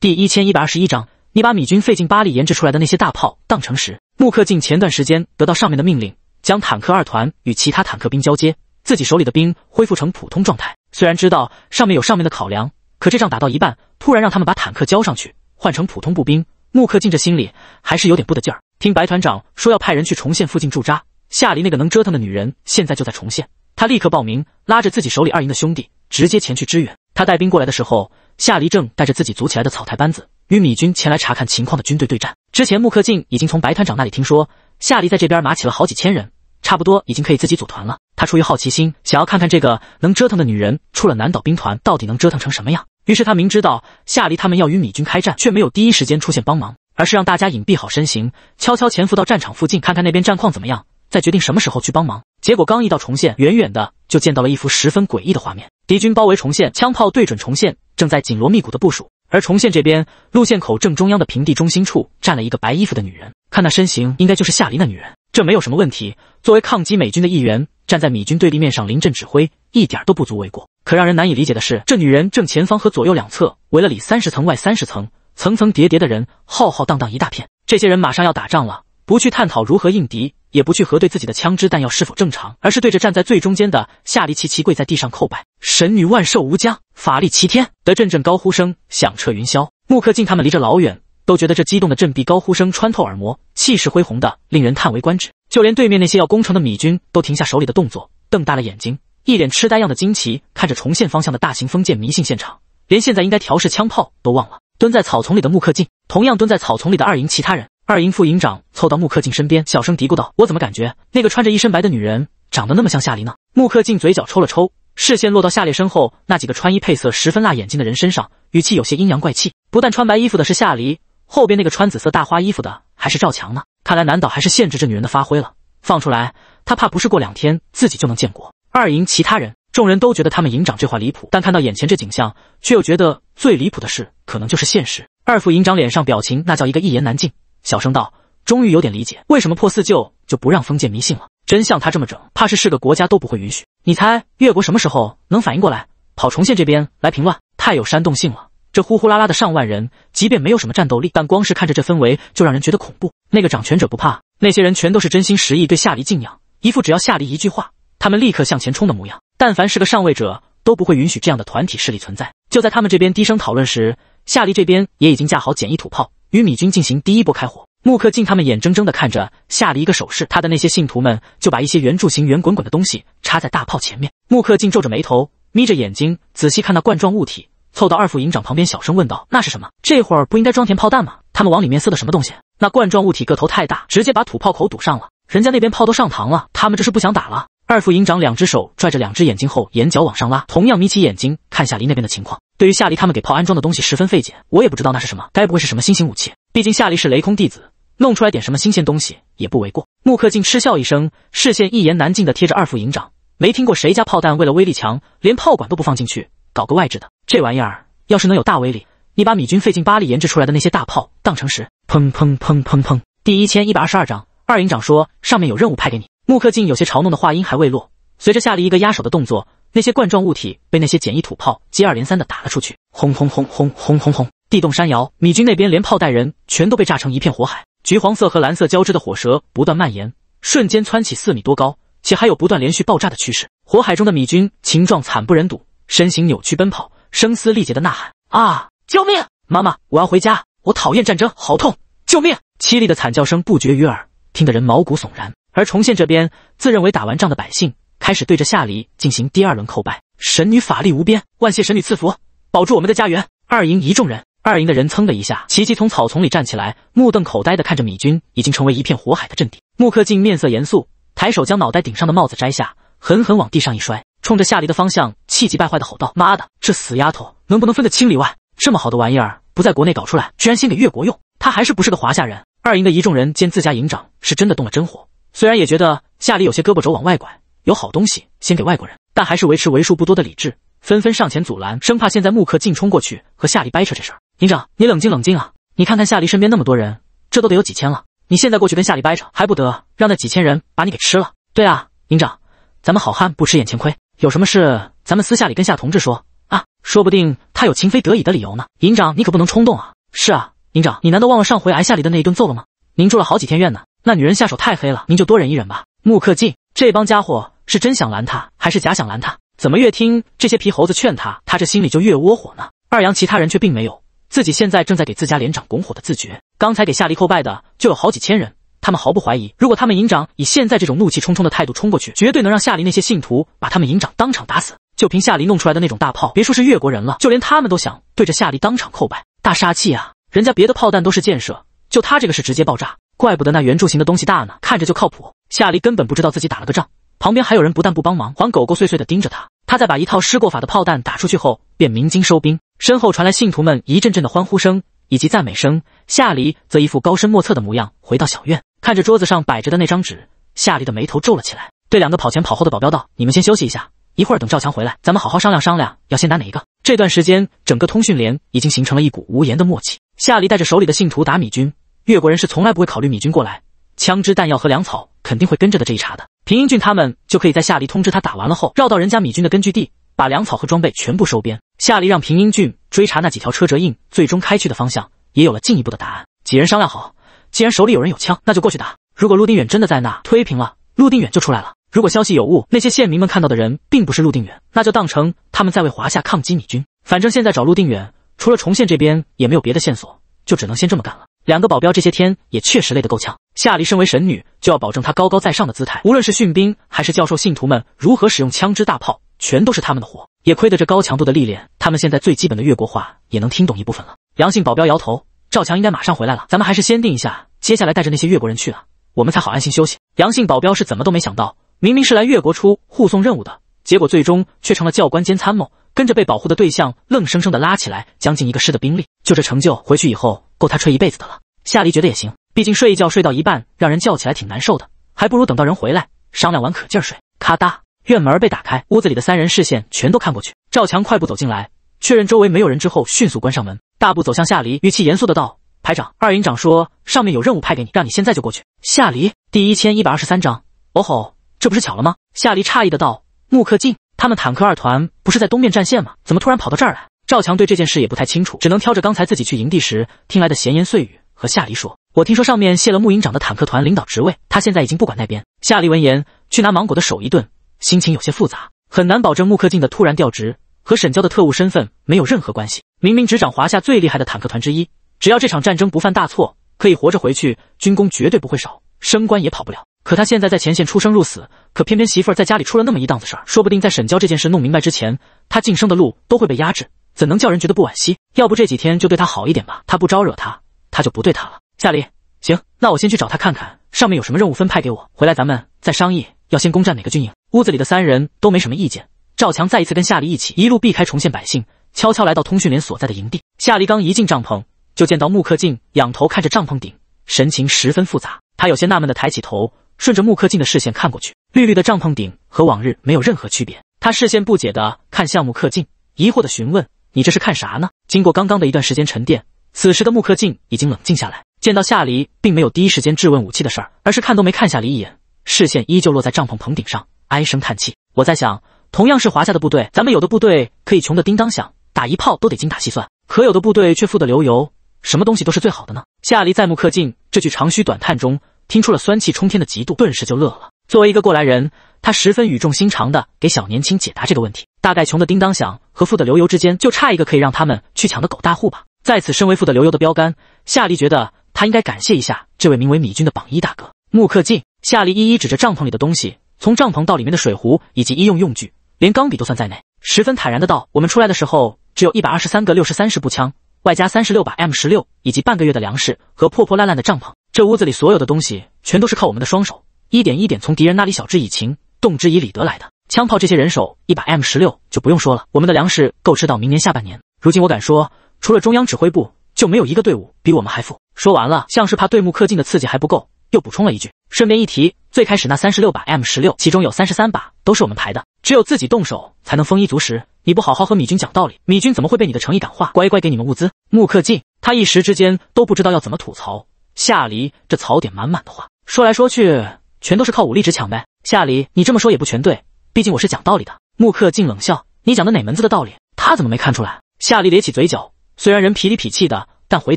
第一千一百二十一章，你把米军费尽巴力研制出来的那些大炮当成石。穆克进前段时间得到上面的命令，将坦克二团与其他坦克兵交接，自己手里的兵恢复成普通状态。虽然知道上面有上面的考量，可这仗打到一半，突然让他们把坦克交上去，换成普通步兵，穆克进这心里还是有点不得劲儿。听白团长说要派人去重县附近驻扎，夏黎那个能折腾的女人现在就在重县，他立刻报名，拉着自己手里二营的兄弟，直接前去支援。他带兵过来的时候，夏黎正带着自己组起来的草台班子与米军前来查看情况的军队对战。之前穆克进已经从白团长那里听说，夏黎在这边马起了好几千人，差不多已经可以自己组团了。他出于好奇心，想要看看这个能折腾的女人出了南岛兵团到底能折腾成什么样。于是他明知道夏黎他们要与米军开战，却没有第一时间出现帮忙，而是让大家隐蔽好身形，悄悄潜伏到战场附近，看看那边战况怎么样，再决定什么时候去帮忙。结果刚一到重县，远远的就见到了一幅十分诡异的画面：敌军包围重县，枪炮对准重县，正在紧锣密鼓的部署；而重县这边，路线口正中央的平地中心处，站了一个白衣服的女人，看那身形，应该就是夏琳的女人。这没有什么问题，作为抗击美军的一员，站在米军对立面上临阵指挥，一点都不足为过。可让人难以理解的是，这女人正前方和左右两侧围了里三十层、外三十层，层层叠叠的人，浩浩荡荡一大片。这些人马上要打仗了。不去探讨如何应敌，也不去核对自己的枪支弹药是否正常，而是对着站在最中间的夏黎奇奇跪在地上叩拜：“神女万寿无疆，法力齐天！”的阵阵高呼声响彻云霄。木克进他们离着老远，都觉得这激动的振臂高呼声穿透耳膜，气势恢宏的令人叹为观止。就连对面那些要攻城的米军都停下手里的动作，瞪大了眼睛，一脸痴呆样的惊奇看着重现方向的大型封建迷信现场，连现在应该调试枪炮都忘了。蹲在草丛里的木克进，同样蹲在草丛里的二营其他人。二营副营长凑到穆克敬身边，小声嘀咕道：“我怎么感觉那个穿着一身白的女人长得那么像夏黎呢？”穆克敬嘴角抽了抽，视线落到夏烈身后那几个穿衣配色十分辣眼睛的人身上，语气有些阴阳怪气：“不但穿白衣服的是夏黎，后边那个穿紫色大花衣服的还是赵强呢。看来南岛还是限制这女人的发挥了，放出来，他怕不是过两天自己就能建国。”二营其他人，众人都觉得他们营长这话离谱，但看到眼前这景象，却又觉得最离谱的事可能就是现实。二副营长脸上表情那叫一个一言难尽。小声道：“终于有点理解为什么破四旧就不让封建迷信了。真像他这么整，怕是是个国家都不会允许。你猜越国什么时候能反应过来，跑重县这边来平乱？太有煽动性了！这呼呼啦啦的上万人，即便没有什么战斗力，但光是看着这氛围就让人觉得恐怖。那个掌权者不怕？那些人全都是真心实意对夏黎敬仰，一副只要夏黎一句话，他们立刻向前冲的模样。但凡是个上位者，都不会允许这样的团体势力存在。就在他们这边低声讨论时，夏黎这边也已经架好简易土炮。”与米军进行第一波开火，穆克进他们眼睁睁的看着，下了一个手势，他的那些信徒们就把一些圆柱形、圆滚滚的东西插在大炮前面。穆克进皱着眉头，眯着眼睛仔细看那冠状物体，凑到二副营长旁边小声问道：“那是什么？这会儿不应该装填炮弹吗？他们往里面塞的什么东西？那冠状物体个头太大，直接把土炮口堵上了。人家那边炮都上膛了，他们这是不想打了。”二副营长两只手拽着两只眼睛后眼角往上拉，同样眯起眼睛看夏离那边的情况。对于夏离他们给炮安装的东西十分费解，我也不知道那是什么，该不会是什么新型武器？毕竟夏离是雷空弟子，弄出来点什么新鲜东西也不为过。穆克竟嗤笑一声，视线一言难尽的贴着二副营长。没听过谁家炮弹为了威力强，连炮管都不放进去，搞个外置的？这玩意儿要是能有大威力，你把米军费尽巴力研制出来的那些大炮当成屎？砰砰砰砰砰！第一千一百二十二章，二营长说上面有任务派给你。穆克进有些嘲弄的话音还未落，随着夏离一个压手的动作，那些冠状物体被那些简易土炮接二连三的打了出去。轰轰轰轰轰轰轰！地动山摇，米军那边连炮带人全都被炸成一片火海，橘黄色和蓝色交织的火舌不断蔓延，瞬间蹿起四米多高，且还有不断连续爆炸的趋势。火海中的米军情状惨不忍睹，身形扭曲奔跑，声嘶力竭的呐喊：“啊！救命！妈妈，我要回家！我讨厌战争！好痛！救命！”凄厉的惨叫声不绝于耳，听得人毛骨悚然。而重现这边，自认为打完仗的百姓开始对着夏黎进行第二轮叩拜。神女法力无边，万谢神女赐福，保住我们的家园。二营一众人，二营的人噌的一下齐齐从草丛里站起来，目瞪口呆的看着米军已经成为一片火海的阵地。穆克敬面色严肃，抬手将脑袋顶上的帽子摘下，狠狠往地上一摔，冲着夏黎的方向气急败坏的吼道：“妈的，这死丫头能不能分得清里外？这么好的玩意儿不在国内搞出来，居然先给越国用！他还是不是个华夏人？”二营的一众人见自家营长是真的动了真火。虽然也觉得夏黎有些胳膊肘往外拐，有好东西先给外国人，但还是维持为数不多的理智，纷纷上前阻拦，生怕现在木克竟冲过去和夏黎掰扯这事儿。营长，你冷静冷静啊！你看看夏黎身边那么多人，这都得有几千了。你现在过去跟夏黎掰扯，还不得让那几千人把你给吃了？对啊，营长，咱们好汉不吃眼前亏，有什么事咱们私下里跟夏同志说啊，说不定他有情非得已的理由呢。营长，你可不能冲动啊！是啊，营长，你难道忘了上回挨夏黎的那一顿揍了吗？您住了好几天院呢。那女人下手太黑了，您就多忍一忍吧。穆克进，这帮家伙是真想拦他，还是假想拦他？怎么越听这些皮猴子劝他，他这心里就越窝火呢？二阳其他人却并没有自己现在正在给自家连长拱火的自觉。刚才给夏黎叩拜的就有好几千人，他们毫不怀疑，如果他们营长以现在这种怒气冲冲的态度冲过去，绝对能让夏黎那些信徒把他们营长当场打死。就凭夏黎弄出来的那种大炮，别说是越国人了，就连他们都想对着夏黎当场叩拜。大杀器啊！人家别的炮弹都是箭射，就他这个是直接爆炸。怪不得那圆柱形的东西大呢，看着就靠谱。夏离根本不知道自己打了个仗，旁边还有人不但不帮忙，还狗狗碎碎的盯着他。他在把一套施过法的炮弹打出去后，便鸣金收兵。身后传来信徒们一阵阵的欢呼声以及赞美声。夏离则一副高深莫测的模样，回到小院，看着桌子上摆着的那张纸，夏离的眉头皱了起来，对两个跑前跑后的保镖道：“你们先休息一下，一会儿等赵强回来，咱们好好商量商量，要先打哪一个。”这段时间，整个通讯连已经形成了一股无言的默契。夏离带着手里的信徒打米军。越国人是从来不会考虑米军过来，枪支弹药和粮草肯定会跟着的这一茬的。平英俊他们就可以在夏离通知他打完了后，绕到人家米军的根据地，把粮草和装备全部收编。夏离让平英俊追查那几条车辙印最终开去的方向，也有了进一步的答案。几人商量好，既然手里有人有枪，那就过去打。如果陆定远真的在那推平了，陆定远就出来了。如果消息有误，那些县民们看到的人并不是陆定远，那就当成他们在为华夏抗击米军。反正现在找陆定远，除了重县这边也没有别的线索，就只能先这么干了。两个保镖这些天也确实累得够呛。夏离身为神女，就要保证她高高在上的姿态。无论是训兵，还是教授信徒们如何使用枪支大炮，全都是他们的活。也亏得这高强度的历练，他们现在最基本的越国话也能听懂一部分了。杨姓保镖摇头：“赵强应该马上回来了，咱们还是先定一下，接下来带着那些越国人去啊，我们才好安心休息。”杨姓保镖是怎么都没想到，明明是来越国出护送任务的，结果最终却成了教官兼参谋。跟着被保护的对象愣生生的拉起来将近一个师的兵力，就这成就回去以后够他吹一辈子的了。夏离觉得也行，毕竟睡一觉睡到一半让人叫起来挺难受的，还不如等到人回来商量完可劲儿睡。咔哒，院门被打开，屋子里的三人视线全都看过去。赵强快步走进来，确认周围没有人之后，迅速关上门，大步走向夏离，语气严肃的道：“排长，二营长说上面有任务派给你，让你现在就过去。”夏离第一千一百二十三章，哦吼，这不是巧了吗？夏离诧异的道：“穆克进。”他们坦克二团不是在东面战线吗？怎么突然跑到这儿来？赵强对这件事也不太清楚，只能挑着刚才自己去营地时听来的闲言碎语和夏黎说：“我听说上面卸了穆营长的坦克团领导职位，他现在已经不管那边。”夏黎闻言，去拿芒果的手一顿，心情有些复杂。很难保证穆克敬的突然调职和沈娇的特务身份没有任何关系。明明执掌华夏最厉害的坦克团之一，只要这场战争不犯大错，可以活着回去，军功绝对不会少，升官也跑不了。可他现在在前线出生入死。可偏偏媳妇儿在家里出了那么一档子事儿，说不定在沈娇这件事弄明白之前，她晋升的路都会被压制，怎能叫人觉得不惋惜？要不这几天就对她好一点吧，她不招惹他，他就不对她了。夏丽，行，那我先去找他看看，上面有什么任务分派给我，回来咱们再商议要先攻占哪个军营。屋子里的三人都没什么意见。赵强再一次跟夏丽一起，一路避开重现百姓，悄悄来到通讯连所在的营地。夏丽刚一进帐篷，就见到穆克进仰头看着帐篷顶，神情十分复杂。他有些纳闷地抬起头。顺着穆克进的视线看过去，绿绿的帐篷顶和往日没有任何区别。他视线不解的看向穆克进，疑惑的询问：“你这是看啥呢？”经过刚刚的一段时间沉淀，此时的穆克进已经冷静下来，见到夏黎，并没有第一时间质问武器的事儿，而是看都没看夏黎一眼，视线依旧落在帐篷棚顶上，唉声叹气：“我在想，同样是华夏的部队，咱们有的部队可以穷的叮当响，打一炮都得精打细算，可有的部队却富得流油，什么东西都是最好的呢？”夏黎在穆克进这句长吁短叹中。听出了酸气冲天的嫉妒，顿时就乐了。作为一个过来人，他十分语重心长的给小年轻解答这个问题。大概穷的叮当响和富的流油之间，就差一个可以让他们去抢的狗大户吧。在此身为富的流油的标杆，夏黎觉得他应该感谢一下这位名为米军的榜一大哥。穆克进，夏黎一一指着帐篷里的东西，从帐篷到里面的水壶以及医用用具，连钢笔都算在内，十分坦然的道：“我们出来的时候，只有一百二十三个六十三式步枪，外加三十六把 M 十六，以及半个月的粮食和破破烂烂的帐篷。”这屋子里所有的东西，全都是靠我们的双手，一点一点从敌人那里晓之以情、动之以理得来的。枪炮，这些人手一把 M 十六就不用说了，我们的粮食够吃到明年下半年。如今我敢说，除了中央指挥部，就没有一个队伍比我们还富。说完了，像是怕对穆克进的刺激还不够，又补充了一句。顺便一提，最开始那三十六把 M 十六，其中有三十三把都是我们排的。只有自己动手，才能丰衣足食。你不好好和米军讲道理，米军怎么会被你的诚意感化，乖乖给你们物资？穆克进，他一时之间都不知道要怎么吐槽。夏离这槽点满满的话，说来说去全都是靠武力值抢呗。夏离，你这么说也不全对，毕竟我是讲道理的。穆克进冷笑，你讲的哪门子的道理？他怎么没看出来？夏离咧起嘴角，虽然人痞里痞气的，但回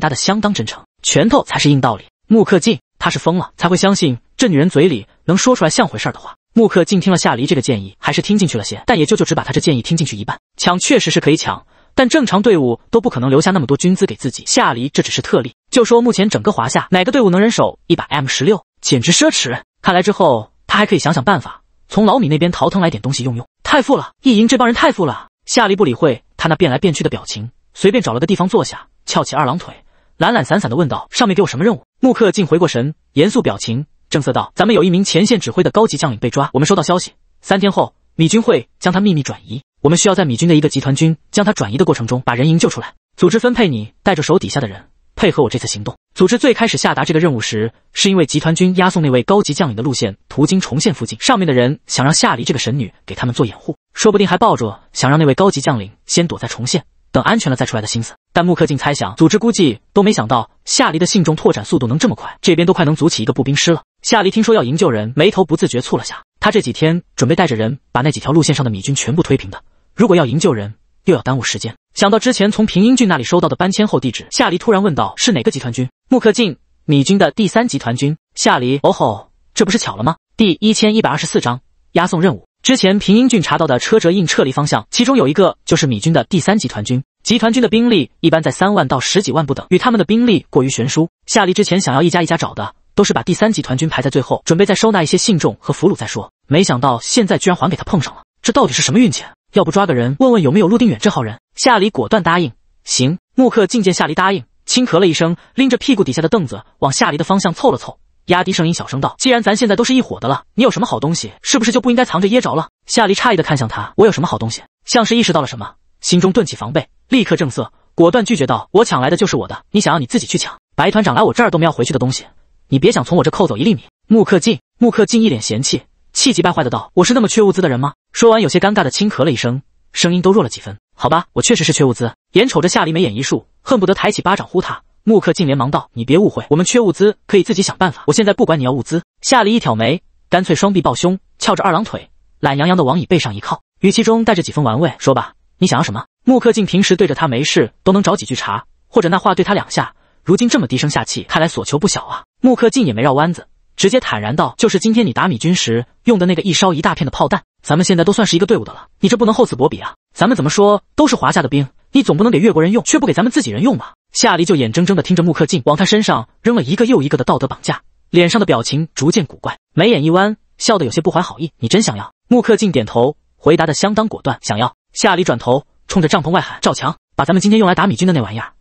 答的相当真诚。拳头才是硬道理。穆克进，他是疯了才会相信这女人嘴里能说出来像回事儿的话。穆克进听了夏离这个建议，还是听进去了些，但也就就只把他这建议听进去一半。抢确实是可以抢，但正常队伍都不可能留下那么多军资给自己。夏离这只是特例。就说目前整个华夏哪个队伍能人手一把 M 十六，简直奢侈。看来之后他还可以想想办法，从老米那边淘腾来点东西用用。太富了，意淫这帮人太富了。夏利不理会他那变来变去的表情，随便找了个地方坐下，翘起二郎腿，懒懒散散的问道：“上面给我什么任务？”木克竟回过神，严肃表情，正色道：“咱们有一名前线指挥的高级将领被抓，我们收到消息，三天后米军会将他秘密转移，我们需要在米军的一个集团军将他转移的过程中把人营救出来。组织分配你带着手底下的人。”配合我这次行动，组织最开始下达这个任务时，是因为集团军押送那位高级将领的路线途经重现附近，上面的人想让夏黎这个神女给他们做掩护，说不定还抱着想让那位高级将领先躲在重现，等安全了再出来的心思。但穆克竟猜想，组织估计都没想到夏黎的信众拓展速度能这么快，这边都快能组起一个步兵师了。夏黎听说要营救人，眉头不自觉蹙了下。他这几天准备带着人把那几条路线上的米军全部推平的，如果要营救人，又要耽误时间。想到之前从平英俊那里收到的搬迁后地址，夏黎突然问道：“是哪个集团军？”穆克进，米军的第三集团军。夏黎，哦吼，这不是巧了吗？第一千一百二十四章押送任务。之前平英俊查到的车辙印撤离方向，其中有一个就是米军的第三集团军。集团军的兵力一般在三万到十几万不等，与他们的兵力过于悬殊。夏黎之前想要一家一家找的，都是把第三集团军排在最后，准备再收纳一些信众和俘虏再说。没想到现在居然还给他碰上了，这到底是什么运气？要不抓个人问问有没有陆定远这号人？夏离果断答应。行，穆克进见夏离答应，轻咳了一声，拎着屁股底下的凳子往夏离的方向凑了凑，压低声音小声道：“既然咱现在都是一伙的了，你有什么好东西，是不是就不应该藏着掖着了？”夏离诧异的看向他：“我有什么好东西？”像是意识到了什么，心中顿起防备，立刻正色，果断拒绝道：“我抢来的就是我的，你想要你自己去抢。白团长来我这儿都没要回去的东西，你别想从我这扣走一粒米。”穆克进，穆克进一脸嫌弃，气急败坏的道：“我是那么缺物资的人吗？”说完，有些尴尬的轻咳了一声，声音都弱了几分。好吧，我确实是缺物资。眼瞅着夏黎眉眼一竖，恨不得抬起巴掌呼他。穆克竟连忙道：“你别误会，我们缺物资，可以自己想办法。我现在不管你要物资。”夏黎一挑眉，干脆双臂抱胸，翘着二郎腿，懒洋洋的往椅背上一靠，语气中带着几分玩味：“说吧，你想要什么？”穆克靖平时对着他没事都能找几句茬，或者那话对他两下，如今这么低声下气，看来所求不小啊。穆克靖也没绕弯子，直接坦然道：“就是今天你打米军时用的那个一烧一大片的炮弹。”咱们现在都算是一个队伍的了，你这不能厚此薄彼啊！咱们怎么说都是华夏的兵，你总不能给越国人用却不给咱们自己人用吧？夏黎就眼睁睁的听着穆克进往他身上扔了一个又一个的道德绑架，脸上的表情逐渐古怪，眉眼一弯，笑得有些不怀好意。你真想要？穆克进点头，回答的相当果断。想要！夏黎转头冲着帐篷外喊：“赵强，把咱们今天用来打米军的那玩意儿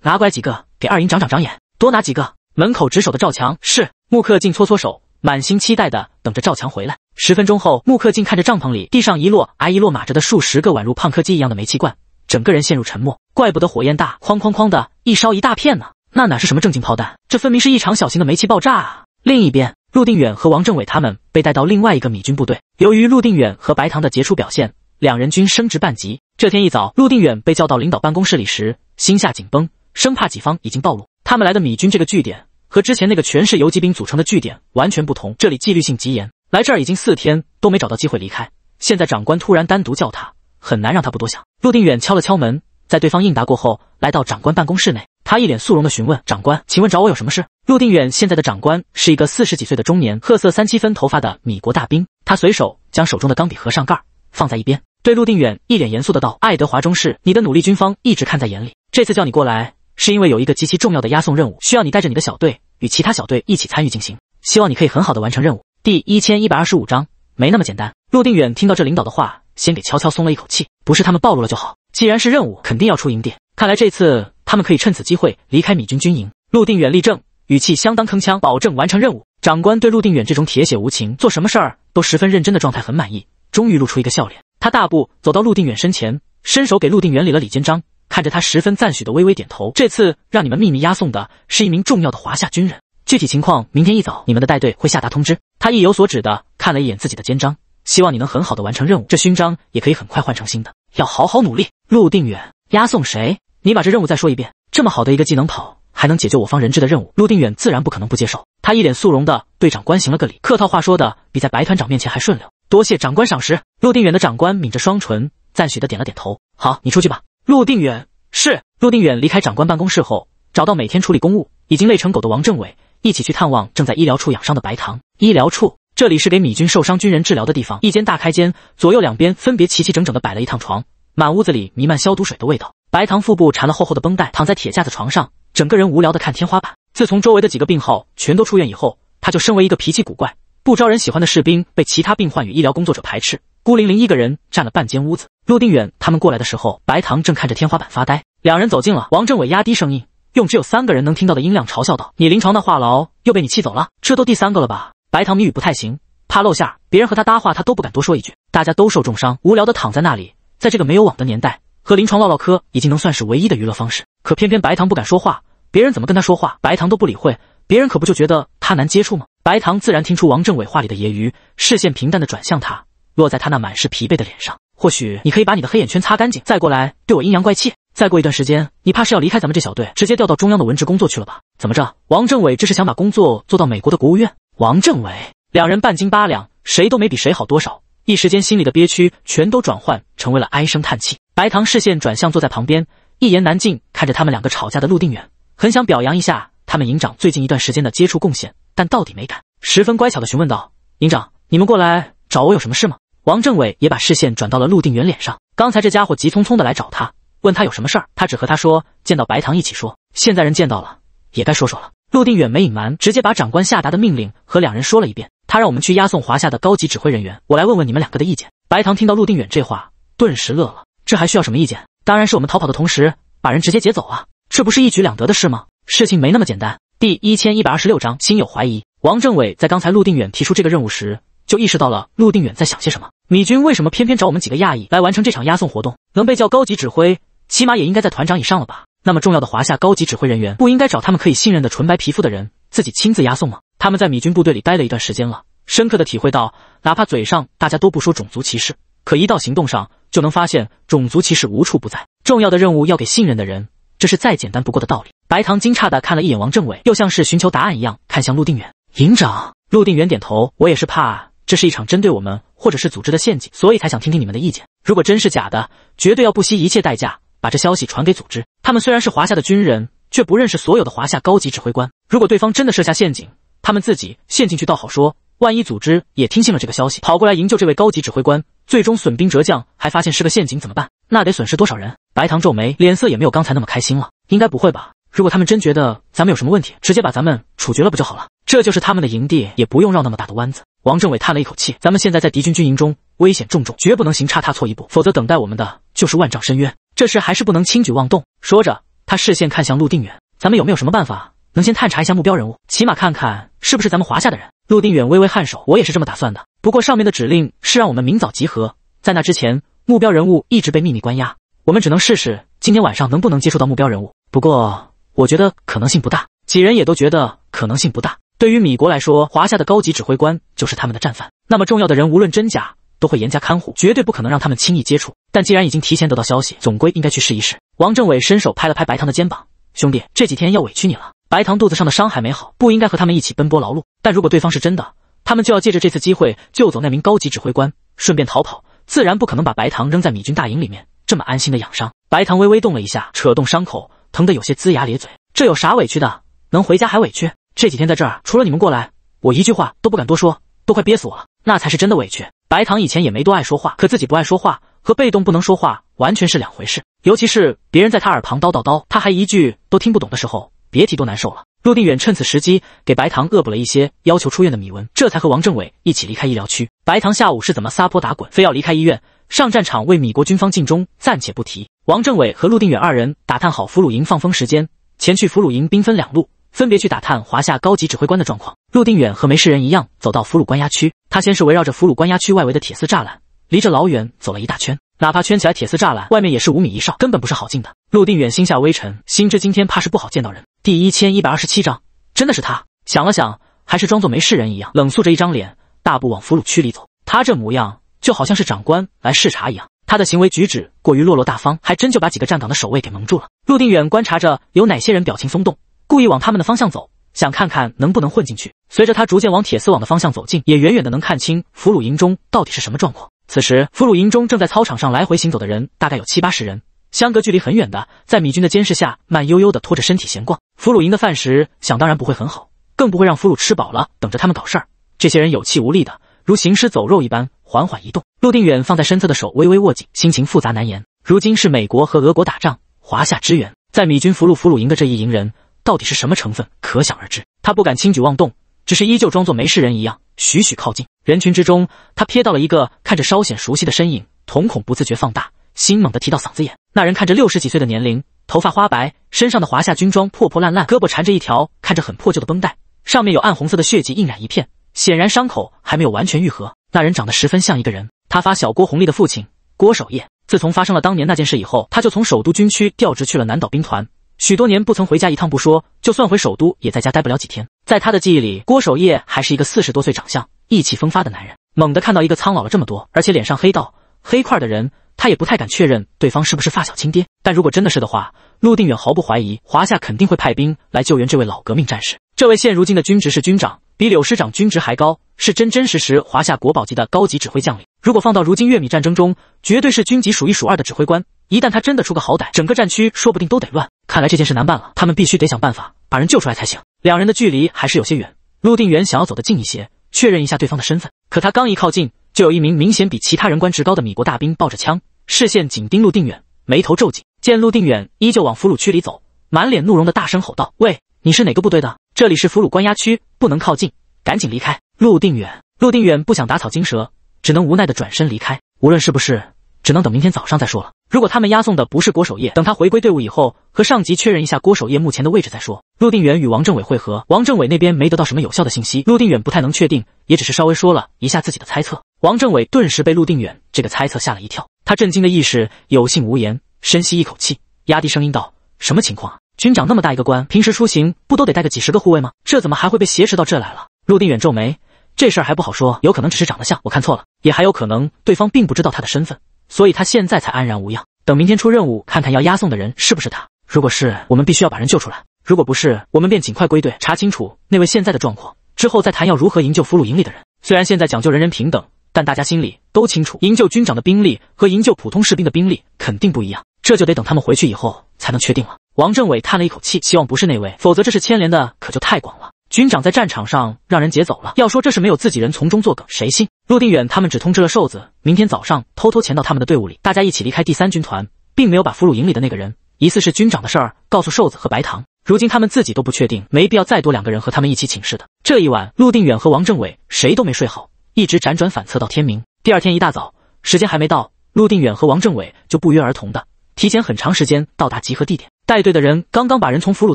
拿过来几个，给二营长长长眼，多拿几个。”门口值守的赵强是穆克进搓搓手，满心期待的等着赵强回来。十分钟后，穆克进看着帐篷里地上一摞挨一摞码着的数十个宛如胖柯基一样的煤气罐，整个人陷入沉默。怪不得火焰大，哐哐哐的，一烧一大片呢。那哪是什么正经炮弹？这分明是一场小型的煤气爆炸啊！另一边，陆定远和王政委他们被带到另外一个米军部队。由于陆定远和白糖的杰出表现，两人均升职半级。这天一早，陆定远被叫到领导办公室里时，心下紧绷，生怕己方已经暴露。他们来的米军这个据点和之前那个全是游击兵组成的据点完全不同，这里纪律性极严。来这儿已经四天，都没找到机会离开。现在长官突然单独叫他，很难让他不多想。陆定远敲了敲门，在对方应答过后，来到长官办公室内。他一脸肃容的询问：“长官，请问找我有什么事？”陆定远现在的长官是一个四十几岁的中年，褐色三七分头发的米国大兵。他随手将手中的钢笔合上盖，放在一边，对陆定远一脸严肃的道：“爱德华中士，你的努力军方一直看在眼里。这次叫你过来，是因为有一个极其重要的押送任务，需要你带着你的小队与其他小队一起参与进行。希望你可以很好的完成任务。”第一千一百二十五章没那么简单。陆定远听到这领导的话，先给悄悄松了一口气，不是他们暴露了就好。既然是任务，肯定要出营地，看来这次他们可以趁此机会离开米军军营。陆定远立正，语气相当铿锵，保证完成任务。长官对陆定远这种铁血无情、做什么事儿都十分认真的状态很满意，终于露出一个笑脸。他大步走到陆定远身前，伸手给陆定远理了理肩章，看着他十分赞许的微微点头。这次让你们秘密押送的是一名重要的华夏军人。具体情况，明天一早，你们的带队会下达通知。他意有所指的看了一眼自己的肩章，希望你能很好的完成任务。这勋章也可以很快换成新的，要好好努力。陆定远，押送谁？你把这任务再说一遍。这么好的一个技能跑，还能解救我方人质的任务，陆定远自然不可能不接受。他一脸肃容的对长官行了个礼，客套话说的比在白团长面前还顺溜。多谢长官赏识。陆定远的长官抿着双唇，赞许的点了点头。好，你出去吧。陆定远是陆定远离开长官办公室后，找到每天处理公务已经累成狗的王政委。一起去探望正在医疗处养伤的白糖。医疗处，这里是给米军受伤军人治疗的地方。一间大开间，左右两边分别齐齐整整地摆了一趟床，满屋子里弥漫消毒水的味道。白糖腹部缠了厚厚的绷带，躺在铁架子床上，整个人无聊地看天花板。自从周围的几个病号全都出院以后，他就身为一个脾气古怪、不招人喜欢的士兵，被其他病患与医疗工作者排斥，孤零零一个人占了半间屋子。陆定远他们过来的时候，白糖正看着天花板发呆，两人走近了，王政委压低声音。用只有三个人能听到的音量嘲笑道：“你临床那话痨又被你气走了，这都第三个了吧？”白糖谜语不太行，怕露馅，别人和他搭话他都不敢多说一句。大家都受重伤，无聊的躺在那里，在这个没有网的年代，和临床唠唠嗑已经能算是唯一的娱乐方式。可偏偏白糖不敢说话，别人怎么跟他说话，白糖都不理会，别人可不就觉得他难接触吗？白糖自然听出王政委话里的揶揄，视线平淡的转向他，落在他那满是疲惫的脸上。或许你可以把你的黑眼圈擦干净，再过来对我阴阳怪气。再过一段时间，你怕是要离开咱们这小队，直接调到中央的文职工作去了吧？怎么着，王政委这是想把工作做到美国的国务院？王政委两人半斤八两，谁都没比谁好多少，一时间心里的憋屈全都转换成为了唉声叹气。白糖视线转向坐在旁边，一言难尽，看着他们两个吵架的陆定远，很想表扬一下他们营长最近一段时间的接触贡献，但到底没敢，十分乖巧地询问道：“营长，你们过来找我有什么事吗？”王政委也把视线转到了陆定远脸上，刚才这家伙急匆匆的来找他。问他有什么事儿，他只和他说见到白糖一起说。现在人见到了，也该说说了。陆定远没隐瞒，直接把长官下达的命令和两人说了一遍。他让我们去押送华夏的高级指挥人员，我来问问你们两个的意见。白糖听到陆定远这话，顿时乐了。这还需要什么意见？当然是我们逃跑的同时把人直接劫走啊！这不是一举两得的事吗？事情没那么简单。第一千一百二十六章心有怀疑。王政委在刚才陆定远提出这个任务时，就意识到了陆定远在想些什么。米军为什么偏偏找我们几个亚裔来完成这场押送活动？能被叫高级指挥？起码也应该在团长以上了吧？那么重要的华夏高级指挥人员，不应该找他们可以信任的纯白皮肤的人自己亲自押送吗？他们在米军部队里待了一段时间了，深刻的体会到，哪怕嘴上大家都不说种族歧视，可一到行动上就能发现种族歧视无处不在。重要的任务要给信任的人，这是再简单不过的道理。白糖惊诧的看了一眼王政委，又像是寻求答案一样看向陆定远营长。陆定远点头，我也是怕这是一场针对我们或者是组织的陷阱，所以才想听听你们的意见。如果真是假的，绝对要不惜一切代价。把这消息传给组织，他们虽然是华夏的军人，却不认识所有的华夏高级指挥官。如果对方真的设下陷阱，他们自己陷进去倒好说，万一组织也听信了这个消息，跑过来营救这位高级指挥官，最终损兵折将，还发现是个陷阱怎么办？那得损失多少人？白糖皱眉，脸色也没有刚才那么开心了。应该不会吧？如果他们真觉得咱们有什么问题，直接把咱们处决了不就好了？这就是他们的营地，也不用绕那么大的弯子。王政委叹了一口气，咱们现在在敌军军营中，危险重重，绝不能行差踏错一步，否则等待我们的就是万丈深渊。这事还是不能轻举妄动。说着，他视线看向陆定远，咱们有没有什么办法能先探查一下目标人物，起码看看是不是咱们华夏的人？陆定远微微颔首，我也是这么打算的。不过上面的指令是让我们明早集合，在那之前，目标人物一直被秘密关押，我们只能试试今天晚上能不能接触到目标人物。不过我觉得可能性不大。几人也都觉得可能性不大。对于米国来说，华夏的高级指挥官就是他们的战犯，那么重要的人，无论真假。都会严加看护，绝对不可能让他们轻易接触。但既然已经提前得到消息，总归应该去试一试。王政委伸手拍了拍白糖的肩膀：“兄弟，这几天要委屈你了。白糖肚子上的伤还没好，不应该和他们一起奔波劳碌。但如果对方是真的，他们就要借着这次机会救走那名高级指挥官，顺便逃跑。自然不可能把白糖扔在米军大营里面这么安心的养伤。”白糖微微动了一下，扯动伤口，疼得有些龇牙咧嘴。这有啥委屈的？能回家还委屈？这几天在这儿，除了你们过来，我一句话都不敢多说，都快憋死我了。那才是真的委屈。白糖以前也没多爱说话，可自己不爱说话和被动不能说话完全是两回事。尤其是别人在他耳旁叨叨叨，他还一句都听不懂的时候，别提多难受了。陆定远趁此时机给白糖恶补了一些要求出院的米文，这才和王政委一起离开医疗区。白糖下午是怎么撒泼打滚，非要离开医院上战场为米国军方尽忠，暂且不提。王政委和陆定远二人打探好俘虏营放风时间，前去俘虏营，兵分两路。分别去打探华夏高级指挥官的状况。陆定远和没事人一样走到俘虏关押区，他先是围绕着俘虏关押区外围的铁丝栅栏，离着老远走了一大圈。哪怕圈起来铁丝栅栏外面也是五米以上，根本不是好进的。陆定远心下微沉，心知今天怕是不好见到人。第一千一百二十七章，真的是他。想了想，还是装作没事人一样，冷肃着一张脸，大步往俘虏区里走。他这模样就好像是长官来视察一样，他的行为举止过于落落大方，还真就把几个站岗的守卫给蒙住了。陆定远观察着有哪些人表情松动。故意往他们的方向走，想看看能不能混进去。随着他逐渐往铁丝网的方向走近，也远远的能看清俘虏营中到底是什么状况。此时，俘虏营中正在操场上来回行走的人，大概有七八十人，相隔距离很远的，在米军的监视下，慢悠悠的拖着身体闲逛。俘虏营的饭食想当然不会很好，更不会让俘虏吃饱了等着他们搞事儿。这些人有气无力的，如行尸走肉一般缓缓移动。陆定远放在身侧的手微微握紧，心情复杂难言。如今是美国和俄国打仗，华夏支援，在米军俘虏俘虏营的这一营人。到底是什么成分，可想而知。他不敢轻举妄动，只是依旧装作没事人一样，徐徐靠近人群之中。他瞥到了一个看着稍显熟悉的身影，瞳孔不自觉放大，心猛地提到嗓子眼。那人看着六十几岁的年龄，头发花白，身上的华夏军装破破烂烂，胳膊缠着一条看着很破旧的绷带，上面有暗红色的血迹印染一片，显然伤口还没有完全愈合。那人长得十分像一个人，他发小郭红丽的父亲郭守业。自从发生了当年那件事以后，他就从首都军区调职去了南岛兵团。许多年不曾回家一趟不说，就算回首都，也在家待不了几天。在他的记忆里，郭守业还是一个四十多岁、长相意气风发的男人。猛地看到一个苍老了这么多，而且脸上黑道黑块的人，他也不太敢确认对方是不是发小亲爹。但如果真的是的话，陆定远毫不怀疑，华夏肯定会派兵来救援这位老革命战士。这位现如今的军职是军长，比柳师长军职还高，是真真实实华夏国宝级的高级指挥将领。如果放到如今越米战争中，绝对是军级数一数二的指挥官。一旦他真的出个好歹，整个战区说不定都得乱。看来这件事难办了，他们必须得想办法把人救出来才行。两人的距离还是有些远，陆定远想要走得近一些，确认一下对方的身份。可他刚一靠近，就有一名明显比其他人官职高的米国大兵抱着枪，视线紧盯陆定远，眉头皱紧。见陆定远依旧往俘虏区里走，满脸怒容的大声吼道：“喂，你是哪个部队的？这里是俘虏关押区，不能靠近，赶紧离开！”陆定远，陆定远不想打草惊蛇，只能无奈的转身离开。无论是不是，只能等明天早上再说了。如果他们押送的不是郭守业，等他回归队伍以后，和上级确认一下郭守业目前的位置再说。陆定远与王政委会合，王政委那边没得到什么有效的信息，陆定远不太能确定，也只是稍微说了一下自己的猜测。王政委顿时被陆定远这个猜测吓了一跳，他震惊的意识有信无言，深吸一口气，压低声音道：“什么情况？军长那么大一个官，平时出行不都得带个几十个护卫吗？这怎么还会被挟持到这来了？”陆定远皱眉：“这事儿还不好说，有可能只是长得像，我看错了，也还有可能对方并不知道他的身份。”所以他现在才安然无恙。等明天出任务，看看要押送的人是不是他。如果是，我们必须要把人救出来；如果不是，我们便尽快归队，查清楚那位现在的状况，之后再谈要如何营救俘虏营里的人。虽然现在讲究人人平等，但大家心里都清楚，营救军长的兵力和营救普通士兵的兵力肯定不一样，这就得等他们回去以后才能确定了。王政委叹了一口气，希望不是那位，否则这事牵连的可就太广了。军长在战场上让人劫走了，要说这是没有自己人从中作梗，谁信？陆定远他们只通知了瘦子。明天早上偷偷潜到他们的队伍里，大家一起离开第三军团，并没有把俘虏营里的那个人，疑似是军长的事儿告诉瘦子和白糖。如今他们自己都不确定，没必要再多两个人和他们一起请示的。这一晚，陆定远和王政委谁都没睡好，一直辗转反侧到天明。第二天一大早，时间还没到，陆定远和王政委就不约而同的提前很长时间到达集合地点。带队的人刚刚把人从俘虏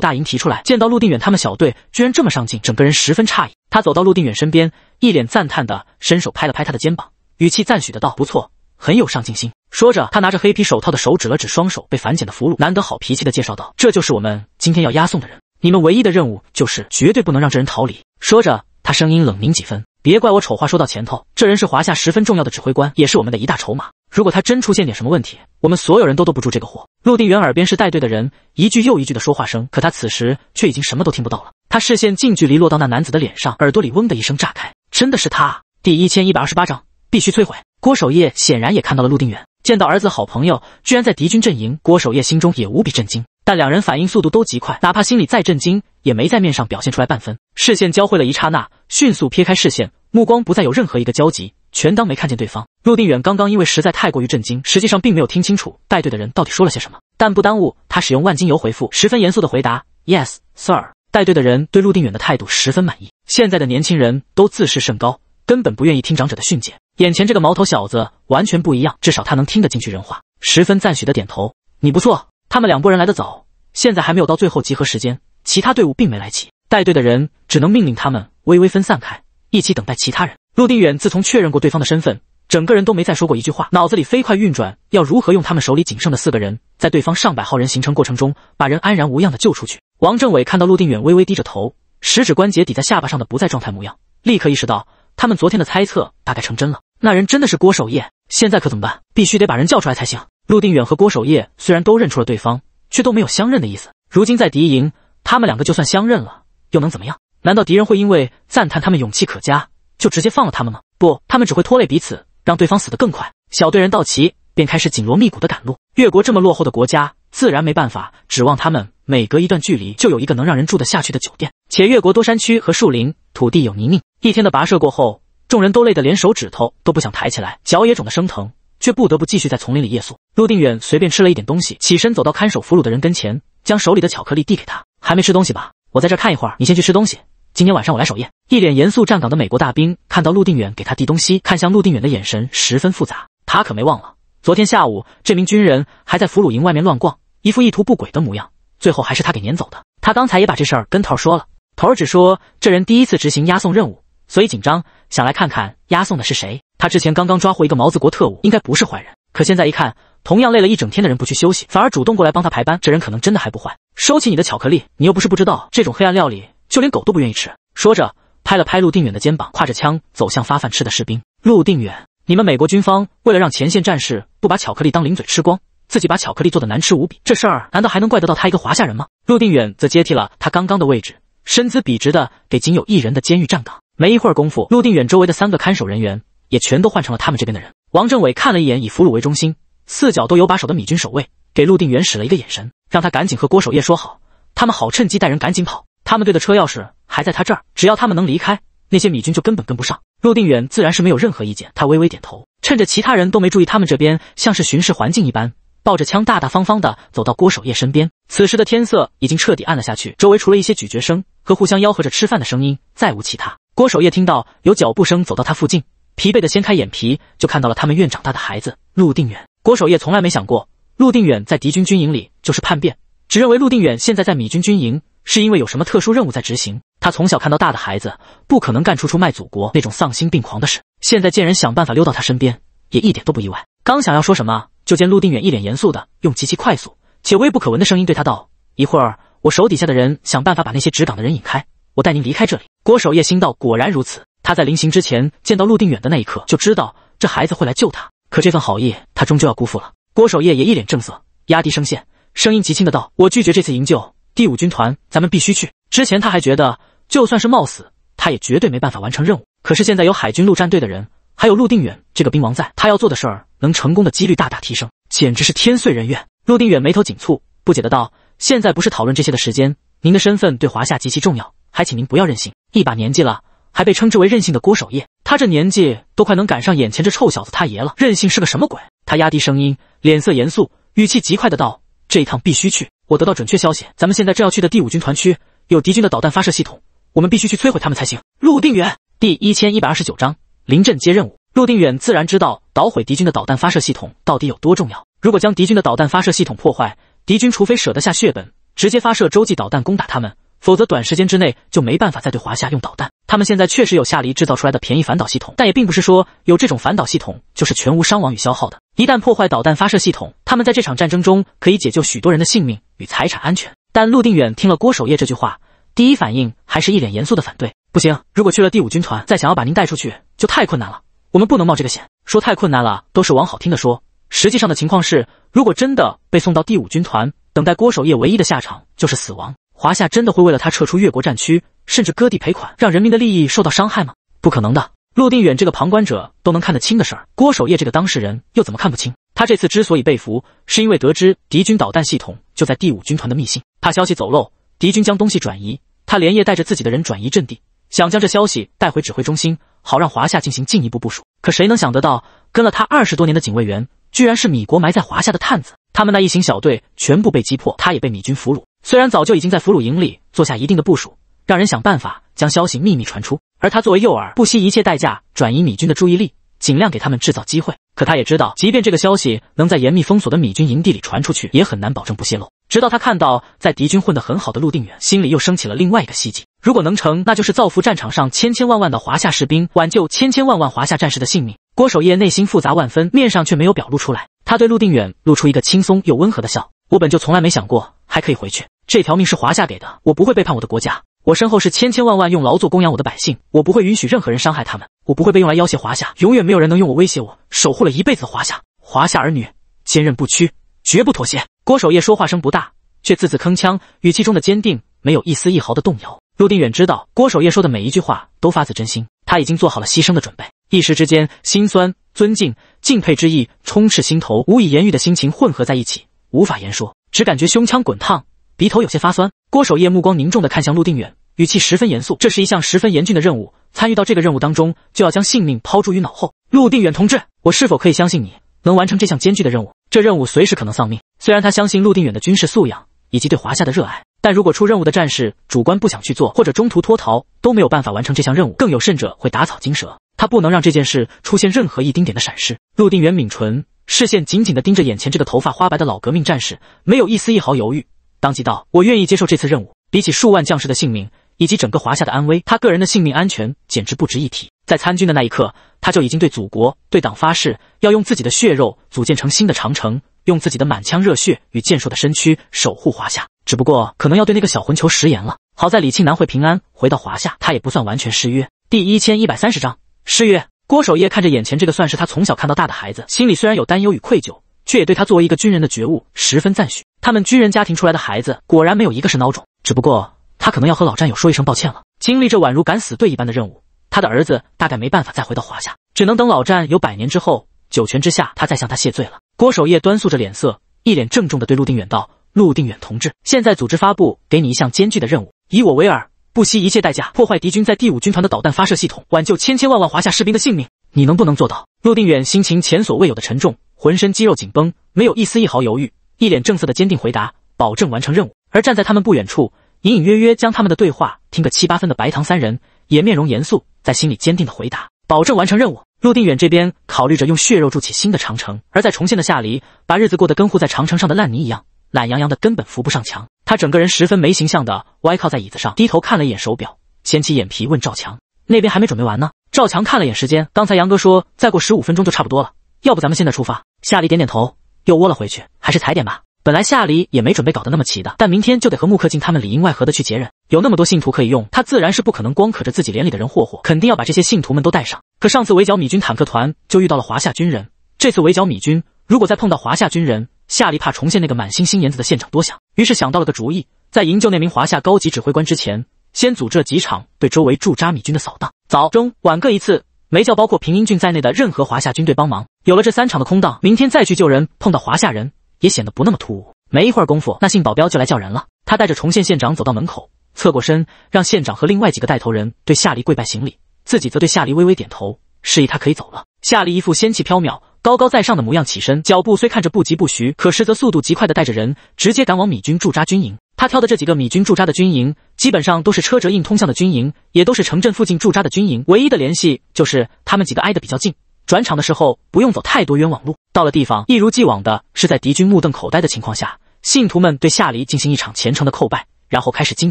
大营提出来，见到陆定远他们小队居然这么上进，整个人十分诧异。他走到陆定远身边，一脸赞叹的伸手拍了拍他的肩膀。语气赞许的道：“不错，很有上进心。”说着，他拿着黑皮手套的手指了指双手被反剪的俘虏，难得好脾气的介绍道：“这就是我们今天要押送的人。你们唯一的任务就是绝对不能让这人逃离。”说着，他声音冷凝几分：“别怪我丑话说到前头，这人是华夏十分重要的指挥官，也是我们的一大筹码。如果他真出现点什么问题，我们所有人都兜不住这个祸。”陆定远耳边是带队的人一句又一句的说话声，可他此时却已经什么都听不到了。他视线近距离落到那男子的脸上，耳朵里嗡的一声炸开，真的是他。第一千一百二十八章。必须摧毁。郭守业显然也看到了陆定远，见到儿子好朋友居然在敌军阵营，郭守业心中也无比震惊。但两人反应速度都极快，哪怕心里再震惊，也没在面上表现出来半分。视线交汇了一刹那，迅速撇开视线，目光不再有任何一个交集，全当没看见对方。陆定远刚刚因为实在太过于震惊，实际上并没有听清楚带队的人到底说了些什么，但不耽误他使用万金油回复，十分严肃的回答：“Yes, sir。”带队的人对陆定远的态度十分满意。现在的年轻人都自视甚高，根本不愿意听长者的训诫。眼前这个毛头小子完全不一样，至少他能听得进去人话，十分赞许的点头。你不错。他们两拨人来的早，现在还没有到最后集合时间，其他队伍并没来齐，带队的人只能命令他们微微分散开，一起等待其他人。陆定远自从确认过对方的身份，整个人都没再说过一句话，脑子里飞快运转，要如何用他们手里仅剩的四个人，在对方上百号人形成过程中，把人安然无恙的救出去。王政委看到陆定远微微低着头，食指关节抵在下巴上的不在状态模样，立刻意识到。他们昨天的猜测大概成真了，那人真的是郭守业。现在可怎么办？必须得把人叫出来才行。陆定远和郭守业虽然都认出了对方，却都没有相认的意思。如今在敌营，他们两个就算相认了，又能怎么样？难道敌人会因为赞叹他们勇气可嘉，就直接放了他们吗？不，他们只会拖累彼此，让对方死得更快。小队人到齐，便开始紧锣密鼓的赶路。越国这么落后的国家。自然没办法指望他们每隔一段距离就有一个能让人住得下去的酒店，且越国多山区和树林，土地有泥泞。一天的跋涉过后，众人都累得连手指头都不想抬起来，脚也肿得生疼，却不得不继续在丛林里夜宿。陆定远随便吃了一点东西，起身走到看守俘虏的人跟前，将手里的巧克力递给他：“还没吃东西吧？我在这看一会儿，你先去吃东西。今天晚上我来守夜。”一脸严肃站岗的美国大兵看到陆定远给他递东西，看向陆定远的眼神十分复杂。他可没忘了昨天下午这名军人还在俘虏营外面乱逛。一副意图不轨的模样，最后还是他给撵走的。他刚才也把这事儿跟头儿说了，头儿只说这人第一次执行押送任务，所以紧张，想来看看押送的是谁。他之前刚刚抓获一个毛子国特务，应该不是坏人。可现在一看，同样累了一整天的人不去休息，反而主动过来帮他排班，这人可能真的还不坏。收起你的巧克力，你又不是不知道，这种黑暗料理就连狗都不愿意吃。说着，拍了拍陆定远的肩膀，挎着枪走向发饭吃的士兵。陆定远，你们美国军方为了让前线战士不把巧克力当零嘴吃光。自己把巧克力做的难吃无比，这事儿难道还能怪得到他一个华夏人吗？陆定远则接替了他刚刚的位置，身姿笔直的给仅有一人的监狱站岗。没一会儿功夫，陆定远周围的三个看守人员也全都换成了他们这边的人。王政委看了一眼以俘虏为中心，四角都有把守的米军守卫，给陆定远使了一个眼神，让他赶紧和郭守业说好，他们好趁机带人赶紧跑。他们队的车钥匙还在他这儿，只要他们能离开，那些米军就根本跟不上。陆定远自然是没有任何意见，他微微点头，趁着其他人都没注意，他们这边像是巡视环境一般。抱着枪，大大方方的走到郭守业身边。此时的天色已经彻底暗了下去，周围除了一些咀嚼声和互相吆喝着吃饭的声音，再无其他。郭守业听到有脚步声走到他附近，疲惫的掀开眼皮，就看到了他们院长大的孩子陆定远。郭守业从来没想过陆定远在敌军军营里就是叛变，只认为陆定远现在在米军军营是因为有什么特殊任务在执行。他从小看到大的孩子，不可能干出出卖祖国那种丧心病狂的事。现在见人想办法溜到他身边，也一点都不意外。刚想要说什么。就见陆定远一脸严肃的用极其快速且微不可闻的声音对他道：“一会儿我手底下的人想办法把那些值岗的人引开，我带您离开这里。”郭守业心道：“果然如此。”他在临行之前见到陆定远的那一刻就知道这孩子会来救他，可这份好意他终究要辜负了。郭守业也一脸正色，压低声线，声音极轻的道：“我拒绝这次营救，第五军团咱们必须去。”之前他还觉得就算是冒死，他也绝对没办法完成任务，可是现在有海军陆战队的人。还有陆定远这个兵王在，他要做的事儿能成功的几率大大提升，简直是天遂人愿。陆定远眉头紧蹙，不解的道：“现在不是讨论这些的时间，您的身份对华夏极其重要，还请您不要任性。一把年纪了，还被称之为任性的郭守业，他这年纪都快能赶上眼前这臭小子他爷了。任性是个什么鬼？”他压低声音，脸色严肃，语气极快的道：“这一趟必须去，我得到准确消息，咱们现在正要去的第五军团区有敌军的导弹发射系统，我们必须去摧毁他们才行。”陆定远第一千一百二十九章。临阵接任务，陆定远自然知道捣毁敌军的导弹发射系统到底有多重要。如果将敌军的导弹发射系统破坏，敌军除非舍得下血本直接发射洲际导弹攻打他们，否则短时间之内就没办法再对华夏用导弹。他们现在确实有夏黎制造出来的便宜反导系统，但也并不是说有这种反导系统就是全无伤亡与消耗的。一旦破坏导弹发射系统，他们在这场战争中可以解救许多人的性命与财产安全。但陆定远听了郭守业这句话，第一反应还是一脸严肃的反对：“不行，如果去了第五军团，再想要把您带出去。”就太困难了，我们不能冒这个险。说太困难了，都是往好听的说。实际上的情况是，如果真的被送到第五军团，等待郭守业唯一的下场就是死亡。华夏真的会为了他撤出越国战区，甚至割地赔款，让人民的利益受到伤害吗？不可能的。陆定远这个旁观者都能看得清的事儿，郭守业这个当事人又怎么看不清？他这次之所以被俘，是因为得知敌军导弹系统就在第五军团的密信，怕消息走漏，敌军将东西转移，他连夜带着自己的人转移阵地。想将这消息带回指挥中心，好让华夏进行进一步部署。可谁能想得到，跟了他二十多年的警卫员，居然是米国埋在华夏的探子？他们那一行小队全部被击破，他也被米军俘虏。虽然早就已经在俘虏营里做下一定的部署，让人想办法将消息秘密传出，而他作为诱饵，不惜一切代价转移米军的注意力，尽量给他们制造机会。可他也知道，即便这个消息能在严密封锁的米军营地里传出去，也很难保证不泄露。直到他看到在敌军混得很好的陆定远，心里又升起了另外一个希冀：如果能成，那就是造福战场上千千万万的华夏士兵，挽救千千万万华夏战士的性命。郭守业内心复杂万分，面上却没有表露出来。他对陆定远露出一个轻松又温和的笑：“我本就从来没想过还可以回去，这条命是华夏给的，我不会背叛我的国家。我身后是千千万万用劳作供养我的百姓，我不会允许任何人伤害他们，我不会被用来要挟华夏，永远没有人能用我威胁我。守护了一辈子华夏，华夏儿女坚韧不屈，绝不妥协。”郭守业说话声不大，却字字铿锵，语气中的坚定没有一丝一毫的动摇。陆定远知道郭守业说的每一句话都发自真心，他已经做好了牺牲的准备。一时之间，心酸、尊敬、敬佩之意充斥心头，无以言喻的心情混合在一起，无法言说，只感觉胸腔滚烫，鼻头有些发酸。郭守业目光凝重地看向陆定远，语气十分严肃：“这是一项十分严峻的任务，参与到这个任务当中，就要将性命抛诸于脑后。”陆定远同志，我是否可以相信你能完成这项艰巨的任务？这任务随时可能丧命。虽然他相信陆定远的军事素养以及对华夏的热爱，但如果出任务的战士主观不想去做，或者中途脱逃，都没有办法完成这项任务。更有甚者，会打草惊蛇。他不能让这件事出现任何一丁点的闪失。陆定远抿唇，视线紧紧的盯着眼前这个头发花白的老革命战士，没有一丝一毫犹豫，当即道：“我愿意接受这次任务。比起数万将士的性命。”以及整个华夏的安危，他个人的性命安全简直不值一提。在参军的那一刻，他就已经对祖国、对党发誓，要用自己的血肉组建成新的长城，用自己的满腔热血与健硕的身躯守护华夏。只不过，可能要对那个小魂球食言了。好在李庆南会平安回到华夏，他也不算完全失约。第一千一百三十章失约。郭守业看着眼前这个算是他从小看到大的孩子，心里虽然有担忧与愧疚，却也对他作为一个军人的觉悟十分赞许。他们军人家庭出来的孩子，果然没有一个是孬种。只不过。他可能要和老战友说一声抱歉了。经历这宛如敢死队一般的任务，他的儿子大概没办法再回到华夏，只能等老战友百年之后，九泉之下他再向他谢罪了。郭守业端肃着脸色，一脸郑重的对陆定远道：“陆定远同志，现在组织发布给你一项艰巨的任务，以我为饵，不惜一切代价破坏敌军在第五军团的导弹发射系统，挽救千千万万华夏士兵的性命，你能不能做到？”陆定远心情前所未有的沉重，浑身肌肉紧绷，没有一丝一毫犹豫，一脸正色的坚定回答：“保证完成任务。”而站在他们不远处。隐隐约约将他们的对话听个七八分的白糖三人也面容严肃，在心里坚定地回答：“保证完成任务。”陆定远这边考虑着用血肉筑起新的长城，而在重现的夏离把日子过得跟糊在长城上的烂泥一样，懒洋洋的，根本扶不上墙。他整个人十分没形象地歪靠在椅子上，低头看了一眼手表，掀起眼皮问赵强：“那边还没准备完呢？”赵强看了眼时间，刚才杨哥说再过十五分钟就差不多了，要不咱们现在出发？夏离点点头，又窝了回去，还是踩点吧。本来夏离也没准备搞得那么齐的，但明天就得和穆克进他们里应外合的去劫人，有那么多信徒可以用，他自然是不可能光可着自己连里的人霍霍，肯定要把这些信徒们都带上。可上次围剿米军坦克团就遇到了华夏军人，这次围剿米军，如果再碰到华夏军人，夏离怕重现那个满心心眼子的现场，多想，于是想到了个主意，在营救那名华夏高级指挥官之前，先组织了几场对周围驻扎米军的扫荡，早中晚各一次，没叫包括平英俊在内的任何华夏军队帮忙。有了这三场的空档，明天再去救人，碰到华夏人。也显得不那么突兀。没一会儿功夫，那姓保镖就来叫人了。他带着重现县长走到门口，侧过身，让县长和另外几个带头人对夏黎跪拜行礼，自己则对夏黎微微点头，示意他可以走了。夏黎一副仙气飘渺、高高在上的模样，起身，脚步虽看着不疾不徐，可实则速度极快的带着人直接赶往米军驻扎军营。他挑的这几个米军驻扎的军营，基本上都是车辙印通向的军营，也都是城镇附近驻扎的军营，唯一的联系就是他们几个挨得比较近，转场的时候不用走太多冤枉路。到了地方，一如既往的是在敌军目瞪口呆的情况下，信徒们对夏黎进行一场虔诚的叩拜，然后开始兢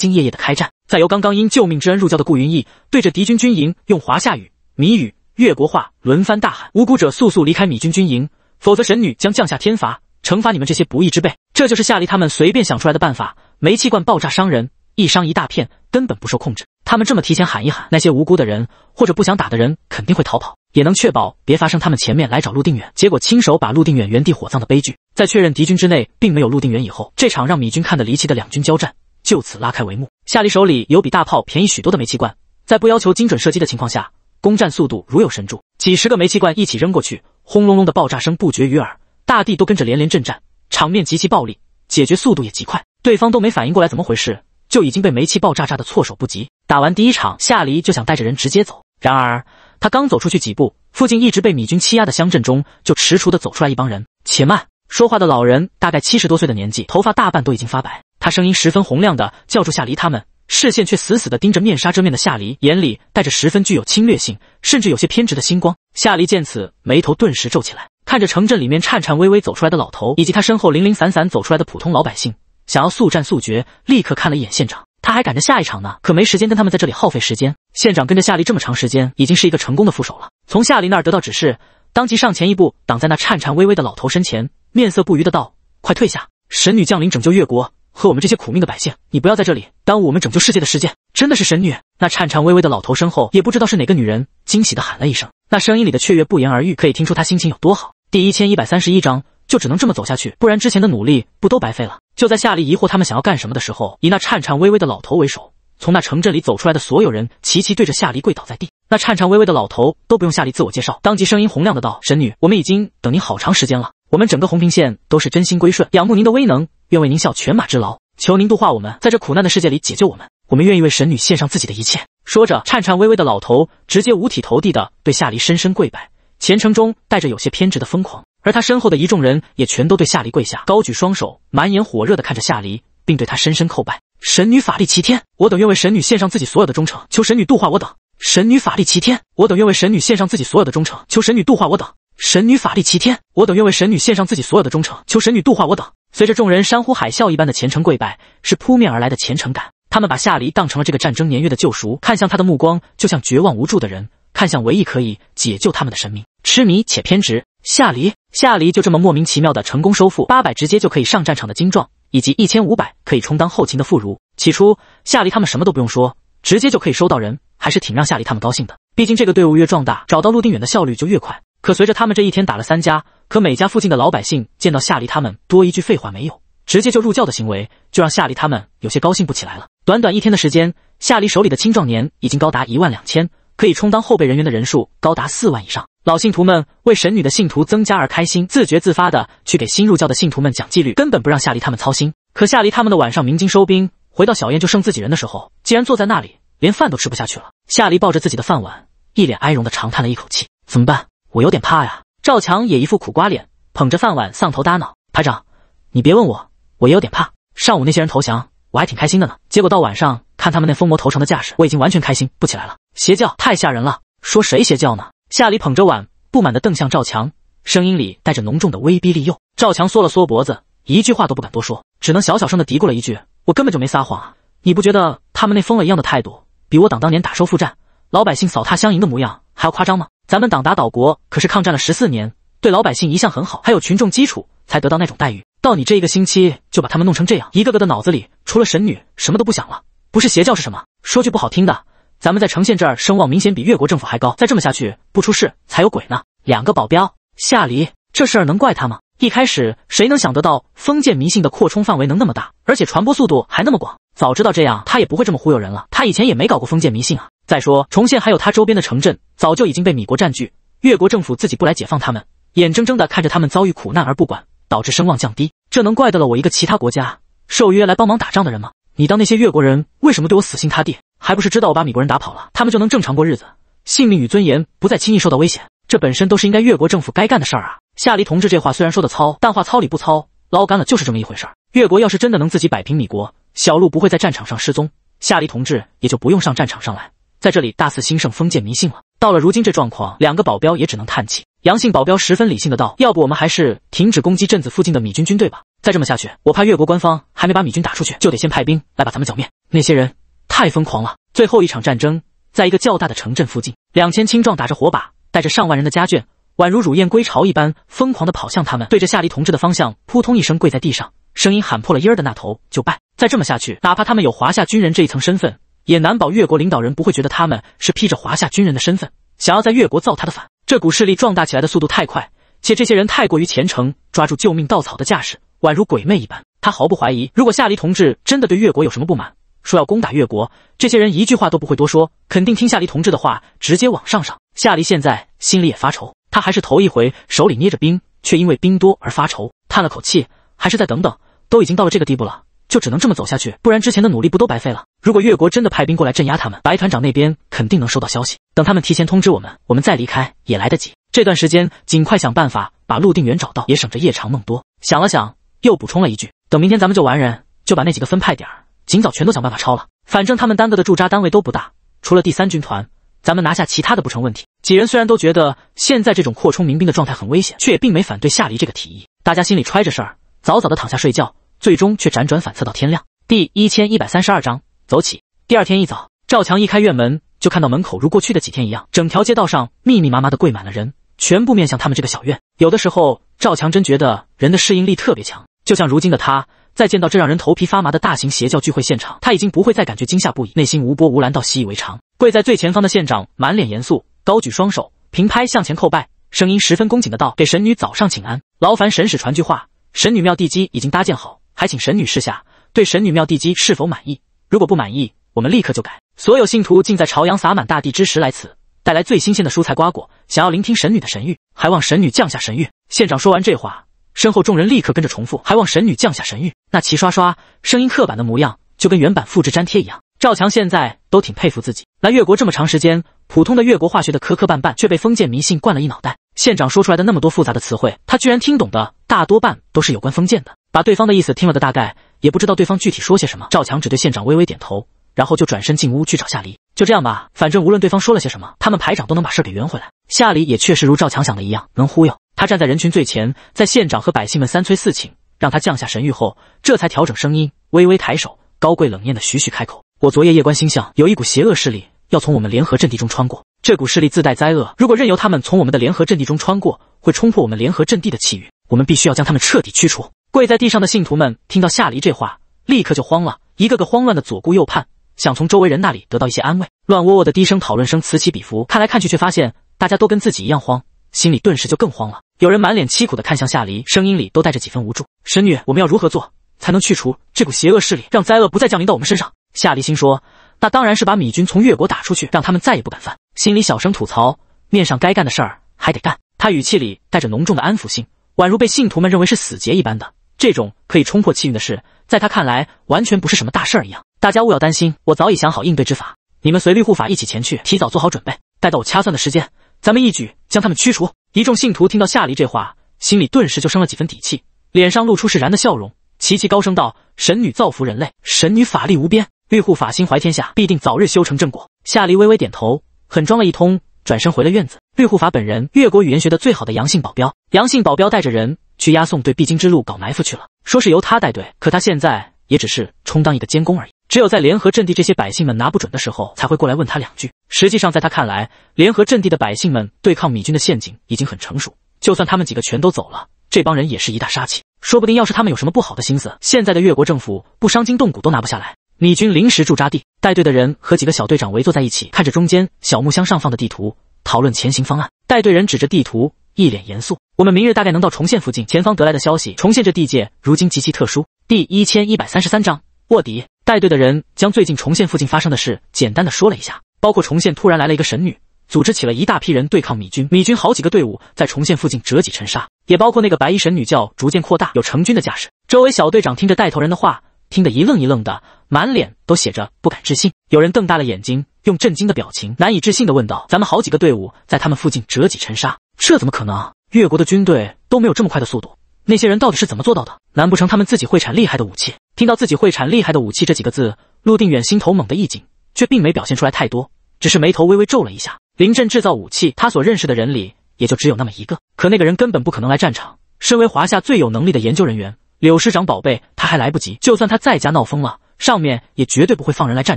兢业业的开战。再由刚刚因救命之恩入教的顾云逸，对着敌军军营用华夏语、谜语、越国话轮番大喊：“无辜者速速离开米军军营，否则神女将降下天罚，惩罚你们这些不义之辈。”这就是夏黎他们随便想出来的办法。煤气罐爆炸伤人，一伤一大片，根本不受控制。他们这么提前喊一喊，那些无辜的人或者不想打的人肯定会逃跑。也能确保别发生他们前面来找陆定远，结果亲手把陆定远原地火葬的悲剧。在确认敌军之内并没有陆定远以后，这场让米军看得离奇的两军交战就此拉开帷幕。夏黎手里有比大炮便宜许多的煤气罐，在不要求精准射击的情况下，攻占速度如有神助。几十个煤气罐一起扔过去，轰隆隆的爆炸声不绝于耳，大地都跟着连连震颤，场面极其暴力，解决速度也极快。对方都没反应过来怎么回事，就已经被煤气爆炸炸得措手不及。打完第一场，夏黎就想带着人直接走，然而。他刚走出去几步，附近一直被米军欺压的乡镇中，就踟蹰的走出来一帮人。且慢！说话的老人大概七十多岁的年纪，头发大半都已经发白。他声音十分洪亮的叫住夏黎他们，视线却死死的盯着面纱遮面的夏黎，眼里带着十分具有侵略性，甚至有些偏执的星光。夏黎见此，眉头顿时皱起来，看着城镇里面颤颤巍巍走出来的老头，以及他身后零零散散走出来的普通老百姓，想要速战速决，立刻看了一眼县长。他还赶着下一场呢，可没时间跟他们在这里耗费时间。县长跟着夏黎这么长时间，已经是一个成功的副手了。从夏黎那儿得到指示，当即上前一步，挡在那颤颤巍巍的老头身前，面色不愉的道：“快退下！神女降临，拯救越国和我们这些苦命的百姓，你不要在这里耽误我们拯救世界的时间。”真的是神女！那颤颤巍巍的老头身后，也不知道是哪个女人，惊喜的喊了一声，那声音里的雀跃不言而喻，可以听出他心情有多好。第一千一百三十一章。就只能这么走下去，不然之前的努力不都白费了？就在夏黎疑惑他们想要干什么的时候，以那颤颤巍巍的老头为首，从那城镇里走出来的所有人齐齐对着夏黎跪倒在地。那颤颤巍巍的老头都不用夏黎自我介绍，当即声音洪亮的道：“神女，我们已经等您好长时间了，我们整个红平县都是真心归顺，仰慕您的威能，愿为您效犬马之劳，求您度化我们，在这苦难的世界里解救我们，我们愿意为神女献上自己的一切。”说着，颤颤巍巍的老头直接五体投地的对夏黎深深跪拜。虔诚中带着有些偏执的疯狂，而他身后的一众人也全都对夏离跪下，高举双手，满眼火热的看着夏离，并对他深深叩拜。神女法力齐天，我等愿为神女献上自己所有的忠诚，求神女度化我等。神女法力齐天，我等愿为神女献上自己所有的忠诚，求神女度化我等。神女法力齐天，我等愿为神女献上自己所有的忠诚，求神女度化我等。随着众人山呼海啸一般的虔诚跪拜，是扑面而来的虔诚感。他们把夏离当成了这个战争年月的救赎，看向他的目光就像绝望无助的人看向唯一可以解救他们的神明。痴迷且偏执，夏黎，夏黎就这么莫名其妙的成功收复八百，直接就可以上战场的精壮，以及一千五百可以充当后勤的妇孺。起初，夏黎他们什么都不用说，直接就可以收到人，还是挺让夏黎他们高兴的。毕竟这个队伍越壮大，找到陆定远的效率就越快。可随着他们这一天打了三家，可每家附近的老百姓见到夏黎他们多一句废话没有，直接就入教的行为，就让夏黎他们有些高兴不起来了。短短一天的时间，夏黎手里的青壮年已经高达一万两千，可以充当后备人员的人数高达四万以上。老信徒们为神女的信徒增加而开心，自觉自发的去给新入教的信徒们讲纪律，根本不让夏离他们操心。可夏离他们的晚上鸣金收兵，回到小院就剩自己人的时候，竟然坐在那里连饭都吃不下去了。夏离抱着自己的饭碗，一脸哀容的长叹了一口气：“怎么办？我有点怕呀。”赵强也一副苦瓜脸，捧着饭碗丧头搭脑。排长，你别问我，我也有点怕。上午那些人投降，我还挺开心的呢。结果到晚上看他们那疯魔投诚的架势，我已经完全开心不起来了。邪教太吓人了，说谁邪教呢？夏里捧着碗，不满地瞪向赵强，声音里带着浓重的威逼利诱。赵强缩了缩脖子，一句话都不敢多说，只能小小声的嘀咕了一句：“我根本就没撒谎啊！你不觉得他们那疯了一样的态度，比我党当年打收复战，老百姓扫榻相迎的模样还要夸张吗？咱们党打岛国可是抗战了十四年，对老百姓一向很好，还有群众基础，才得到那种待遇。到你这一个星期就把他们弄成这样，一个个的脑子里除了神女什么都不想了，不是邪教是什么？说句不好听的。”咱们在城县这儿声望明显比越国政府还高，再这么下去不出事才有鬼呢。两个保镖，夏离，这事儿能怪他吗？一开始谁能想得到封建迷信的扩充范围能那么大，而且传播速度还那么广？早知道这样，他也不会这么忽悠人了。他以前也没搞过封建迷信啊。再说，重县还有他周边的城镇早就已经被米国占据，越国政府自己不来解放他们，眼睁睁的看着他们遭遇苦难而不管，导致声望降低，这能怪得了我一个其他国家受约来帮忙打仗的人吗？你当那些越国人为什么对我死心塌地？还不是知道我把米国人打跑了，他们就能正常过日子，性命与尊严不再轻易受到危险。这本身都是应该越国政府该干的事儿啊！夏黎同志这话虽然说的糙，但话糙理不糙，捞干了就是这么一回事儿。越国要是真的能自己摆平米国，小鹿不会在战场上失踪，夏黎同志也就不用上战场上来，在这里大肆兴盛封建迷信了。到了如今这状况，两个保镖也只能叹气。阳性保镖十分理性的道：“要不我们还是停止攻击镇子附近的米军军队吧，再这么下去，我怕越国官方还没把米军打出去，就得先派兵来把咱们剿灭。那些人。”太疯狂了！最后一场战争，在一个较大的城镇附近，两千青壮打着火把，带着上万人的家眷，宛如乳燕归巢一般，疯狂地跑向他们，对着夏黎同志的方向，扑通一声跪在地上，声音喊破了音儿的那头就拜。再这么下去，哪怕他们有华夏军人这一层身份，也难保越国领导人不会觉得他们是披着华夏军人的身份，想要在越国造他的反。这股势力壮大起来的速度太快，且这些人太过于虔诚，抓住救命稻草的架势，宛如鬼魅一般。他毫不怀疑，如果夏黎同志真的对越国有什么不满，说要攻打越国，这些人一句话都不会多说，肯定听夏离同志的话，直接往上上。夏离现在心里也发愁，他还是头一回手里捏着兵，却因为兵多而发愁，叹了口气，还是再等等。都已经到了这个地步了，就只能这么走下去，不然之前的努力不都白费了。如果越国真的派兵过来镇压他们，白团长那边肯定能收到消息，等他们提前通知我们，我们再离开也来得及。这段时间尽快想办法把陆定远找到，也省着夜长梦多。想了想，又补充了一句：等明天咱们就完人，就把那几个分派点儿。尽早全都想办法抄了，反正他们单个的驻扎单位都不大，除了第三军团，咱们拿下其他的不成问题。几人虽然都觉得现在这种扩充民兵的状态很危险，却也并没反对夏黎这个提议。大家心里揣着事儿，早早的躺下睡觉，最终却辗转反侧到天亮。第一千一百三十二章走起。第二天一早，赵强一开院门，就看到门口如过去的几天一样，整条街道上密密麻麻的跪满了人，全部面向他们这个小院。有的时候，赵强真觉得人的适应力特别强，就像如今的他。再见到这让人头皮发麻的大型邪教聚会现场，他已经不会再感觉惊吓不已，内心无波无澜，到习以为常。跪在最前方的县长满脸严肃，高举双手，平拍向前叩拜，声音十分恭敬的道：“给神女早上请安，劳烦神使传句话，神女庙地基已经搭建好，还请神女试下对神女庙地基是否满意。如果不满意，我们立刻就改。”所有信徒尽在朝阳洒满大地之时来此，带来最新鲜的蔬菜瓜果，想要聆听神女的神谕，还望神女降下神谕。县长说完这话。身后众人立刻跟着重复，还望神女降下神谕。那齐刷刷声音刻板的模样，就跟原版复制粘贴一样。赵强现在都挺佩服自己，来越国这么长时间，普通的越国化学的磕磕绊绊，却被封建迷信灌了一脑袋。县长说出来的那么多复杂的词汇，他居然听懂的大多半都是有关封建的。把对方的意思听了个大概，也不知道对方具体说些什么。赵强只对县长微微点头，然后就转身进屋去找夏黎。就这样吧，反正无论对方说了些什么，他们排长都能把事儿给圆回来。夏黎也确实如赵强想的一样，能忽悠。他站在人群最前，在县长和百姓们三催四请，让他降下神谕后，这才调整声音，微微抬手，高贵冷艳的徐徐开口：“我昨夜夜观星象，有一股邪恶势力要从我们联合阵地中穿过。这股势力自带灾厄，如果任由他们从我们的联合阵地中穿过，会冲破我们联合阵地的气运。我们必须要将他们彻底驱除。”跪在地上的信徒们听到夏离这话，立刻就慌了，一个个慌乱的左顾右盼，想从周围人那里得到一些安慰。乱窝窝的低声讨论声此起彼伏，看来看去却发现大家都跟自己一样慌，心里顿时就更慌了。有人满脸凄苦地看向夏黎，声音里都带着几分无助。神女，我们要如何做才能去除这股邪恶势力，让灾厄不再降临到我们身上？夏黎心说：“那当然是把米军从越国打出去，让他们再也不敢犯。”心里小声吐槽，面上该干的事儿还得干。他语气里带着浓重的安抚性，宛如被信徒们认为是死劫一般的这种可以冲破气运的事，在他看来完全不是什么大事儿一样。大家勿要担心，我早已想好应对之法。你们随律护法一起前去，提早做好准备，待到我掐算的时间。咱们一举将他们驱除。一众信徒听到夏黎这话，心里顿时就生了几分底气，脸上露出释然的笑容。齐齐高声道：“神女造福人类，神女法力无边，绿护法心怀天下，必定早日修成正果。”夏黎微微点头，狠装了一通，转身回了院子。绿护法本人越国语言学的最好的阳性保镖，阳性保镖带着人去押送队必经之路搞埋伏去了，说是由他带队，可他现在也只是充当一个监工而已。只有在联合阵地，这些百姓们拿不准的时候，才会过来问他两句。实际上，在他看来，联合阵地的百姓们对抗米军的陷阱已经很成熟。就算他们几个全都走了，这帮人也是一大杀器。说不定要是他们有什么不好的心思，现在的越国政府不伤筋动骨都拿不下来。米军临时驻扎地，带队的人和几个小队长围坐在一起，看着中间小木箱上放的地图，讨论前行方案。带队人指着地图，一脸严肃：“我们明日大概能到重县附近。前方得来的消息，重县这地界如今极其特殊。”第一千一百三十三章卧底。带队的人将最近重县附近发生的事简单的说了一下，包括重县突然来了一个神女，组织起了一大批人对抗米军，米军好几个队伍在重县附近折戟沉沙，也包括那个白衣神女教逐渐扩大，有成军的架势。周围小队长听着带头人的话，听得一愣一愣的，满脸都写着不敢置信。有人瞪大了眼睛，用震惊的表情，难以置信的问道：“咱们好几个队伍在他们附近折戟沉沙，这怎么可能？越国的军队都没有这么快的速度，那些人到底是怎么做到的？难不成他们自己会产厉害的武器？”听到自己会产厉害的武器这几个字，陆定远心头猛地一紧，却并没表现出来太多，只是眉头微微皱了一下。临阵制造武器，他所认识的人里也就只有那么一个，可那个人根本不可能来战场。身为华夏最有能力的研究人员，柳师长宝贝他还来不及。就算他在家闹疯了，上面也绝对不会放人来战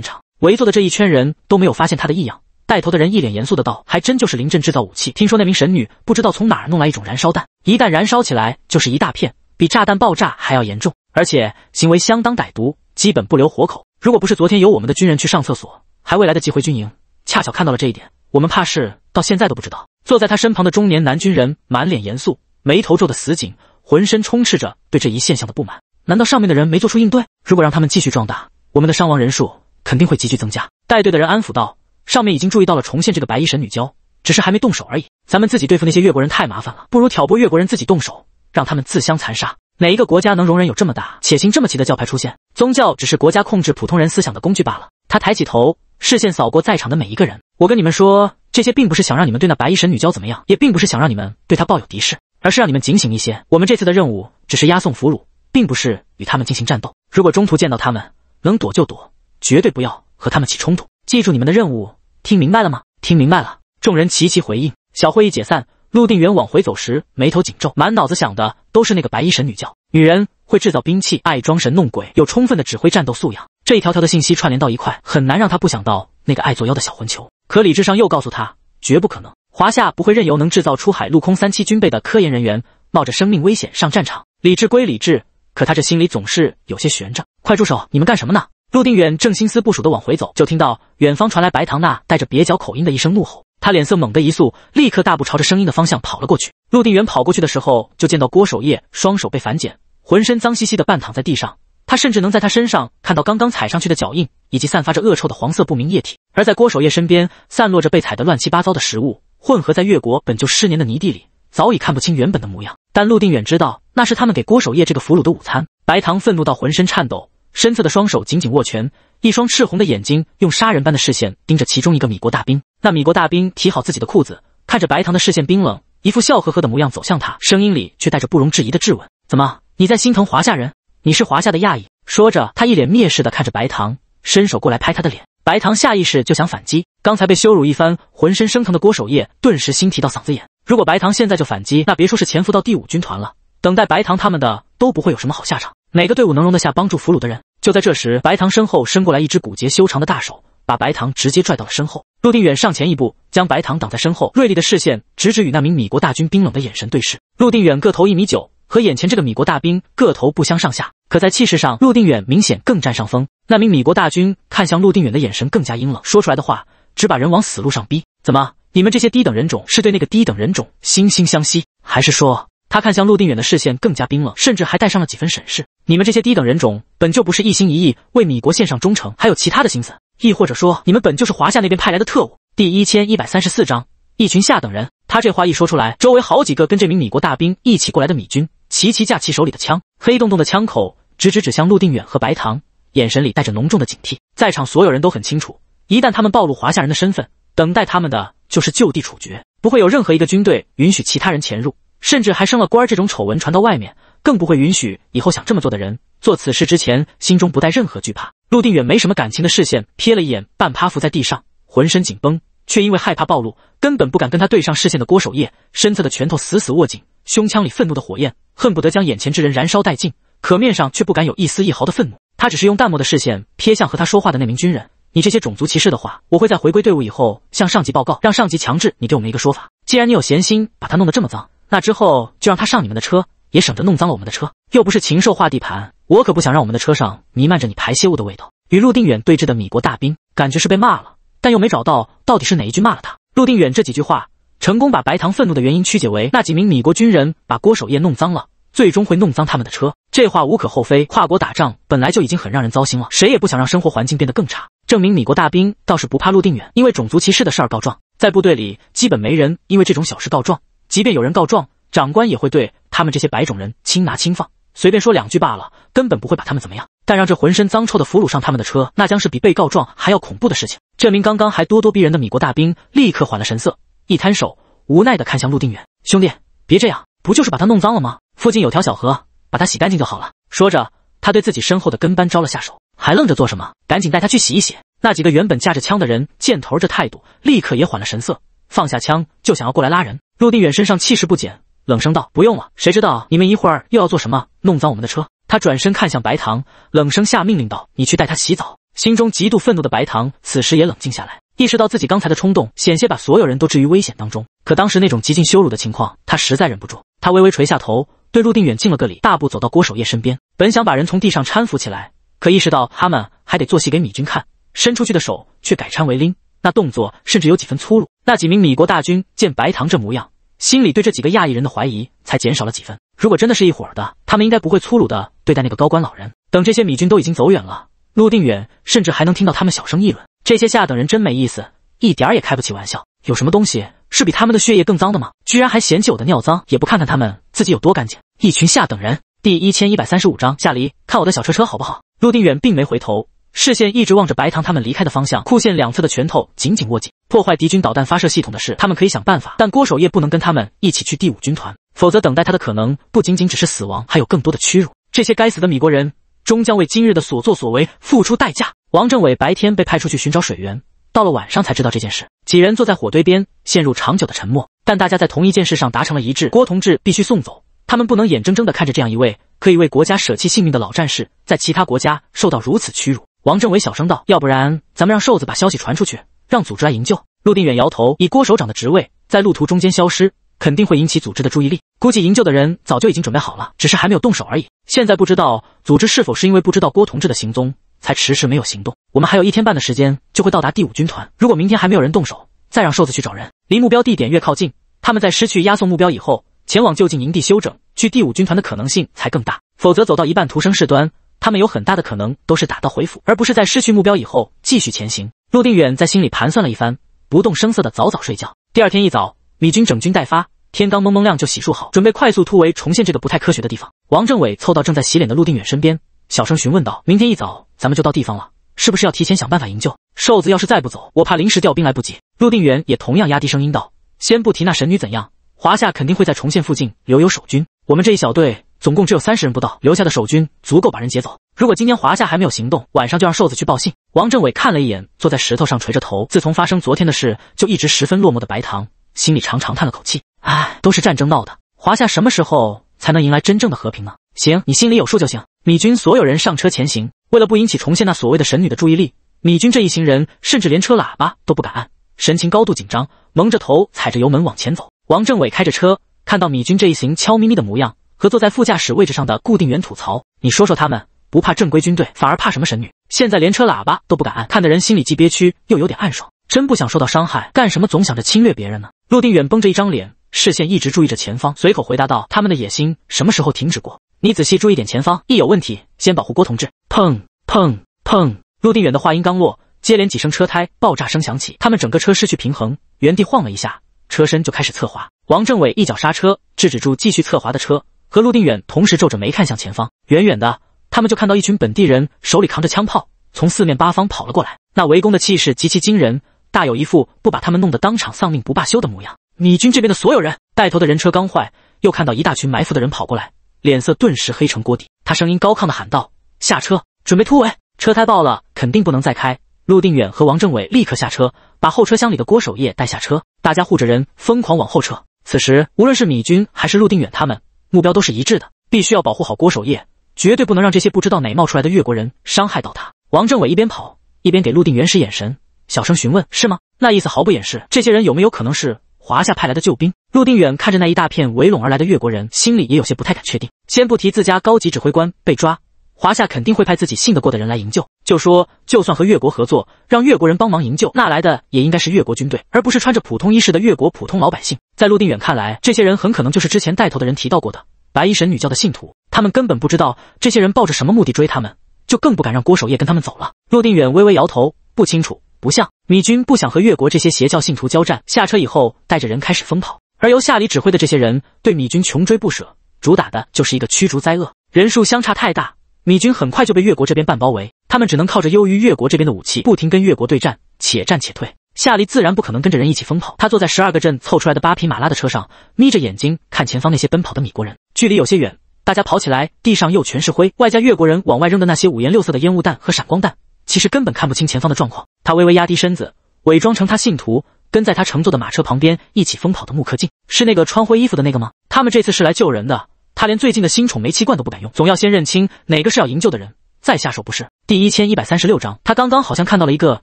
场。围坐的这一圈人都没有发现他的异样。带头的人一脸严肃的道：“还真就是临阵制造武器。听说那名神女不知道从哪儿弄来一种燃烧弹，一旦燃烧起来就是一大片，比炸弹爆炸还要严重。”而且行为相当歹毒，基本不留活口。如果不是昨天有我们的军人去上厕所，还未来得及回军营，恰巧看到了这一点，我们怕是到现在都不知道。坐在他身旁的中年男军人满脸严肃，眉头皱得死紧，浑身充斥着对这一现象的不满。难道上面的人没做出应对？如果让他们继续壮大，我们的伤亡人数肯定会急剧增加。带队的人安抚道：“上面已经注意到了重现这个白衣神女娇，只是还没动手而已。咱们自己对付那些越国人太麻烦了，不如挑拨越国人自己动手，让他们自相残杀。”哪一个国家能容忍有这么大且心这么急的教派出现？宗教只是国家控制普通人思想的工具罢了。他抬起头，视线扫过在场的每一个人。我跟你们说，这些并不是想让你们对那白衣神女教怎么样，也并不是想让你们对她抱有敌视，而是让你们警醒一些。我们这次的任务只是押送俘虏，并不是与他们进行战斗。如果中途见到他们，能躲就躲，绝对不要和他们起冲突。记住你们的任务，听明白了吗？听明白了。众人齐齐回应。小会议解散。陆定远往回走时，眉头紧皱，满脑子想的都是那个白衣神女教女人会制造兵器，爱装神弄鬼，有充分的指挥战斗素养。这一条条的信息串联到一块，很难让他不想到那个爱作妖的小混球。可理智上又告诉他，绝不可能，华夏不会任由能制造出海陆空三栖军备的科研人员冒着生命危险上战场。理智归理智，可他这心里总是有些悬着。快住手！你们干什么呢？陆定远正心思部署的往回走，就听到远方传来白唐那带着蹩脚口音的一声怒吼。他脸色猛地一肃，立刻大步朝着声音的方向跑了过去。陆定远跑过去的时候，就见到郭守业双手被反剪，浑身脏兮兮的，半躺在地上。他甚至能在他身上看到刚刚踩上去的脚印，以及散发着恶臭的黄色不明液体。而在郭守业身边散落着被踩得乱七八糟的食物，混合在越国本就湿黏的泥地里，早已看不清原本的模样。但陆定远知道，那是他们给郭守业这个俘虏的午餐。白糖愤怒到浑身颤抖。身侧的双手紧紧握拳，一双赤红的眼睛用杀人般的视线盯着其中一个米国大兵。那米国大兵提好自己的裤子，看着白糖的视线冰冷，一副笑呵呵的模样走向他，声音里却带着不容置疑的质问：“怎么，你在心疼华夏人？你是华夏的亚裔？”说着，他一脸蔑视的看着白糖，伸手过来拍他的脸。白糖下意识就想反击，刚才被羞辱一番，浑身生疼的郭守业顿时心提到嗓子眼。如果白糖现在就反击，那别说是潜伏到第五军团了，等待白糖他们的都不会有什么好下场。哪个队伍能容得下帮助俘虏的人？就在这时，白糖身后伸过来一只骨节修长的大手，把白糖直接拽到了身后。陆定远上前一步，将白糖挡在身后，锐利的视线直直与那名米国大军冰冷的眼神对视。陆定远个头一米九，和眼前这个米国大兵个头不相上下，可在气势上，陆定远明显更占上风。那名米国大军看向陆定远的眼神更加阴冷，说出来的话只把人往死路上逼。怎么，你们这些低等人种是对那个低等人种惺惺相惜，还是说……他看向陆定远的视线更加冰冷，甚至还带上了几分审视。你们这些低等人种，本就不是一心一意为米国献上忠诚，还有其他的心思，亦或者说你们本就是华夏那边派来的特务。第一千一百三十四章一群下等人。他这话一说出来，周围好几个跟这名米国大兵一起过来的米军，齐齐架起手里的枪，黑洞洞的枪口直直指向陆定远和白糖，眼神里带着浓重的警惕。在场所有人都很清楚，一旦他们暴露华夏人的身份，等待他们的就是就地处决，不会有任何一个军队允许其他人潜入，甚至还升了官儿这种丑闻传到外面。更不会允许以后想这么做的人做此事之前心中不带任何惧怕。陆定远没什么感情的视线瞥了一眼半趴伏在地上、浑身紧绷却因为害怕暴露根本不敢跟他对上视线的郭守业，身侧的拳头死死握紧，胸腔里愤怒的火焰恨不得将眼前之人燃烧殆尽，可面上却不敢有一丝一毫的愤怒。他只是用淡漠的视线瞥向和他说话的那名军人：“你这些种族歧视的话，我会在回归队伍以后向上级报告，让上级强制你给我们一个说法。既然你有闲心把他弄得这么脏，那之后就让他上你们的车。”也省着弄脏了我们的车，又不是禽兽画地盘，我可不想让我们的车上弥漫着你排泄物的味道。与陆定远对峙的米国大兵感觉是被骂了，但又没找到到底是哪一句骂了他。陆定远这几句话成功把白糖愤怒的原因曲解为那几名米国军人把郭守业弄脏了，最终会弄脏他们的车。这话无可厚非，跨国打仗本来就已经很让人糟心了，谁也不想让生活环境变得更差。证明米国大兵倒是不怕陆定远，因为种族歧视的事儿告状，在部队里基本没人因为这种小事告状，即便有人告状。长官也会对他们这些白种人轻拿轻放，随便说两句罢了，根本不会把他们怎么样。但让这浑身脏臭的俘虏上他们的车，那将是比被告状还要恐怖的事情。这名刚刚还咄咄逼人的米国大兵立刻缓了神色，一摊手，无奈的看向陆定远：“兄弟，别这样，不就是把他弄脏了吗？附近有条小河，把他洗干净就好了。”说着，他对自己身后的跟班招了下手：“还愣着做什么？赶紧带他去洗一洗。”那几个原本架着枪的人见头这态度，立刻也缓了神色，放下枪就想要过来拉人。陆定远身上气势不减。冷声道：“不用了，谁知道你们一会儿又要做什么，弄脏我们的车？”他转身看向白糖，冷声下命令道：“你去带他洗澡。”心中极度愤怒的白糖此时也冷静下来，意识到自己刚才的冲动险些把所有人都置于危险当中。可当时那种极尽羞辱的情况，他实在忍不住。他微微垂下头，对陆定远敬了个礼，大步走到郭守业身边，本想把人从地上搀扶起来，可意识到他们还得做戏给米军看，伸出去的手却改搀为拎，那动作甚至有几分粗鲁。那几名米国大军见白糖这模样。心里对这几个亚裔人的怀疑才减少了几分。如果真的是一伙的，他们应该不会粗鲁的对待那个高官老人。等这些米军都已经走远了，陆定远甚至还能听到他们小声议论：这些下等人真没意思，一点儿也开不起玩笑。有什么东西是比他们的血液更脏的吗？居然还嫌弃我的尿脏，也不看看他们自己有多干净，一群下等人。第一千一百三十五章，夏离，看我的小车车好不好？陆定远并没回头。视线一直望着白糖他们离开的方向，库线两侧的拳头紧紧握紧。破坏敌军导弹发射系统的事，他们可以想办法，但郭守业不能跟他们一起去第五军团，否则等待他的可能不仅仅只是死亡，还有更多的屈辱。这些该死的米国人，终将为今日的所作所为付出代价。王政委白天被派出去寻找水源，到了晚上才知道这件事。几人坐在火堆边，陷入长久的沉默。但大家在同一件事上达成了一致：郭同志必须送走，他们不能眼睁睁的看着这样一位可以为国家舍弃性命的老战士，在其他国家受到如此屈辱。王政委小声道：“要不然咱们让瘦子把消息传出去，让组织来营救。”陆定远摇头：“以郭首长的职位，在路途中间消失，肯定会引起组织的注意力。估计营救的人早就已经准备好了，只是还没有动手而已。现在不知道组织是否是因为不知道郭同志的行踪，才迟迟没有行动。我们还有一天半的时间就会到达第五军团。如果明天还没有人动手，再让瘦子去找人。离目标地点越靠近，他们在失去押送目标以后，前往就近营地休整，去第五军团的可能性才更大。否则走到一半，徒生事端。”他们有很大的可能都是打道回府，而不是在失去目标以后继续前行。陆定远在心里盘算了一番，不动声色地早早睡觉。第二天一早，米军整军待发，天刚蒙蒙亮就洗漱好，准备快速突围，重现这个不太科学的地方。王政委凑到正在洗脸的陆定远身边，小声询问道：“明天一早咱们就到地方了，是不是要提前想办法营救瘦子？要是再不走，我怕临时调兵来不及。”陆定远也同样压低声音道：“先不提那神女怎样，华夏肯定会在重现附近留有守军，我们这一小队。”总共只有三十人不到，留下的守军足够把人劫走。如果今天华夏还没有行动，晚上就让瘦子去报信。王政委看了一眼坐在石头上垂着头，自从发生昨天的事，就一直十分落寞的白糖，心里长长叹了口气：“唉，都是战争闹的。华夏什么时候才能迎来真正的和平呢？”行，你心里有数就行。米军所有人上车前行，为了不引起重现那所谓的神女的注意力，米军这一行人甚至连车喇叭都不敢按，神情高度紧张，蒙着头踩着油门往前走。王政委开着车，看到米军这一行悄咪咪的模样。和坐在副驾驶位置上的固定远吐槽：“你说说他们不怕正规军队，反而怕什么神女？现在连车喇叭都不敢按，看的人心里既憋屈又有点暗爽。真不想受到伤害，干什么总想着侵略别人呢？”陆定远绷着一张脸，视线一直注意着前方，随口回答道：“他们的野心什么时候停止过？你仔细注意点前方，一有问题先保护郭同志。”砰砰砰！陆定远的话音刚落，接连几声车胎爆炸声响起，他们整个车失去平衡，原地晃了一下，车身就开始侧滑。王政委一脚刹车，制止住继续侧滑的车。和陆定远同时皱着眉看向前方，远远的，他们就看到一群本地人手里扛着枪炮，从四面八方跑了过来。那围攻的气势极其惊人，大有一副不把他们弄得当场丧命不罢休的模样。米军这边的所有人，带头的人车刚坏，又看到一大群埋伏的人跑过来，脸色顿时黑成锅底。他声音高亢的喊道：“下车，准备突围！车胎爆了，肯定不能再开。”陆定远和王政委立刻下车，把后车厢里的郭守业带下车，大家护着人疯狂往后撤。此时，无论是米军还是陆定远他们。目标都是一致的，必须要保护好郭守业，绝对不能让这些不知道哪冒出来的越国人伤害到他。王政委一边跑一边给陆定远使眼神，小声询问：“是吗？那意思毫不掩饰，这些人有没有可能是华夏派来的救兵？”陆定远看着那一大片围拢而来的越国人，心里也有些不太敢确定。先不提自家高级指挥官被抓。华夏肯定会派自己信得过的人来营救。就说，就算和越国合作，让越国人帮忙营救，那来的也应该是越国军队，而不是穿着普通衣饰的越国普通老百姓。在陆定远看来，这些人很可能就是之前带头的人提到过的白衣神女教的信徒。他们根本不知道这些人抱着什么目的追他们，就更不敢让郭守业跟他们走了。陆定远微微摇头，不清楚，不像。米军不想和越国这些邪教信徒交战，下车以后带着人开始疯跑。而由夏里指挥的这些人对米军穷追不舍，主打的就是一个驱逐灾厄，人数相差太大。米军很快就被越国这边半包围，他们只能靠着优于越国这边的武器，不停跟越国对战，且战且退。夏黎自然不可能跟着人一起疯跑，他坐在十二个镇凑出来的八匹马拉的车上，眯着眼睛看前方那些奔跑的米国人，距离有些远，大家跑起来地上又全是灰，外加越国人往外扔的那些五颜六色的烟雾弹和闪光弹，其实根本看不清前方的状况。他微微压低身子，伪装成他信徒，跟在他乘坐的马车旁边一起疯跑的穆克进，是那个穿灰衣服的那个吗？他们这次是来救人的。他连最近的新宠煤气罐都不敢用，总要先认清哪个是要营救的人，再下手不是？第一千一百三十六章，他刚刚好像看到了一个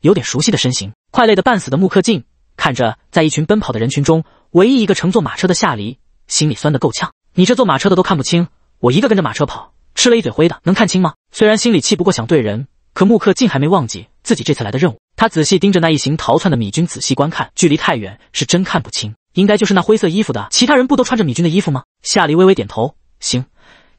有点熟悉的身形。快累得半死的穆克进看着在一群奔跑的人群中，唯一一个乘坐马车的夏黎，心里酸得够呛。你这坐马车的都看不清，我一个跟着马车跑，吃了一嘴灰的能看清吗？虽然心里气不过想对人，可穆克进还没忘记自己这次来的任务。他仔细盯着那一行逃窜的米军，仔细观看，距离太远是真看不清。应该就是那灰色衣服的，其他人不都穿着米军的衣服吗？夏黎微微点头。行，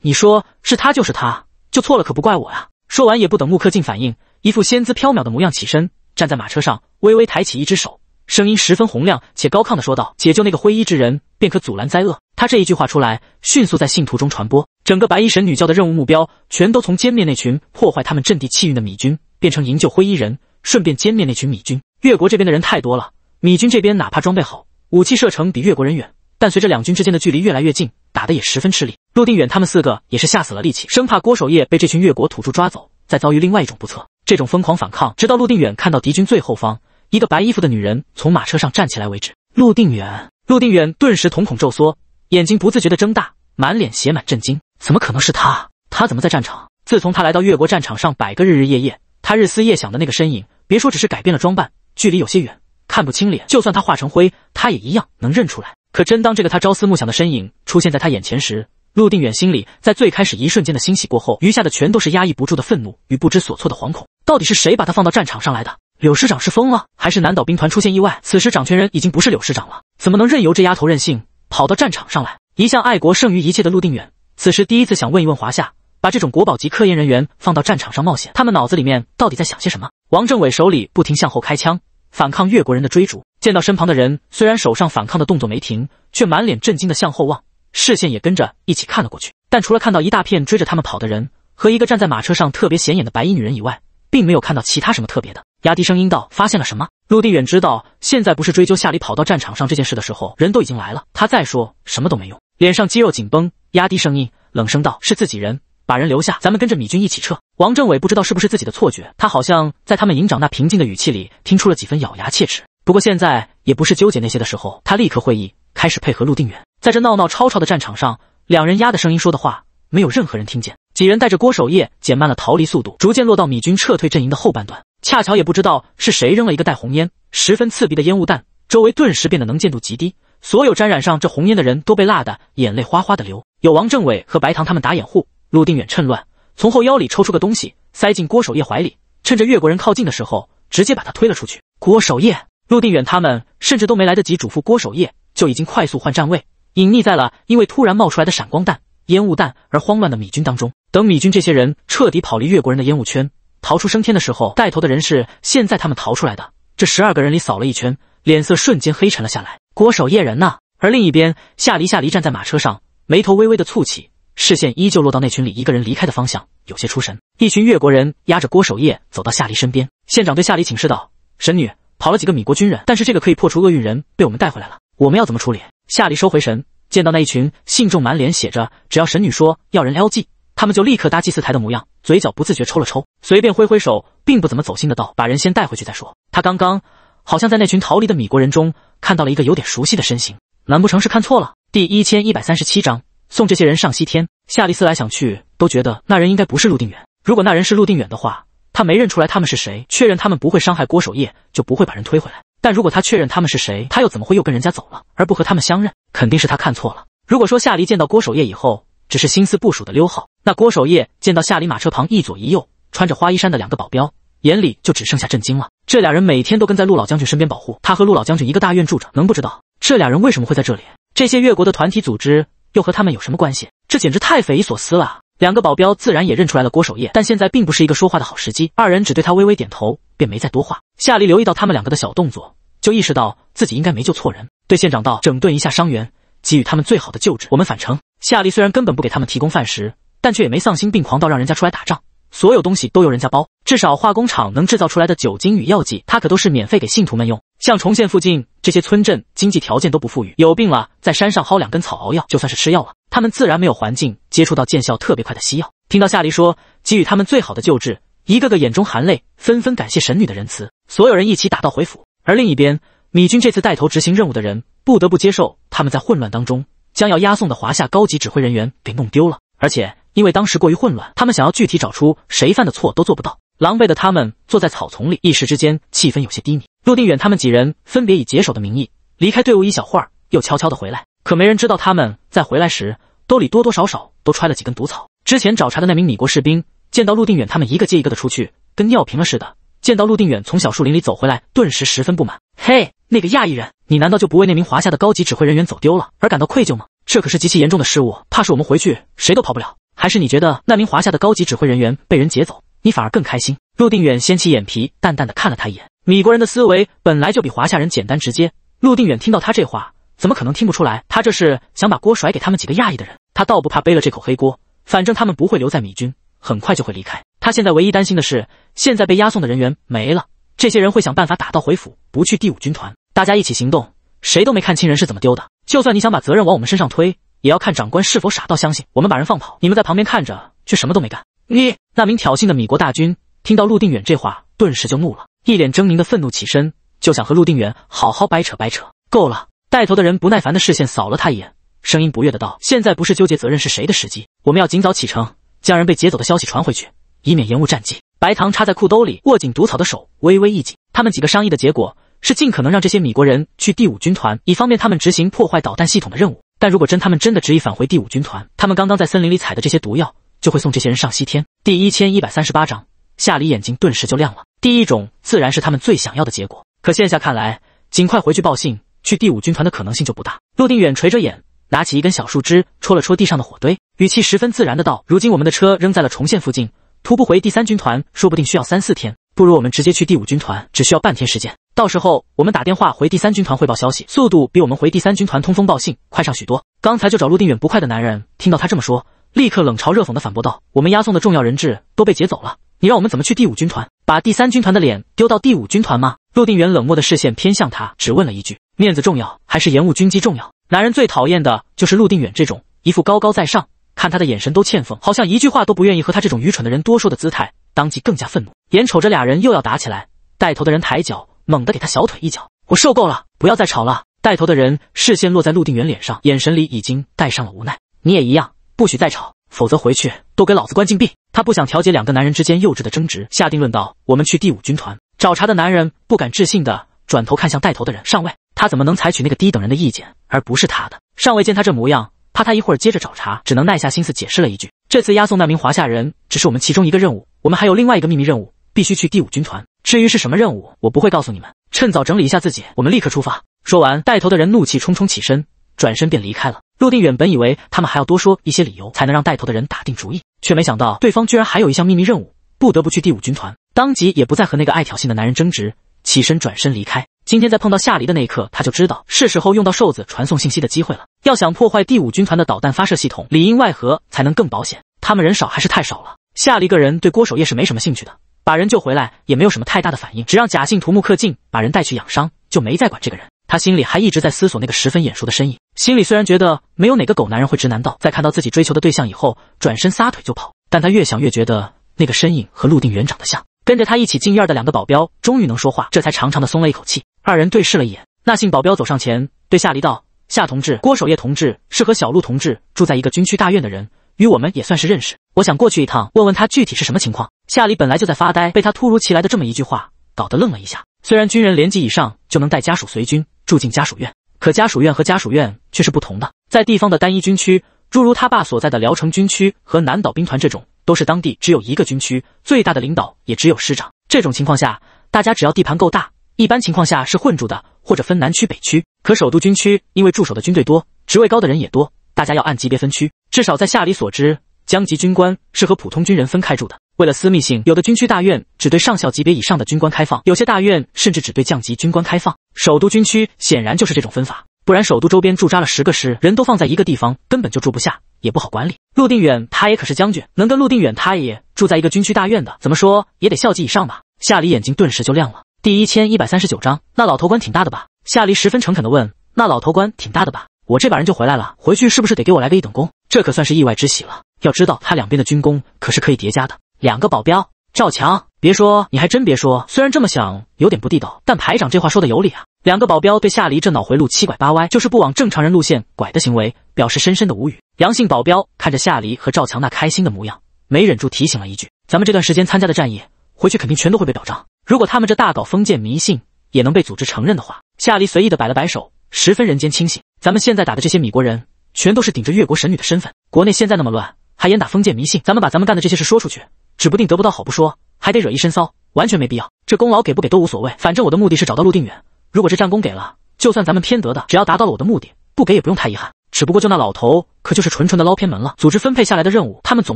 你说是他就是他，就错了，可不怪我呀！说完，也不等穆克进反应，一副仙姿飘渺的模样起身，站在马车上，微微抬起一只手，声音十分洪亮且高亢的说道：“解救那个灰衣之人，便可阻拦灾厄。”他这一句话出来，迅速在信徒中传播，整个白衣神女教的任务目标，全都从歼灭那群破坏他们阵地气运的米军，变成营救灰衣人，顺便歼灭那群米军。越国这边的人太多了，米军这边哪怕装备好，武器射程比越国人远，但随着两军之间的距离越来越近。打得也十分吃力，陆定远他们四个也是吓死了力气，生怕郭守业被这群越国土著抓走，再遭遇另外一种不测。这种疯狂反抗，直到陆定远看到敌军最后方一个白衣服的女人从马车上站起来为止。陆定远，陆定远顿时瞳孔骤缩，眼睛不自觉的睁大，满脸写满震惊。怎么可能是他？他怎么在战场？自从他来到越国战场上百个日日夜夜，他日思夜想的那个身影，别说只是改变了装扮，距离有些远，看不清脸，就算他化成灰，他也一样能认出来。可真当这个他朝思暮想的身影出现在他眼前时，陆定远心里在最开始一瞬间的欣喜过后，余下的全都是压抑不住的愤怒与不知所措的惶恐。到底是谁把他放到战场上来的？柳师长是疯了，还是南岛兵团出现意外？此时掌权人已经不是柳师长了，怎么能任由这丫头任性跑到战场上来？一向爱国胜于一切的陆定远，此时第一次想问一问华夏：把这种国宝级科研人员放到战场上冒险，他们脑子里面到底在想些什么？王政委手里不停向后开枪，反抗越国人的追逐。见到身旁的人，虽然手上反抗的动作没停，却满脸震惊的向后望，视线也跟着一起看了过去。但除了看到一大片追着他们跑的人和一个站在马车上特别显眼的白衣女人以外，并没有看到其他什么特别的。压低声音道：“发现了什么？”陆定远知道现在不是追究夏里跑到战场上这件事的时候，人都已经来了，他再说什么都没用。脸上肌肉紧绷，压低声音，冷声道：“是自己人，把人留下，咱们跟着米军一起撤。”王政委不知道是不是自己的错觉，他好像在他们营长那平静的语气里听出了几分咬牙切齿。不过现在也不是纠结那些的时候，他立刻会意，开始配合陆定远。在这闹闹吵吵的战场上，两人压的声音说的话，没有任何人听见。几人带着郭守业减慢了逃离速度，逐渐落到米军撤退阵营的后半段。恰巧也不知道是谁扔了一个带红烟、十分刺鼻的烟雾弹，周围顿时变得能见度极低，所有沾染上这红烟的人都被辣得眼泪哗哗的流。有王政委和白糖他们打掩护，陆定远趁乱从后腰里抽出个东西，塞进郭守业怀里，趁着越国人靠近的时候，直接把他推了出去。郭守业。陆定远他们甚至都没来得及嘱咐郭守业，就已经快速换站位，隐匿在了因为突然冒出来的闪光弹、烟雾弹而慌乱的米军当中。等米军这些人彻底跑离越国人的烟雾圈，逃出升天的时候，带头的人是现在他们逃出来的这十二个人里扫了一圈，脸色瞬间黑沉了下来。郭守业人呢？而另一边，夏离夏离站在马车上，眉头微微的蹙起，视线依旧落到那群里一个人离开的方向，有些出神。一群越国人压着郭守业走到夏离身边，县长对夏离请示道：“神女。”跑了几个米国军人，但是这个可以破除厄运人被我们带回来了，我们要怎么处理？夏离收回神，见到那一群信众满脸写着只要神女说要人 L G，他们就立刻搭祭祀台的模样，嘴角不自觉抽了抽，随便挥挥手，并不怎么走心的道：“把人先带回去再说。”他刚刚好像在那群逃离的米国人中看到了一个有点熟悉的身形，难不成是看错了？第一千一百三十七章送这些人上西天。夏离思来想去，都觉得那人应该不是陆定远。如果那人是陆定远的话。他没认出来他们是谁，确认他们不会伤害郭守业，就不会把人推回来。但如果他确认他们是谁，他又怎么会又跟人家走了，而不和他们相认？肯定是他看错了。如果说夏离见到郭守业以后只是心思部署的溜号，那郭守业见到夏离马车旁一左一右穿着花衣衫的两个保镖，眼里就只剩下震惊了。这俩人每天都跟在陆老将军身边保护他，和陆老将军一个大院住着，能不知道这俩人为什么会在这里？这些越国的团体组织又和他们有什么关系？这简直太匪夷所思了。两个保镖自然也认出来了郭守业，但现在并不是一个说话的好时机，二人只对他微微点头，便没再多话。夏离留意到他们两个的小动作，就意识到自己应该没救错人，对县长道：“整顿一下伤员，给予他们最好的救治，我们返程。”夏离虽然根本不给他们提供饭食，但却也没丧心病狂到让人家出来打仗。所有东西都由人家包，至少化工厂能制造出来的酒精与药剂，他可都是免费给信徒们用。像崇县附近这些村镇，经济条件都不富裕，有病了在山上薅两根草熬药，就算是吃药了。他们自然没有环境接触到见效特别快的西药。听到夏黎说给予他们最好的救治，一个个眼中含泪，纷纷感谢神女的仁慈。所有人一起打道回府。而另一边，米军这次带头执行任务的人不得不接受，他们在混乱当中将要押送的华夏高级指挥人员给弄丢了，而且。因为当时过于混乱，他们想要具体找出谁犯的错都做不到。狼狈的他们坐在草丛里，一时之间气氛有些低迷。陆定远他们几人分别以解手的名义离开队伍，一小会儿又悄悄的回来，可没人知道他们在回来时兜里多多少少都揣了几根毒草。之前找茬的那名米国士兵见到陆定远他们一个接一个的出去，跟尿频了似的。见到陆定远从小树林里走回来，顿时十分不满：“嘿，那个亚裔人，你难道就不为那名华夏的高级指挥人员走丢了而感到愧疚吗？这可是极其严重的失误，怕是我们回去谁都跑不了。”还是你觉得那名华夏的高级指挥人员被人劫走，你反而更开心？陆定远掀起眼皮，淡淡的看了他一眼。米国人的思维本来就比华夏人简单直接。陆定远听到他这话，怎么可能听不出来？他这是想把锅甩给他们几个亚裔的人。他倒不怕背了这口黑锅，反正他们不会留在米军，很快就会离开。他现在唯一担心的是，现在被押送的人员没了，这些人会想办法打道回府，不去第五军团。大家一起行动，谁都没看清人是怎么丢的。就算你想把责任往我们身上推。也要看长官是否傻到相信我们把人放跑，你们在旁边看着却什么都没干。你那名挑衅的米国大军听到陆定远这话，顿时就怒了，一脸狰狞的愤怒起身，就想和陆定远好好掰扯掰扯。够了！带头的人不耐烦的视线扫了他一眼，声音不悦的道：“现在不是纠结责任是谁的时机，我们要尽早启程，将人被劫走的消息传回去，以免延误战机。”白糖插在裤兜里，握紧毒草的手微微一紧。他们几个商议的结果是，尽可能让这些米国人去第五军团，以方便他们执行破坏导弹系统的任务。但如果真他们真的执意返回第五军团，他们刚刚在森林里采的这些毒药就会送这些人上西天。第一千一百三十八章，夏黎眼睛顿时就亮了。第一种自然是他们最想要的结果，可现下看来，尽快回去报信去第五军团的可能性就不大。陆定远垂着眼，拿起一根小树枝戳了戳地上的火堆，语气十分自然的道：“如今我们的车扔在了重现附近，徒步回第三军团，说不定需要三四天。”不如我们直接去第五军团，只需要半天时间。到时候我们打电话回第三军团汇报消息，速度比我们回第三军团通风报信快上许多。刚才就找陆定远不快的男人，听到他这么说，立刻冷嘲热讽的反驳道：“我们押送的重要人质都被劫走了，你让我们怎么去第五军团，把第三军团的脸丢到第五军团吗？”陆定远冷漠的视线偏向他，只问了一句：“面子重要，还是延误军机重要？”男人最讨厌的就是陆定远这种一副高高在上，看他的眼神都欠奉，好像一句话都不愿意和他这种愚蠢的人多说的姿态。当即更加愤怒，眼瞅着俩人又要打起来，带头的人抬脚猛地给他小腿一脚。我受够了，不要再吵了。带头的人视线落在陆定远脸上，眼神里已经带上了无奈。你也一样，不许再吵，否则回去都给老子关禁闭。他不想调解两个男人之间幼稚的争执，下定论道：“我们去第五军团。”找茬的男人不敢置信的转头看向带头的人上尉，他怎么能采取那个低等人的意见，而不是他的？上尉见他这模样，怕他一会儿接着找茬，只能耐下心思解释了一句：“这次押送那名华夏人，只是我们其中一个任务。”我们还有另外一个秘密任务，必须去第五军团。至于是什么任务，我不会告诉你们。趁早整理一下自己，我们立刻出发。说完，带头的人怒气冲冲起身，转身便离开了。陆定远本以为他们还要多说一些理由，才能让带头的人打定主意，却没想到对方居然还有一项秘密任务，不得不去第五军团。当即也不再和那个爱挑衅的男人争执，起身转身离开。今天在碰到夏黎的那一刻，他就知道是时候用到瘦子传送信息的机会了。要想破坏第五军团的导弹发射系统，里应外合才能更保险。他们人少还是太少了。夏黎个人对郭守业是没什么兴趣的，把人救回来也没有什么太大的反应，只让假姓徒木克进把人带去养伤，就没再管这个人。他心里还一直在思索那个十分眼熟的身影，心里虽然觉得没有哪个狗男人会直男到在看到自己追求的对象以后转身撒腿就跑，但他越想越觉得那个身影和陆定远长得像。跟着他一起进院的两个保镖终于能说话，这才长长的松了一口气。二人对视了一眼，那姓保镖走上前对夏黎道：“夏同志，郭守业同志是和小陆同志住在一个军区大院的人，与我们也算是认识。”我想过去一趟，问问他具体是什么情况。夏里本来就在发呆，被他突如其来的这么一句话搞得愣了一下。虽然军人连级以上就能带家属随军住进家属院，可家属院和家属院却是不同的。在地方的单一军区，诸如他爸所在的聊城军区和南岛兵团这种，都是当地只有一个军区，最大的领导也只有师长。这种情况下，大家只要地盘够大，一般情况下是混住的，或者分南区北区。可首都军区因为驻守的军队多，职位高的人也多，大家要按级别分区。至少在夏里所知。将级军官是和普通军人分开住的，为了私密性，有的军区大院只对上校级别以上的军官开放，有些大院甚至只对将级军官开放。首都军区显然就是这种分法，不然首都周边驻扎了十个师，人都放在一个地方，根本就住不下，也不好管理。陆定远他也可是将军，能跟陆定远他也住在一个军区大院的，怎么说也得校级以上吧？夏黎眼睛顿时就亮了。第一千一百三十九章，那老头官挺大的吧？夏黎十分诚恳的问。那老头官挺大的吧？我这把人就回来了，回去是不是得给我来个一等功？这可算是意外之喜了。要知道，他两边的军功可是可以叠加的。两个保镖，赵强，别说你还真别说，虽然这么想有点不地道，但排长这话说的有理啊。两个保镖对夏离这脑回路七拐八歪，就是不往正常人路线拐的行为，表示深深的无语。杨姓保镖看着夏离和赵强那开心的模样，没忍住提醒了一句：“咱们这段时间参加的战役，回去肯定全都会被表彰。如果他们这大搞封建迷信也能被组织承认的话。”夏离随意的摆了摆手，十分人间清醒：“咱们现在打的这些米国人，全都是顶着越国神女的身份。国内现在那么乱。”还严打封建迷信，咱们把咱们干的这些事说出去，指不定得不到好不说，还得惹一身骚，完全没必要。这功劳给不给都无所谓，反正我的目的是找到陆定远。如果这战功给了，就算咱们偏得的，只要达到了我的目的，不给也不用太遗憾。只不过就那老头，可就是纯纯的捞偏门了。组织分配下来的任务，他们总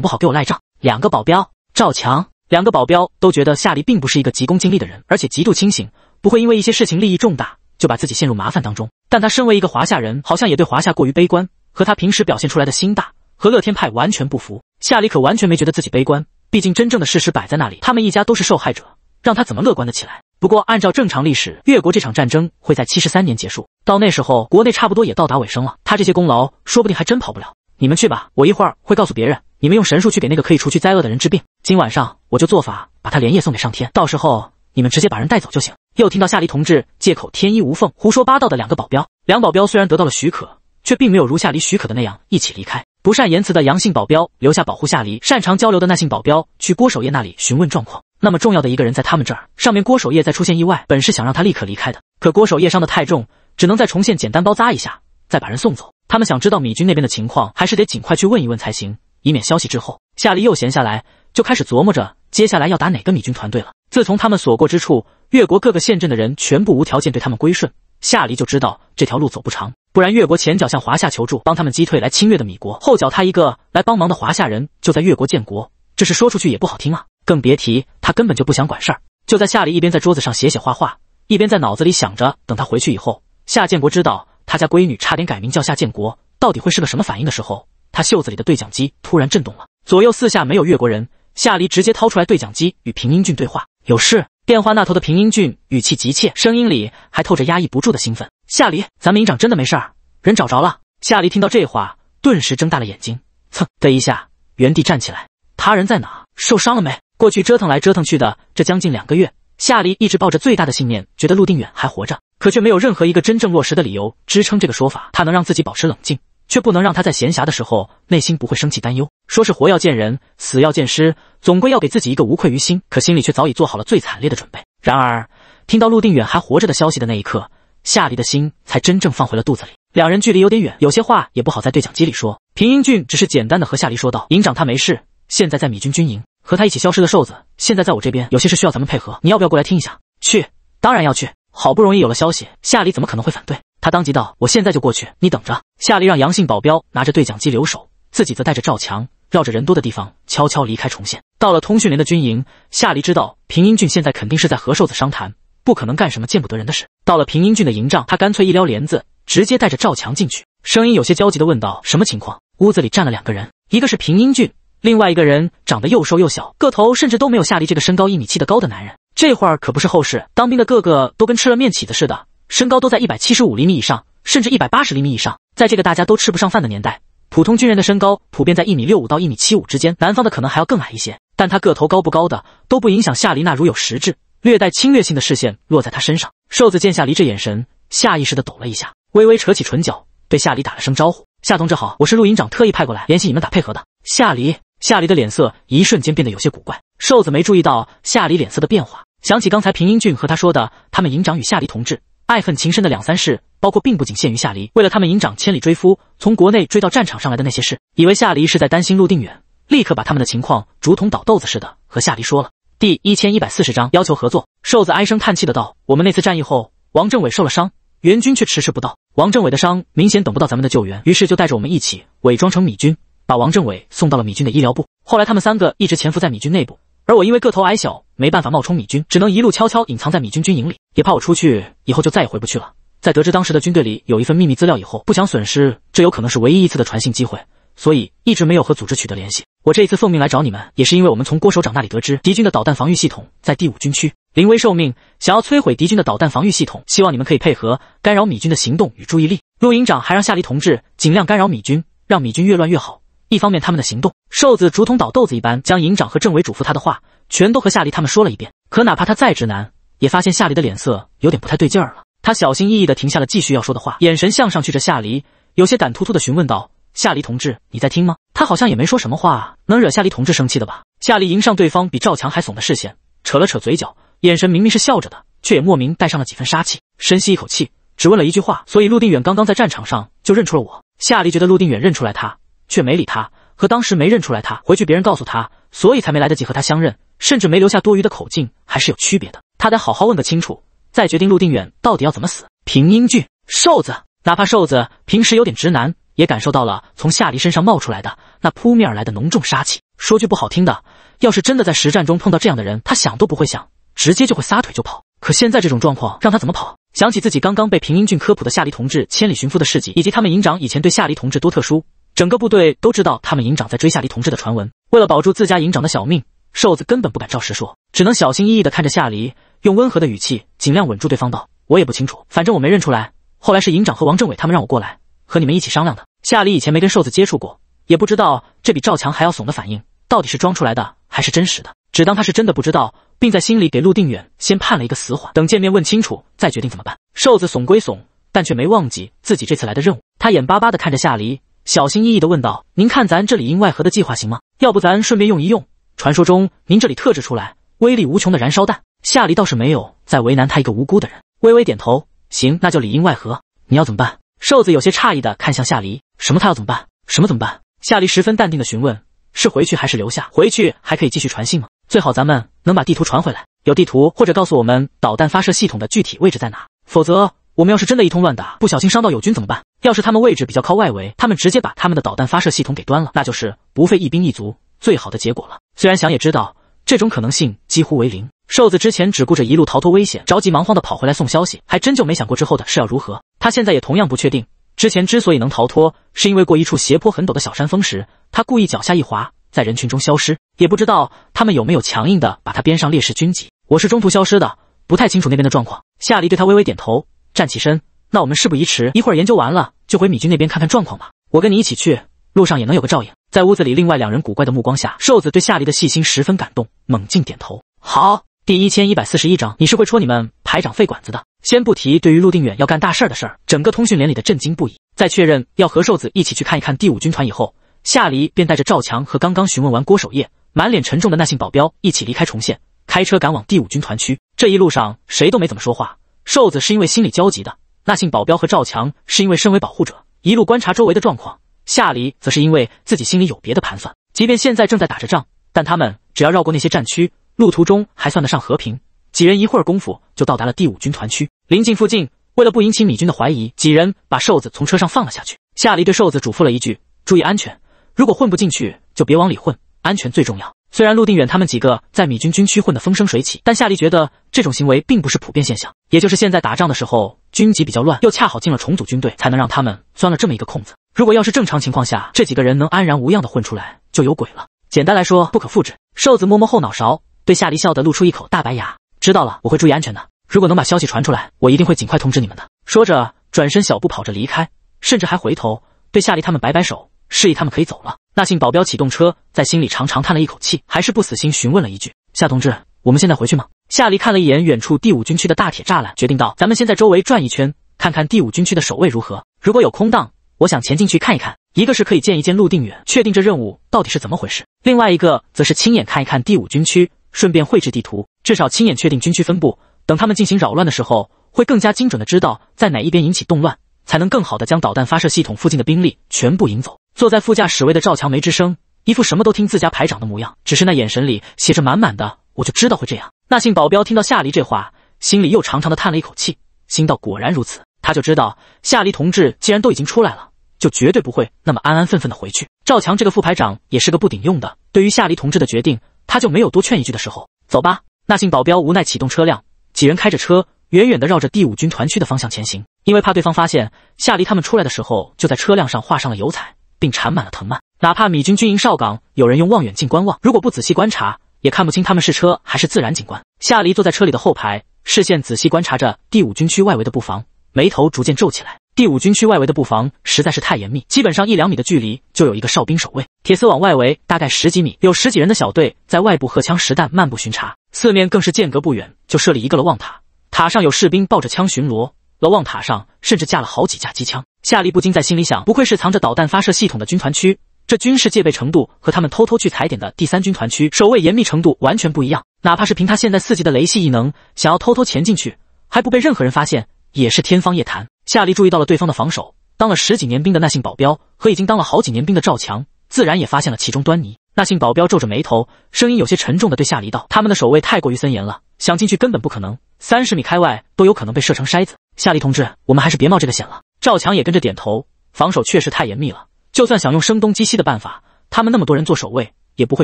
不好给我赖账。两个保镖，赵强，两个保镖都觉得夏黎并不是一个急功近利的人，而且极度清醒，不会因为一些事情利益重大就把自己陷入麻烦当中。但他身为一个华夏人，好像也对华夏过于悲观，和他平时表现出来的心大。和乐天派完全不服，夏离可完全没觉得自己悲观，毕竟真正的事实摆在那里，他们一家都是受害者，让他怎么乐观的起来？不过按照正常历史，越国这场战争会在七十三年结束，到那时候国内差不多也到达尾声了，他这些功劳说不定还真跑不了。你们去吧，我一会儿会告诉别人，你们用神术去给那个可以除去灾厄的人治病，今晚上我就做法把他连夜送给上天，到时候你们直接把人带走就行。又听到夏黎同志借口天衣无缝、胡说八道的两个保镖，两保镖虽然得到了许可，却并没有如夏黎许可的那样一起离开。不善言辞的杨姓保镖留下保护夏离，擅长交流的那姓保镖去郭守业那里询问状况。那么重要的一个人在他们这儿，上面郭守业再出现意外，本是想让他立刻离开的，可郭守业伤得太重，只能再重现简单包扎一下，再把人送走。他们想知道米军那边的情况，还是得尽快去问一问才行，以免消息之后。夏离又闲下来，就开始琢磨着接下来要打哪个米军团队了。自从他们所过之处，越国各个县镇的人全部无条件对他们归顺，夏离就知道这条路走不长。不然，越国前脚向华夏求助，帮他们击退来侵略的米国，后脚他一个来帮忙的华夏人就在越国建国，这事说出去也不好听啊！更别提他根本就不想管事儿。就在夏黎一边在桌子上写写画画，一边在脑子里想着等他回去以后，夏建国知道他家闺女差点改名叫夏建国，到底会是个什么反应的时候，他袖子里的对讲机突然震动了。左右四下没有越国人，夏离直接掏出来对讲机与平英俊对话：“有事。”电话那头的平英俊语气急切，声音里还透着压抑不住的兴奋。夏离，咱们营长真的没事儿，人找着了。夏离听到这话，顿时睁大了眼睛，蹭的一下原地站起来。他人在哪？受伤了没？过去折腾来折腾去的这将近两个月，夏离一直抱着最大的信念，觉得陆定远还活着，可却没有任何一个真正落实的理由支撑这个说法。他能让自己保持冷静，却不能让他在闲暇的时候内心不会生气、担忧。说是活要见人，死要见尸，总归要给自己一个无愧于心。可心里却早已做好了最惨烈的准备。然而，听到陆定远还活着的消息的那一刻。夏离的心才真正放回了肚子里。两人距离有点远，有些话也不好在对讲机里说。平英俊只是简单的和夏离说道：“营长他没事，现在在米军军营。和他一起消失的瘦子现在在我这边，有些事需要咱们配合。你要不要过来听一下？”“去，当然要去。好不容易有了消息，夏离怎么可能会反对？”他当即道：“我现在就过去，你等着。”夏离让杨姓保镖拿着对讲机留守，自己则带着赵强绕着人多的地方悄悄离开重现。到了通讯连的军营，夏离知道平英俊现在肯定是在和瘦子商谈，不可能干什么见不得人的事。到了平英俊的营帐，他干脆一撩帘子，直接带着赵强进去，声音有些焦急地问道：“什么情况？”屋子里站了两个人，一个是平英俊，另外一个人长得又瘦又小，个头甚至都没有夏离这个身高一米七的高的男人。这会儿可不是后世，当兵的个个都跟吃了面起子似的，身高都在一百七十五厘米以上，甚至一百八十厘米以上。在这个大家都吃不上饭的年代，普通军人的身高普遍在一米六五到一米七五之间，南方的可能还要更矮一些。但他个头高不高的都不影响夏离那如有实质。略带侵略性的视线落在他身上，瘦子见夏离这眼神，下意识的抖了一下，微微扯起唇角，对夏离打了声招呼：“夏同志好，我是陆营长特意派过来联系你们打配合的。”夏离，夏离的脸色一瞬间变得有些古怪。瘦子没注意到夏离脸色的变化，想起刚才平英俊和他说的，他们营长与夏离同志爱恨情深的两三事，包括并不仅限于夏离为了他们营长千里追夫，从国内追到战场上来的那些事，以为夏离是在担心陆定远，立刻把他们的情况竹筒倒豆子似的和夏离说了。第一千一百四十章要求合作。瘦子唉声叹气的道：“我们那次战役后，王政委受了伤，援军却迟迟不到。王政委的伤明显等不到咱们的救援，于是就带着我们一起伪装成米军，把王政委送到了米军的医疗部。后来他们三个一直潜伏在米军内部，而我因为个头矮小，没办法冒充米军，只能一路悄悄隐藏在米军军营里，也怕我出去以后就再也回不去了。在得知当时的军队里有一份秘密资料以后，不想损失这有可能是唯一一次的传信机会，所以一直没有和组织取得联系。”我这一次奉命来找你们，也是因为我们从郭首长那里得知，敌军的导弹防御系统在第五军区。临危受命，想要摧毁敌军的导弹防御系统，希望你们可以配合，干扰米军的行动与注意力。陆营长还让夏黎同志尽量干扰米军，让米军越乱越好。一方面他们的行动，瘦子竹筒倒豆子一般，将营长和政委嘱咐他的话，全都和夏黎他们说了一遍。可哪怕他再直男，也发现夏黎的脸色有点不太对劲儿了。他小心翼翼地停下了继续要说的话，眼神向上去着夏黎，有些胆突突地询问道。夏黎同志，你在听吗？他好像也没说什么话，能惹夏黎同志生气的吧？夏黎迎上对方比赵强还怂的视线，扯了扯嘴角，眼神明明是笑着的，却也莫名带上了几分杀气。深吸一口气，只问了一句话：所以陆定远刚刚在战场上就认出了我。夏黎觉得陆定远认出来他，却没理他；和当时没认出来他，回去别人告诉他，所以才没来得及和他相认，甚至没留下多余的口径，还是有区别的。他得好好问个清楚，再决定陆定远到底要怎么死。平英俊，瘦子，哪怕瘦子平时有点直男。也感受到了从夏离身上冒出来的那扑面而来的浓重杀气。说句不好听的，要是真的在实战中碰到这样的人，他想都不会想，直接就会撒腿就跑。可现在这种状况让他怎么跑？想起自己刚刚被平英俊科普的夏离同志千里寻夫的事迹，以及他们营长以前对夏离同志多特殊，整个部队都知道他们营长在追夏离同志的传闻。为了保住自家营长的小命，瘦子根本不敢照实说，只能小心翼翼地看着夏离，用温和的语气尽量稳住对方道：“我也不清楚，反正我没认出来。后来是营长和王政委他们让我过来和你们一起商量的。”夏黎以前没跟瘦子接触过，也不知道这比赵强还要怂的反应到底是装出来的还是真实的，只当他是真的不知道，并在心里给陆定远先判了一个死缓，等见面问清楚再决定怎么办。瘦子怂归怂，但却没忘记自己这次来的任务。他眼巴巴地看着夏黎，小心翼翼地问道：“您看咱这里应外合的计划行吗？要不咱顺便用一用传说中您这里特制出来威力无穷的燃烧弹？”夏黎倒是没有再为难他一个无辜的人，微微点头：“行，那就里应外合。你要怎么办？”瘦子有些诧异地看向夏黎，什么？他要怎么办？什么怎么办？夏离十分淡定的询问：“是回去还是留下？回去还可以继续传信吗？最好咱们能把地图传回来，有地图或者告诉我们导弹发射系统的具体位置在哪？否则我们要是真的一通乱打，不小心伤到友军怎么办？要是他们位置比较靠外围，他们直接把他们的导弹发射系统给端了，那就是不费一兵一卒最好的结果了。虽然想也知道这种可能性几乎为零。瘦子之前只顾着一路逃脱危险，着急忙慌的跑回来送消息，还真就没想过之后的事要如何。他现在也同样不确定。”之前之所以能逃脱，是因为过一处斜坡很陡的小山峰时，他故意脚下一滑，在人群中消失。也不知道他们有没有强硬的把他编上烈士军籍。我是中途消失的，不太清楚那边的状况。夏黎对他微微点头，站起身。那我们事不宜迟，一会儿研究完了就回米军那边看看状况吧。我跟你一起去，路上也能有个照应。在屋子里，另外两人古怪的目光下，瘦子对夏黎的细心十分感动，猛劲点头。好。第一千一百四十一章，你是会戳你们排长肺管子的。先不提，对于陆定远要干大事儿的事儿，整个通讯连里的震惊不已。在确认要和瘦子一起去看一看第五军团以后，夏黎便带着赵强和刚刚询问完郭守业满脸沉重的那姓保镖一起离开重县，开车赶往第五军团区。这一路上谁都没怎么说话。瘦子是因为心里焦急的，那姓保镖和赵强是因为身为保护者，一路观察周围的状况。夏黎则是因为自己心里有别的盘算，即便现在正在打着仗，但他们只要绕过那些战区。路途中还算得上和平，几人一会儿功夫就到达了第五军团区。临近附近，为了不引起米军的怀疑，几人把瘦子从车上放了下去。夏离对瘦子嘱咐了一句：“注意安全，如果混不进去，就别往里混，安全最重要。”虽然陆定远他们几个在米军军区混得风生水起，但夏离觉得这种行为并不是普遍现象。也就是现在打仗的时候，军级比较乱，又恰好进了重组军队，才能让他们钻了这么一个空子。如果要是正常情况下，这几个人能安然无恙的混出来，就有鬼了。简单来说，不可复制。瘦子摸摸后脑勺。对夏离笑得露出一口大白牙，知道了，我会注意安全的。如果能把消息传出来，我一定会尽快通知你们的。说着，转身小步跑着离开，甚至还回头对夏离他们摆摆手，示意他们可以走了。那姓保镖启动车，在心里长长叹了一口气，还是不死心询问了一句：“夏同志，我们现在回去吗？”夏离看了一眼远处第五军区的大铁栅栏，决定道：“咱们先在周围转一圈，看看第五军区的守卫如何。如果有空档，我想前进去看一看。一个是可以见一见陆定远，确定这任务到底是怎么回事；另外一个则是亲眼看一看第五军区。”顺便绘制地图，至少亲眼确定军区分布。等他们进行扰乱的时候，会更加精准的知道在哪一边引起动乱，才能更好的将导弹发射系统附近的兵力全部引走。坐在副驾驶位的赵强没吱声，一副什么都听自家排长的模样，只是那眼神里写着满满的“我就知道会这样”。那姓保镖听到夏离这话，心里又长长的叹了一口气，心道：果然如此。他就知道夏离同志既然都已经出来了，就绝对不会那么安安分分的回去。赵强这个副排长也是个不顶用的，对于夏离同志的决定。他就没有多劝一句的时候，走吧。那姓保镖无奈启动车辆，几人开着车，远远的绕着第五军团区的方向前行。因为怕对方发现，夏离他们出来的时候，就在车辆上画上了油彩，并缠满了藤蔓。哪怕米军军营哨岗有人用望远镜观望，如果不仔细观察，也看不清他们是车还是自然景观。夏离坐在车里的后排，视线仔细观察着第五军区外围的布防，眉头逐渐皱起来。第五军区外围的布防实在是太严密，基本上一两米的距离就有一个哨兵守卫。铁丝网外围大概十几米，有十几人的小队在外部荷枪实弹漫步巡查。四面更是间隔不远就设立一个楼望塔，塔上有士兵抱着枪巡逻。楼望塔上甚至架了好几架机枪。夏利不禁在心里想：不愧是藏着导弹发射系统的军团区，这军事戒备程度和他们偷偷去踩点的第三军团区守卫严密程度完全不一样。哪怕是凭他现在四级的雷系异能，想要偷偷潜进去还不被任何人发现，也是天方夜谭。夏黎注意到了对方的防守。当了十几年兵的那姓保镖和已经当了好几年兵的赵强，自然也发现了其中端倪。那姓保镖皱着眉头，声音有些沉重的对夏黎道：“他们的守卫太过于森严了，想进去根本不可能。三十米开外都有可能被射成筛子。夏黎同志，我们还是别冒这个险了。”赵强也跟着点头：“防守确实太严密了，就算想用声东击西的办法，他们那么多人做守卫，也不会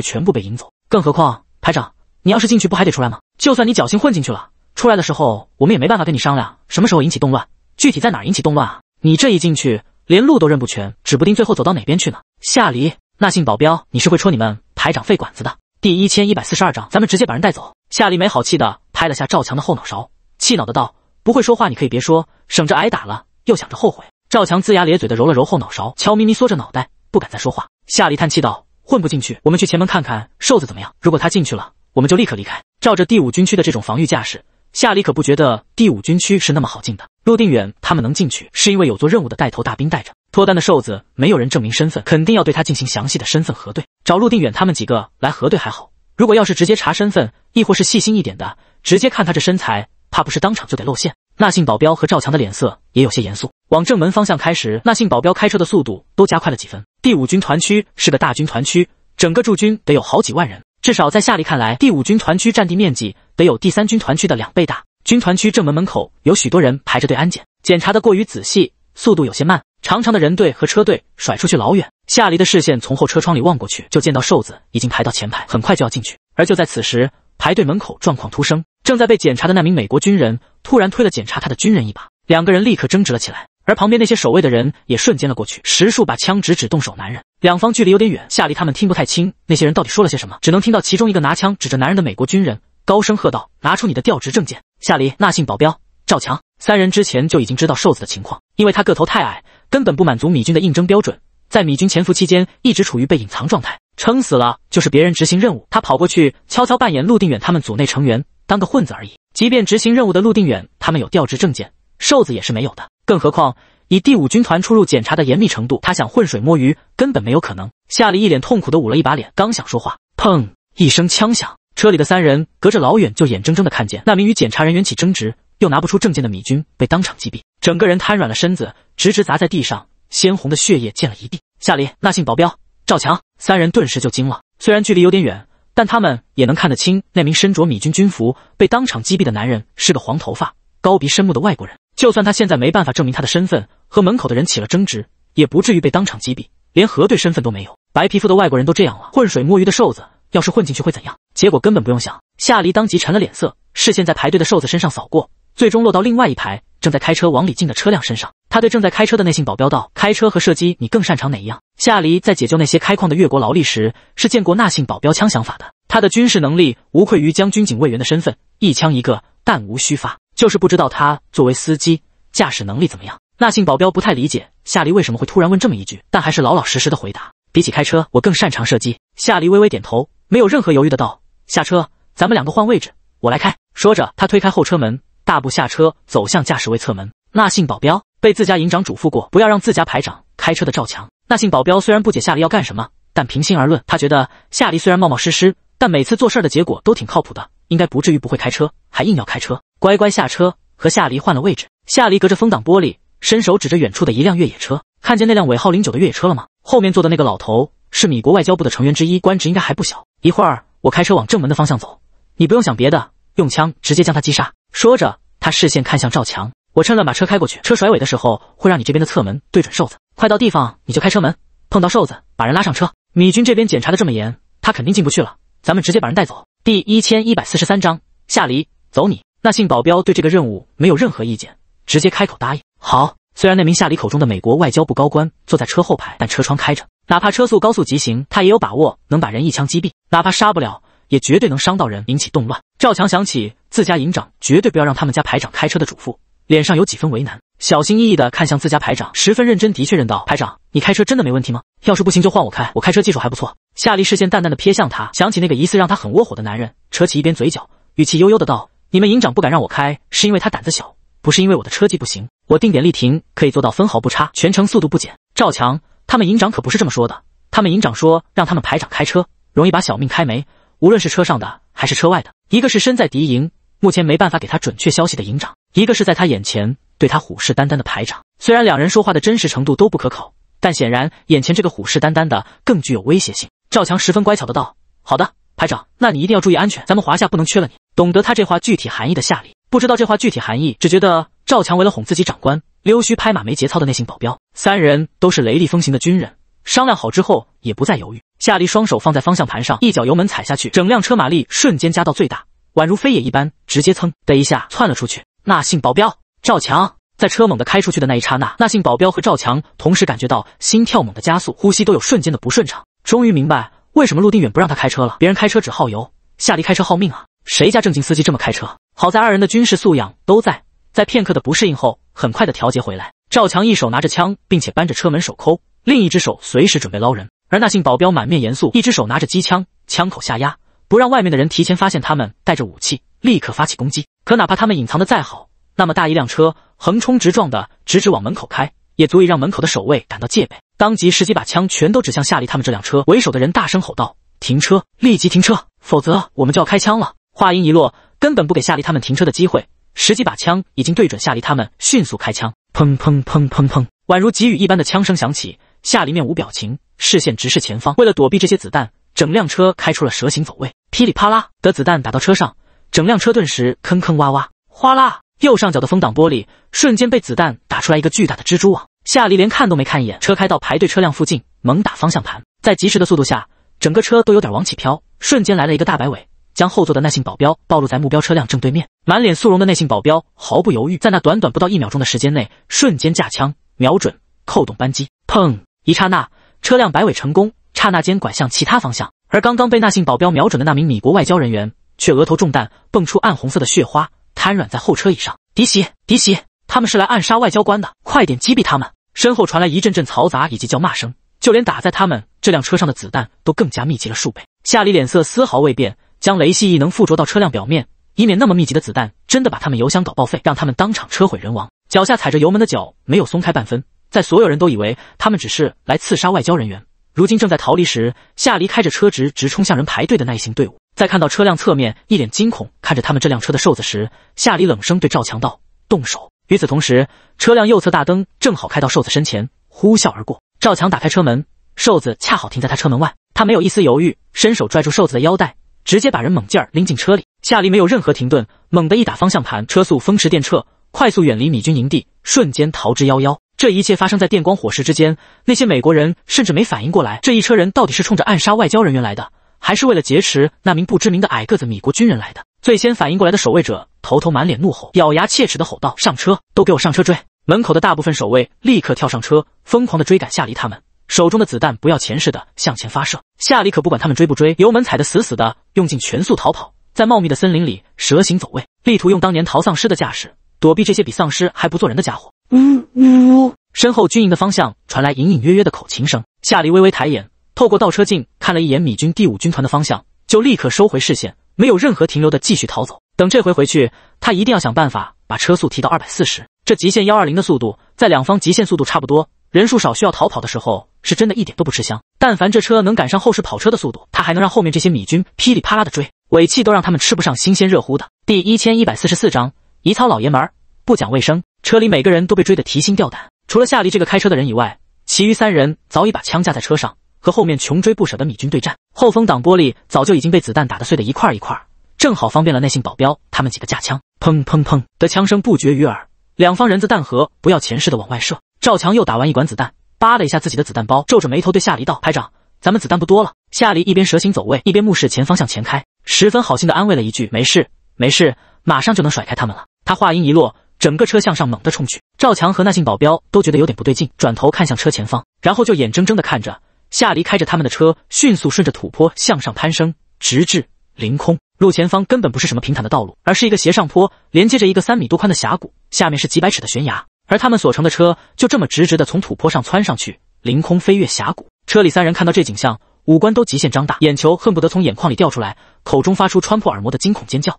全部被引走。更何况，排长，你要是进去，不还得出来吗？就算你侥幸混进去了，出来的时候，我们也没办法跟你商量什么时候引起动乱。”具体在哪引起动乱啊？你这一进去，连路都认不全，指不定最后走到哪边去呢？夏离，那姓保镖，你是会戳你们排长肺管子的。第一千一百四十二章，咱们直接把人带走。夏离没好气的拍了下赵强的后脑勺，气恼的道：“不会说话，你可以别说，省着挨打了，又想着后悔。”赵强龇牙咧嘴的揉了揉后脑勺，悄咪咪缩着脑袋，不敢再说话。夏离叹气道：“混不进去，我们去前门看看瘦子怎么样。如果他进去了，我们就立刻离开。照着第五军区的这种防御架势，夏离可不觉得第五军区是那么好进的。”陆定远他们能进去，是因为有做任务的带头大兵带着。脱单的瘦子没有人证明身份，肯定要对他进行详细的身份核对。找陆定远他们几个来核对还好，如果要是直接查身份，亦或是细心一点的，直接看他这身材，怕不是当场就得露馅。那姓保镖和赵强的脸色也有些严肃。往正门方向开时，那姓保镖开车的速度都加快了几分。第五军团区是个大军团区，整个驻军得有好几万人。至少在夏利看来，第五军团区占地面积得有第三军团区的两倍大。军团区正门门口有许多人排着队安检，检查的过于仔细，速度有些慢，长长的人队和车队甩出去老远。夏黎的视线从后车窗里望过去，就见到瘦子已经排到前排，很快就要进去。而就在此时，排队门口状况突生，正在被检查的那名美国军人突然推了检查他的军人一把，两个人立刻争执了起来。而旁边那些守卫的人也瞬间了过去，十数把枪直指动手男人。两方距离有点远，夏黎他们听不太清那些人到底说了些什么，只能听到其中一个拿枪指着男人的美国军人高声喝道：“拿出你的调职证件！”夏黎、纳姓保镖赵强三人之前就已经知道瘦子的情况，因为他个头太矮，根本不满足米军的应征标准。在米军潜伏期间，一直处于被隐藏状态，撑死了就是别人执行任务，他跑过去悄悄扮演陆定远他们组内成员，当个混子而已。即便执行任务的陆定远他们有调职证件，瘦子也是没有的。更何况以第五军团出入检查的严密程度，他想浑水摸鱼根本没有可能。夏黎一脸痛苦的捂了一把脸，刚想说话，砰一声枪响。车里的三人隔着老远就眼睁睁的看见那名与检查人员起争执又拿不出证件的米军被当场击毙，整个人瘫软了身子，直直砸在地上，鲜红的血液溅了一地。夏离那姓保镖赵强三人顿时就惊了，虽然距离有点远，但他们也能看得清那名身着米军军服被当场击毙的男人是个黄头发、高鼻深目的外国人。就算他现在没办法证明他的身份，和门口的人起了争执，也不至于被当场击毙，连核对身份都没有。白皮肤的外国人都这样了，浑水摸鱼的瘦子。要是混进去会怎样？结果根本不用想，夏离当即沉了脸色，视线在排队的瘦子身上扫过，最终落到另外一排正在开车往里进的车辆身上。他对正在开车的那姓保镖道：“开车和射击，你更擅长哪一样？”夏离在解救那些开矿的越国劳力时，是见过那姓保镖枪法的。他的军事能力无愧于将军警卫员的身份，一枪一个，弹无虚发。就是不知道他作为司机，驾驶能力怎么样。那姓保镖不太理解夏离为什么会突然问这么一句，但还是老老实实的回答：“比起开车，我更擅长射击。”夏离微微点头。没有任何犹豫的道：“下车，咱们两个换位置，我来开。”说着，他推开后车门，大步下车，走向驾驶位侧门。那姓保镖被自家营长嘱咐过，不要让自家排长开车的赵强。那姓保镖虽然不解夏黎要干什么，但平心而论，他觉得夏黎虽然冒冒失失，但每次做事的结果都挺靠谱的，应该不至于不会开车，还硬要开车。乖乖下车，和夏黎换了位置。夏黎隔着风挡玻璃，伸手指着远处的一辆越野车，看见那辆尾号零九的越野车了吗？后面坐的那个老头。是米国外交部的成员之一，官职应该还不小。一会儿我开车往正门的方向走，你不用想别的，用枪直接将他击杀。说着，他视线看向赵强，我趁乱把车开过去，车甩尾的时候会让你这边的侧门对准瘦子。快到地方你就开车门，碰到瘦子把人拉上车。米军这边检查的这么严，他肯定进不去了，咱们直接把人带走。第一千一百四十三章夏黎，走你。那姓保镖对这个任务没有任何意见，直接开口答应好。虽然那名夏黎口中的美国外交部高官坐在车后排，但车窗开着。哪怕车速高速疾行，他也有把握能把人一枪击毙；哪怕杀不了，也绝对能伤到人，引起动乱。赵强想起自家营长绝对不要让他们家排长开车的嘱咐，脸上有几分为难，小心翼翼的看向自家排长，十分认真的确认道：“排长，你开车真的没问题吗？要是不行就换我开，我开车技术还不错。”夏丽视线淡淡的瞥向他，想起那个疑似让他很窝火的男人，扯起一边嘴角，语气悠悠的道：“你们营长不敢让我开，是因为他胆子小，不是因为我的车技不行。我定点力停可以做到分毫不差，全程速度不减。”赵强。他们营长可不是这么说的，他们营长说让他们排长开车，容易把小命开没。无论是车上的还是车外的，一个是身在敌营，目前没办法给他准确消息的营长，一个是在他眼前对他虎视眈眈的排长。虽然两人说话的真实程度都不可考，但显然眼前这个虎视眈眈的更具有威胁性。赵强十分乖巧的道：“好的，排长，那你一定要注意安全，咱们华夏不能缺了你。”懂得他这话具体含义的夏里。不知道这话具体含义，只觉得赵强为了哄自己长官溜须拍马没节操的那姓保镖。三人都是雷厉风行的军人，商量好之后也不再犹豫。夏离双手放在方向盘上，一脚油门踩下去，整辆车马力瞬间加到最大，宛如飞也一般，直接噌的一下窜了出去。那姓保镖赵强在车猛地开出去的那一刹那，那姓保镖和赵强同时感觉到心跳猛地加速，呼吸都有瞬间的不顺畅。终于明白为什么陆定远不让他开车了，别人开车只耗油，夏离开车耗命啊！谁家正经司机这么开车？好在二人的军事素养都在，在片刻的不适应后，很快的调节回来。赵强一手拿着枪，并且扳着车门手抠，另一只手随时准备捞人。而那姓保镖满面严肃，一只手拿着机枪，枪口下压，不让外面的人提前发现他们带着武器，立刻发起攻击。可哪怕他们隐藏的再好，那么大一辆车横冲直撞的直直往门口开，也足以让门口的守卫感到戒备。当即十几把枪全都指向夏离他们这辆车，为首的人大声吼道：“停车！立即停车！否则我们就要开枪了。”话音一落，根本不给夏黎他们停车的机会，十几把枪已经对准夏黎他们，迅速开枪。砰砰砰砰砰，宛如急雨一般的枪声响起。夏黎面无表情，视线直视前方。为了躲避这些子弹，整辆车开出了蛇形走位。噼里啪啦的子弹打到车上，整辆车顿时坑坑洼洼。哗啦，右上角的风挡玻璃瞬间被子弹打出来一个巨大的蜘蛛网。夏黎连看都没看一眼，车开到排队车辆附近，猛打方向盘。在及时的速度下，整个车都有点往起飘，瞬间来了一个大摆尾。将后座的那姓保镖暴露在目标车辆正对面，满脸素容的那姓保镖毫不犹豫，在那短短不到一秒钟的时间内，瞬间架枪瞄准，扣动扳机，砰！一刹那，车辆摆尾成功，刹那间拐向其他方向。而刚刚被那姓保镖瞄准的那名米国外交人员，却额头中弹，蹦出暗红色的血花，瘫软在后车椅上。敌袭！敌袭！他们是来暗杀外交官的，快点击毙他们！身后传来一阵阵嘈杂以及叫骂声，就连打在他们这辆车上的子弹都更加密集了数倍。夏里脸色丝毫未变。将雷系异能附着到车辆表面，以免那么密集的子弹真的把他们油箱搞报废，让他们当场车毁人亡。脚下踩着油门的脚没有松开半分，在所有人都以为他们只是来刺杀外交人员，如今正在逃离时，夏离开着车直直冲向人排队的那一行队伍。在看到车辆侧面一脸惊恐看着他们这辆车的瘦子时，夏黎冷声对赵强道：“动手。”与此同时，车辆右侧大灯正好开到瘦子身前，呼啸而过。赵强打开车门，瘦子恰好停在他车门外，他没有一丝犹豫，伸手拽住瘦子的腰带。直接把人猛劲儿拎进车里，夏黎没有任何停顿，猛地一打方向盘，车速风驰电掣，快速远离米军营地，瞬间逃之夭夭。这一切发生在电光火石之间，那些美国人甚至没反应过来，这一车人到底是冲着暗杀外交人员来的，还是为了劫持那名不知名的矮个子米国军人来的？最先反应过来的守卫者头头满脸怒吼，咬牙切齿地吼道：“上车，都给我上车追！”门口的大部分守卫立刻跳上车，疯狂地追赶夏黎他们。手中的子弹不要钱似的向前发射，夏里可不管他们追不追，油门踩得死死的，用尽全速逃跑，在茂密的森林里蛇行走位，力图用当年逃丧尸的架势躲避这些比丧尸还不做人的家伙。呜呜，身后军营的方向传来隐隐约约的口琴声，夏里微微抬眼，透过倒车镜看了一眼米军第五军团的方向，就立刻收回视线，没有任何停留的继续逃走。等这回回去，他一定要想办法把车速提到二百四十，这极限幺二零的速度，在两方极限速度差不多、人数少需要逃跑的时候。是真的一点都不吃香。但凡这车能赶上后世跑车的速度，他还能让后面这些米军噼里啪啦的追，尾气都让他们吃不上新鲜热乎的。第一千一百四十四章乙操老爷们儿不讲卫生。车里每个人都被追得提心吊胆，除了夏黎这个开车的人以外，其余三人早已把枪架在车上，和后面穷追不舍的米军对战。后风挡玻璃早就已经被子弹打得碎的一块一块，正好方便了那姓保镖他们几个架枪。砰砰砰的枪声不绝于耳，两方人子弹盒不要钱似的往外射。赵强又打完一管子弹。扒了一下自己的子弹包，皱着眉头对夏离道：“排长，咱们子弹不多了。”夏离一边蛇形走位，一边目视前方向前开，十分好心的安慰了一句：“没事，没事，马上就能甩开他们了。”他话音一落，整个车向上猛地冲去。赵强和那姓保镖都觉得有点不对劲，转头看向车前方，然后就眼睁睁的看着夏离开着他们的车，迅速顺着土坡向上攀升，直至凌空。路前方根本不是什么平坦的道路，而是一个斜上坡，连接着一个三米多宽的峡谷，下面是几百尺的悬崖。而他们所乘的车就这么直直的从土坡上窜上去，凌空飞跃峡谷。车里三人看到这景象，五官都极限张大，眼球恨不得从眼眶里掉出来，口中发出穿破耳膜的惊恐尖叫。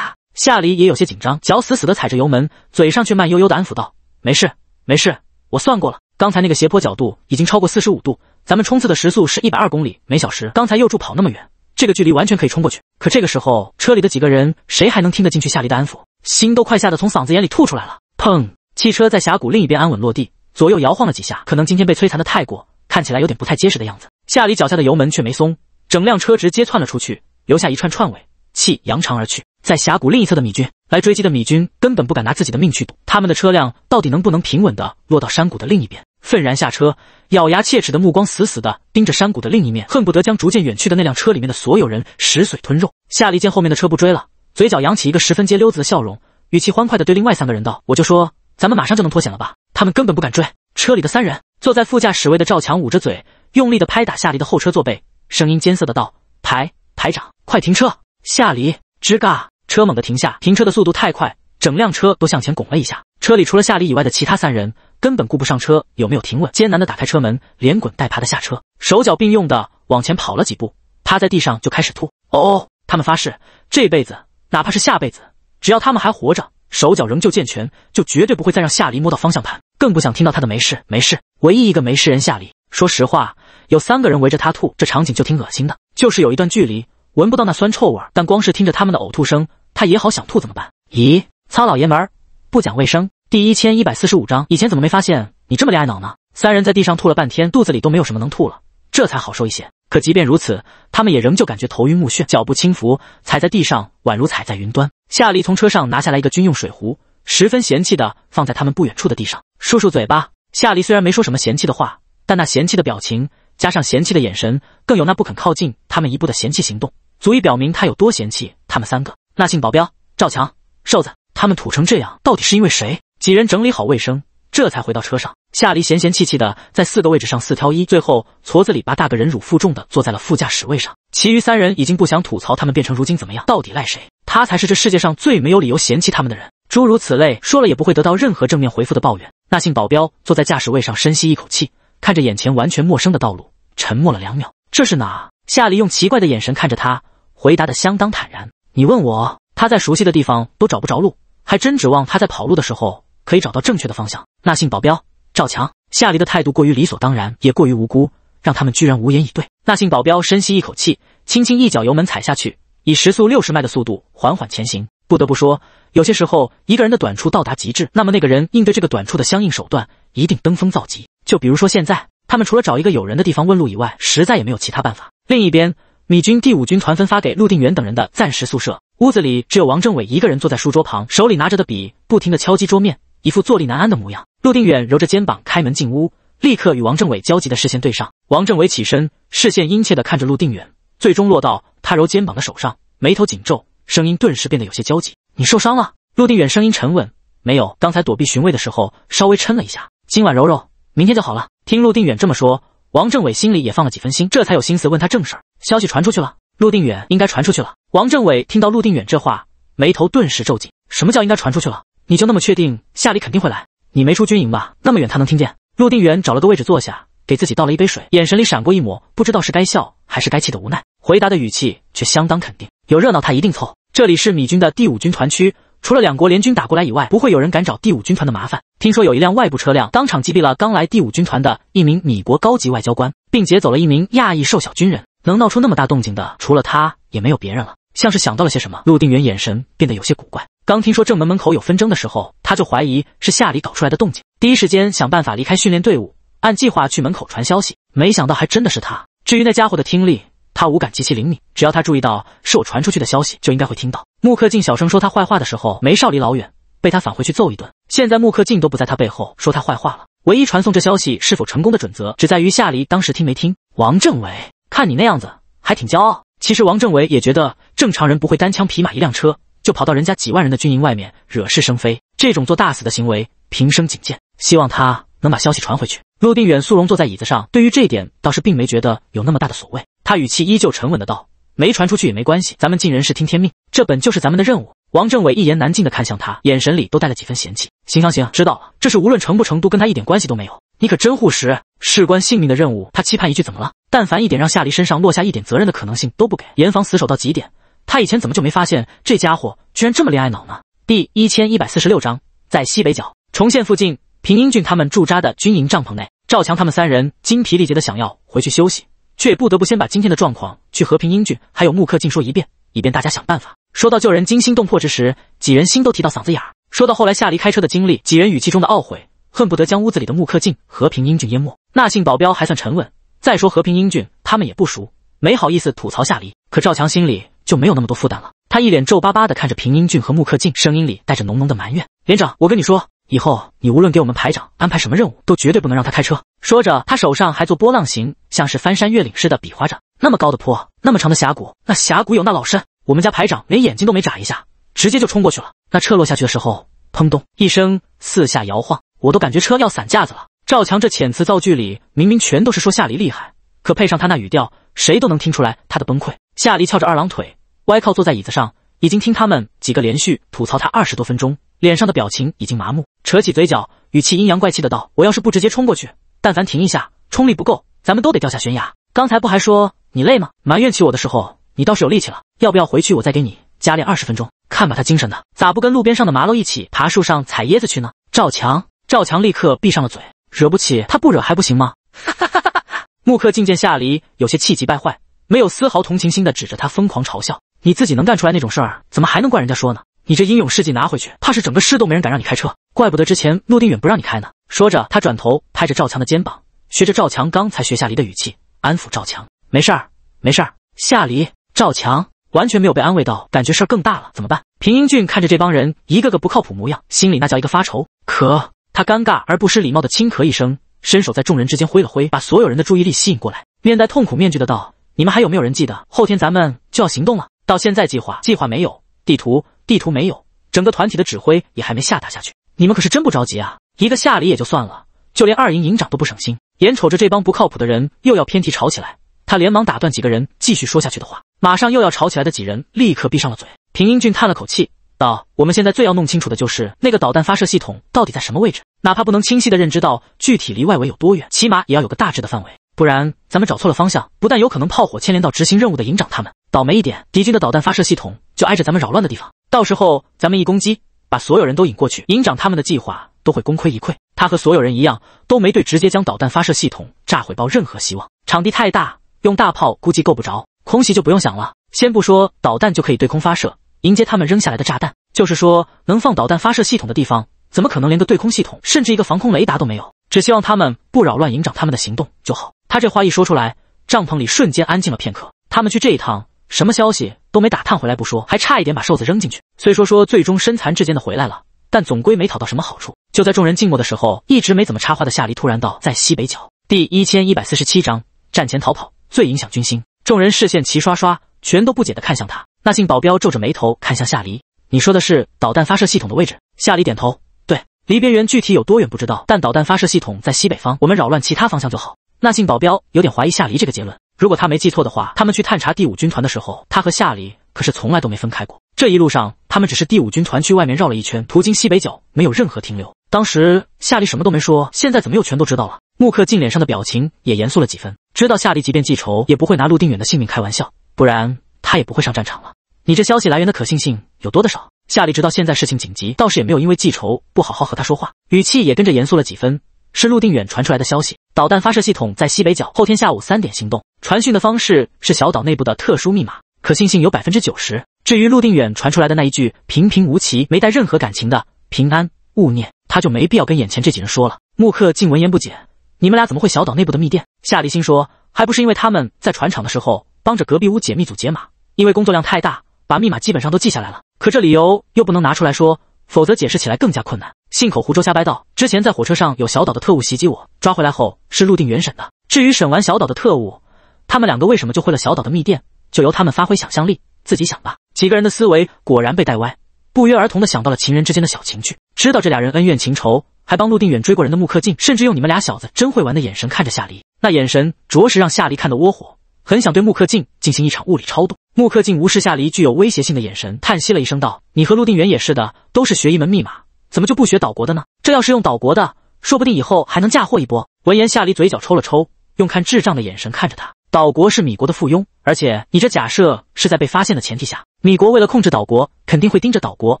夏离也有些紧张，脚死死的踩着油门，嘴上却慢悠悠的安抚道：“没事，没事，我算过了，刚才那个斜坡角度已经超过四十五度，咱们冲刺的时速是一百二公里每小时，刚才右助跑那么远，这个距离完全可以冲过去。”可这个时候，车里的几个人谁还能听得进去夏离的安抚？心都快吓得从嗓子眼里吐出来了。砰！汽车在峡谷另一边安稳落地，左右摇晃了几下。可能今天被摧残的太过，看起来有点不太结实的样子。夏黎脚下的油门却没松，整辆车直接窜了出去，留下一串串尾气扬长而去。在峡谷另一侧的米军来追击的米军根本不敢拿自己的命去赌，他们的车辆到底能不能平稳的落到山谷的另一边？愤然下车，咬牙切齿的目光死死的盯着山谷的另一面，恨不得将逐渐远去的那辆车里面的所有人食髓吞肉。夏离见后面的车不追了，嘴角扬起一个十分街溜子的笑容。语气欢快的对另外三个人道：“我就说咱们马上就能脱险了吧？他们根本不敢追。”车里的三人，坐在副驾驶位的赵强捂着嘴，用力的拍打夏黎的后车座背，声音艰涩的道：“排排长，快停车！”夏黎吱嘎，车猛地停下。停车的速度太快，整辆车都向前拱了一下。车里除了夏黎以外的其他三人，根本顾不上车有没有停稳，艰难的打开车门，连滚带爬的下车，手脚并用的往前跑了几步，趴在地上就开始吐。哦，他们发誓，这辈子，哪怕是下辈子。只要他们还活着，手脚仍旧健全，就绝对不会再让夏离摸到方向盘，更不想听到他的没事没事。唯一一个没事人夏离，说实话，有三个人围着他吐，这场景就挺恶心的。就是有一段距离，闻不到那酸臭味儿，但光是听着他们的呕吐声，他也好想吐。怎么办？咦，操老爷们，不讲卫生！第一千一百四十五章，以前怎么没发现你这么恋爱脑呢？三人在地上吐了半天，肚子里都没有什么能吐了，这才好受一些。可即便如此，他们也仍旧感觉头晕目眩，脚步轻浮，踩在地上宛如踩在云端。夏黎从车上拿下来一个军用水壶，十分嫌弃的放在他们不远处的地上，漱漱嘴巴。夏黎虽然没说什么嫌弃的话，但那嫌弃的表情，加上嫌弃的眼神，更有那不肯靠近他们一步的嫌弃行动，足以表明他有多嫌弃他们三个。那姓保镖赵强，瘦子，他们吐成这样，到底是因为谁？几人整理好卫生，这才回到车上。夏黎嫌嫌弃气的在四个位置上四挑一，最后矬子里拔大个，忍辱负重的坐在了副驾驶位上。其余三人已经不想吐槽他们变成如今怎么样，到底赖谁？他才是这世界上最没有理由嫌弃他们的人，诸如此类说了也不会得到任何正面回复的抱怨。那姓保镖坐在驾驶位上，深吸一口气，看着眼前完全陌生的道路，沉默了两秒。这是哪？夏黎用奇怪的眼神看着他，回答的相当坦然：“你问我？”他在熟悉的地方都找不着路，还真指望他在跑路的时候可以找到正确的方向。那姓保镖，赵强，夏黎的态度过于理所当然，也过于无辜，让他们居然无言以对。那姓保镖深吸一口气，轻轻一脚油门踩下去。以时速六十迈的速度缓缓前行。不得不说，有些时候一个人的短处到达极致，那么那个人应对这个短处的相应手段一定登峰造极。就比如说现在，他们除了找一个有人的地方问路以外，实在也没有其他办法。另一边，米军第五军团分发给陆定远等人的暂时宿舍，屋子里只有王政委一个人坐在书桌旁，手里拿着的笔不停的敲击桌面，一副坐立难安的模样。陆定远揉着肩膀开门进屋，立刻与王政委焦急的视线对上。王政委起身，视线殷切的看着陆定远，最终落到。他揉肩膀的手上，眉头紧皱，声音顿时变得有些焦急。你受伤了？陆定远声音沉稳，没有。刚才躲避询问的时候，稍微撑了一下。今晚揉揉，明天就好了。听陆定远这么说，王政委心里也放了几分心，这才有心思问他正事儿。消息传出去了？陆定远应该传出去了。王政委听到陆定远这话，眉头顿时皱紧。什么叫应该传出去了？你就那么确定夏里肯定会来？你没出军营吧？那么远，他能听见？陆定远找了个位置坐下，给自己倒了一杯水，眼神里闪过一抹不知道是该笑还是该气的无奈。回答的语气却相当肯定，有热闹他一定凑。这里是米军的第五军团区，除了两国联军打过来以外，不会有人敢找第五军团的麻烦。听说有一辆外部车辆当场击毙了刚来第五军团的一名米国高级外交官，并劫走了一名亚裔瘦小军人。能闹出那么大动静的，除了他也没有别人了。像是想到了些什么，陆定远眼神变得有些古怪。刚听说正门门口有纷争的时候，他就怀疑是夏里搞出来的动静，第一时间想办法离开训练队伍，按计划去门口传消息。没想到还真的是他。至于那家伙的听力……他五感极其灵敏，只要他注意到是我传出去的消息，就应该会听到。穆克进小声说他坏话的时候，梅少离老远，被他返回去揍一顿。现在穆克进都不在他背后说他坏话了。唯一传送这消息是否成功的准则，只在于夏离当时听没听。王政委，看你那样子还挺骄傲。其实王政委也觉得，正常人不会单枪匹马一辆车就跑到人家几万人的军营外面惹是生非，这种做大死的行为，平生仅见。希望他。能把消息传回去？陆定远苏容坐在椅子上，对于这点倒是并没觉得有那么大的所谓。他语气依旧沉稳的道：“没传出去也没关系，咱们尽人事听天命，这本就是咱们的任务。”王政委一言难尽的看向他，眼神里都带了几分嫌弃。行行行，知道了，这是无论成不成都跟他一点关系都没有。你可真护食，事关性命的任务，他期盼一句怎么了？但凡一点让夏离身上落下一点责任的可能性都不给，严防死守到极点。他以前怎么就没发现这家伙居然这么恋爱脑呢？第一千一百四十六章在西北角重现附近。平英俊他们驻扎的军营帐篷内，赵强他们三人精疲力竭的想要回去休息，却也不得不先把今天的状况去和平英俊还有穆克进说一遍，以便大家想办法。说到救人惊心动魄之时，几人心都提到嗓子眼儿；说到后来夏离开车的经历，几人语气中的懊悔恨不得将屋子里的穆克进和平英俊淹没。那姓保镖还算沉稳，再说和平英俊他们也不熟，没好意思吐槽夏离。可赵强心里就没有那么多负担了，他一脸皱巴巴的看着平英俊和穆克进，声音里带着浓浓的埋怨：“连长，我跟你说。”以后你无论给我们排长安排什么任务，都绝对不能让他开车。说着，他手上还做波浪形，像是翻山越岭似的比划着。那么高的坡，那么长的峡谷，那峡谷有那老深，我们家排长连眼睛都没眨一下，直接就冲过去了。那车落下去的时候，砰咚一声，四下摇晃，我都感觉车要散架子了。赵强这遣词造句里明明全都是说夏离厉害，可配上他那语调，谁都能听出来他的崩溃。夏离翘着二郎腿，歪靠坐在椅子上，已经听他们几个连续吐槽他二十多分钟。脸上的表情已经麻木，扯起嘴角，语气阴阳怪气的道：“我要是不直接冲过去，但凡停一下，冲力不够，咱们都得掉下悬崖。刚才不还说你累吗？埋怨起我的时候，你倒是有力气了。要不要回去，我再给你加练二十分钟？看把他精神的，咋不跟路边上的麻偻一起爬树上采椰子去呢？”赵强，赵强立刻闭上了嘴，惹不起他不惹还不行吗？哈，哈哈哈哈！木克敬见夏离有些气急败坏，没有丝毫同情心的指着他疯狂嘲笑：“你自己能干出来那种事儿，怎么还能怪人家说呢？”你这英勇事迹拿回去，怕是整个市都没人敢让你开车，怪不得之前陆定远不让你开呢。说着，他转头拍着赵强的肩膀，学着赵强刚才学夏离的语气安抚赵强：“没事儿，没事儿。”夏离，赵强完全没有被安慰到，感觉事儿更大了，怎么办？平英俊看着这帮人一个个不靠谱模样，心里那叫一个发愁。可他尴尬而不失礼貌的轻咳一声，伸手在众人之间挥了挥，把所有人的注意力吸引过来，面带痛苦面具的道：“你们还有没有人记得，后天咱们就要行动了？到现在计划计划没有地图？”地图没有，整个团体的指挥也还没下达下去。你们可是真不着急啊！一个下里也就算了，就连二营营长都不省心。眼瞅着这帮不靠谱的人又要偏题吵起来，他连忙打断几个人继续说下去的话。马上又要吵起来的几人立刻闭上了嘴。平英俊叹了口气，道：“我们现在最要弄清楚的就是那个导弹发射系统到底在什么位置。哪怕不能清晰的认知到具体离外围有多远，起码也要有个大致的范围。不然咱们找错了方向，不但有可能炮火牵连到执行任务的营长他们。”倒霉一点，敌军的导弹发射系统就挨着咱们扰乱的地方，到时候咱们一攻击，把所有人都引过去，营长他们的计划都会功亏一篑。他和所有人一样，都没对直接将导弹发射系统炸毁抱任何希望。场地太大，用大炮估计够不着，空袭就不用想了。先不说导弹，就可以对空发射，迎接他们扔下来的炸弹。就是说，能放导弹发射系统的地方，怎么可能连个对空系统，甚至一个防空雷达都没有？只希望他们不扰乱营长他们的行动就好。他这话一说出来，帐篷里瞬间安静了片刻。他们去这一趟。什么消息都没打探回来不说，还差一点把瘦子扔进去。虽说说最终身残志坚的回来了，但总归没讨到什么好处。就在众人静默的时候，一直没怎么插话的夏离突然道：“在西北角。”第一千一百四十七章战前逃跑最影响军心。众人视线齐刷刷，全都不解的看向他。那姓保镖皱着眉头看向夏离：“你说的是导弹发射系统的位置？”夏离点头：“对，离边缘具体有多远不知道，但导弹发射系统在西北方，我们扰乱其他方向就好。”那姓保镖有点怀疑夏离这个结论。如果他没记错的话，他们去探查第五军团的时候，他和夏离可是从来都没分开过。这一路上，他们只是第五军团去外面绕了一圈，途经西北角，没有任何停留。当时夏离什么都没说，现在怎么又全都知道了？穆克进脸上的表情也严肃了几分，知道夏离即便记仇，也不会拿陆定远的性命开玩笑，不然他也不会上战场了。你这消息来源的可信性有多的少？夏离直到现在事情紧急，倒是也没有因为记仇不好好和他说话，语气也跟着严肃了几分。是陆定远传出来的消息，导弹发射系统在西北角，后天下午三点行动。传讯的方式是小岛内部的特殊密码，可信性有百分之九十。至于陆定远传出来的那一句平平无奇、没带任何感情的“平安勿念”，他就没必要跟眼前这几人说了。木克竟闻言不解：“你们俩怎么会小岛内部的密电？”夏离心说：“还不是因为他们在船厂的时候帮着隔壁屋解密组解码，因为工作量太大，把密码基本上都记下来了。可这理由又不能拿出来说。”否则解释起来更加困难。信口胡诌瞎掰道，之前在火车上有小岛的特务袭击我，抓回来后是陆定远审的。至于审完小岛的特务，他们两个为什么就会了小岛的密电，就由他们发挥想象力自己想吧。几个人的思维果然被带歪，不约而同的想到了情人之间的小情趣。知道这俩人恩怨情仇，还帮陆定远追过人的穆克静，甚至用你们俩小子真会玩的眼神看着夏离，那眼神着实让夏离看得窝火，很想对穆克静进行一场物理超度。穆克竟无视夏黎具有威胁性的眼神，叹息了一声，道：“你和陆定远也是的，都是学一门密码，怎么就不学岛国的呢？这要是用岛国的，说不定以后还能嫁祸一波。”闻言，夏黎嘴角抽了抽，用看智障的眼神看着他。岛国是米国的附庸，而且你这假设是在被发现的前提下，米国为了控制岛国，肯定会盯着岛国，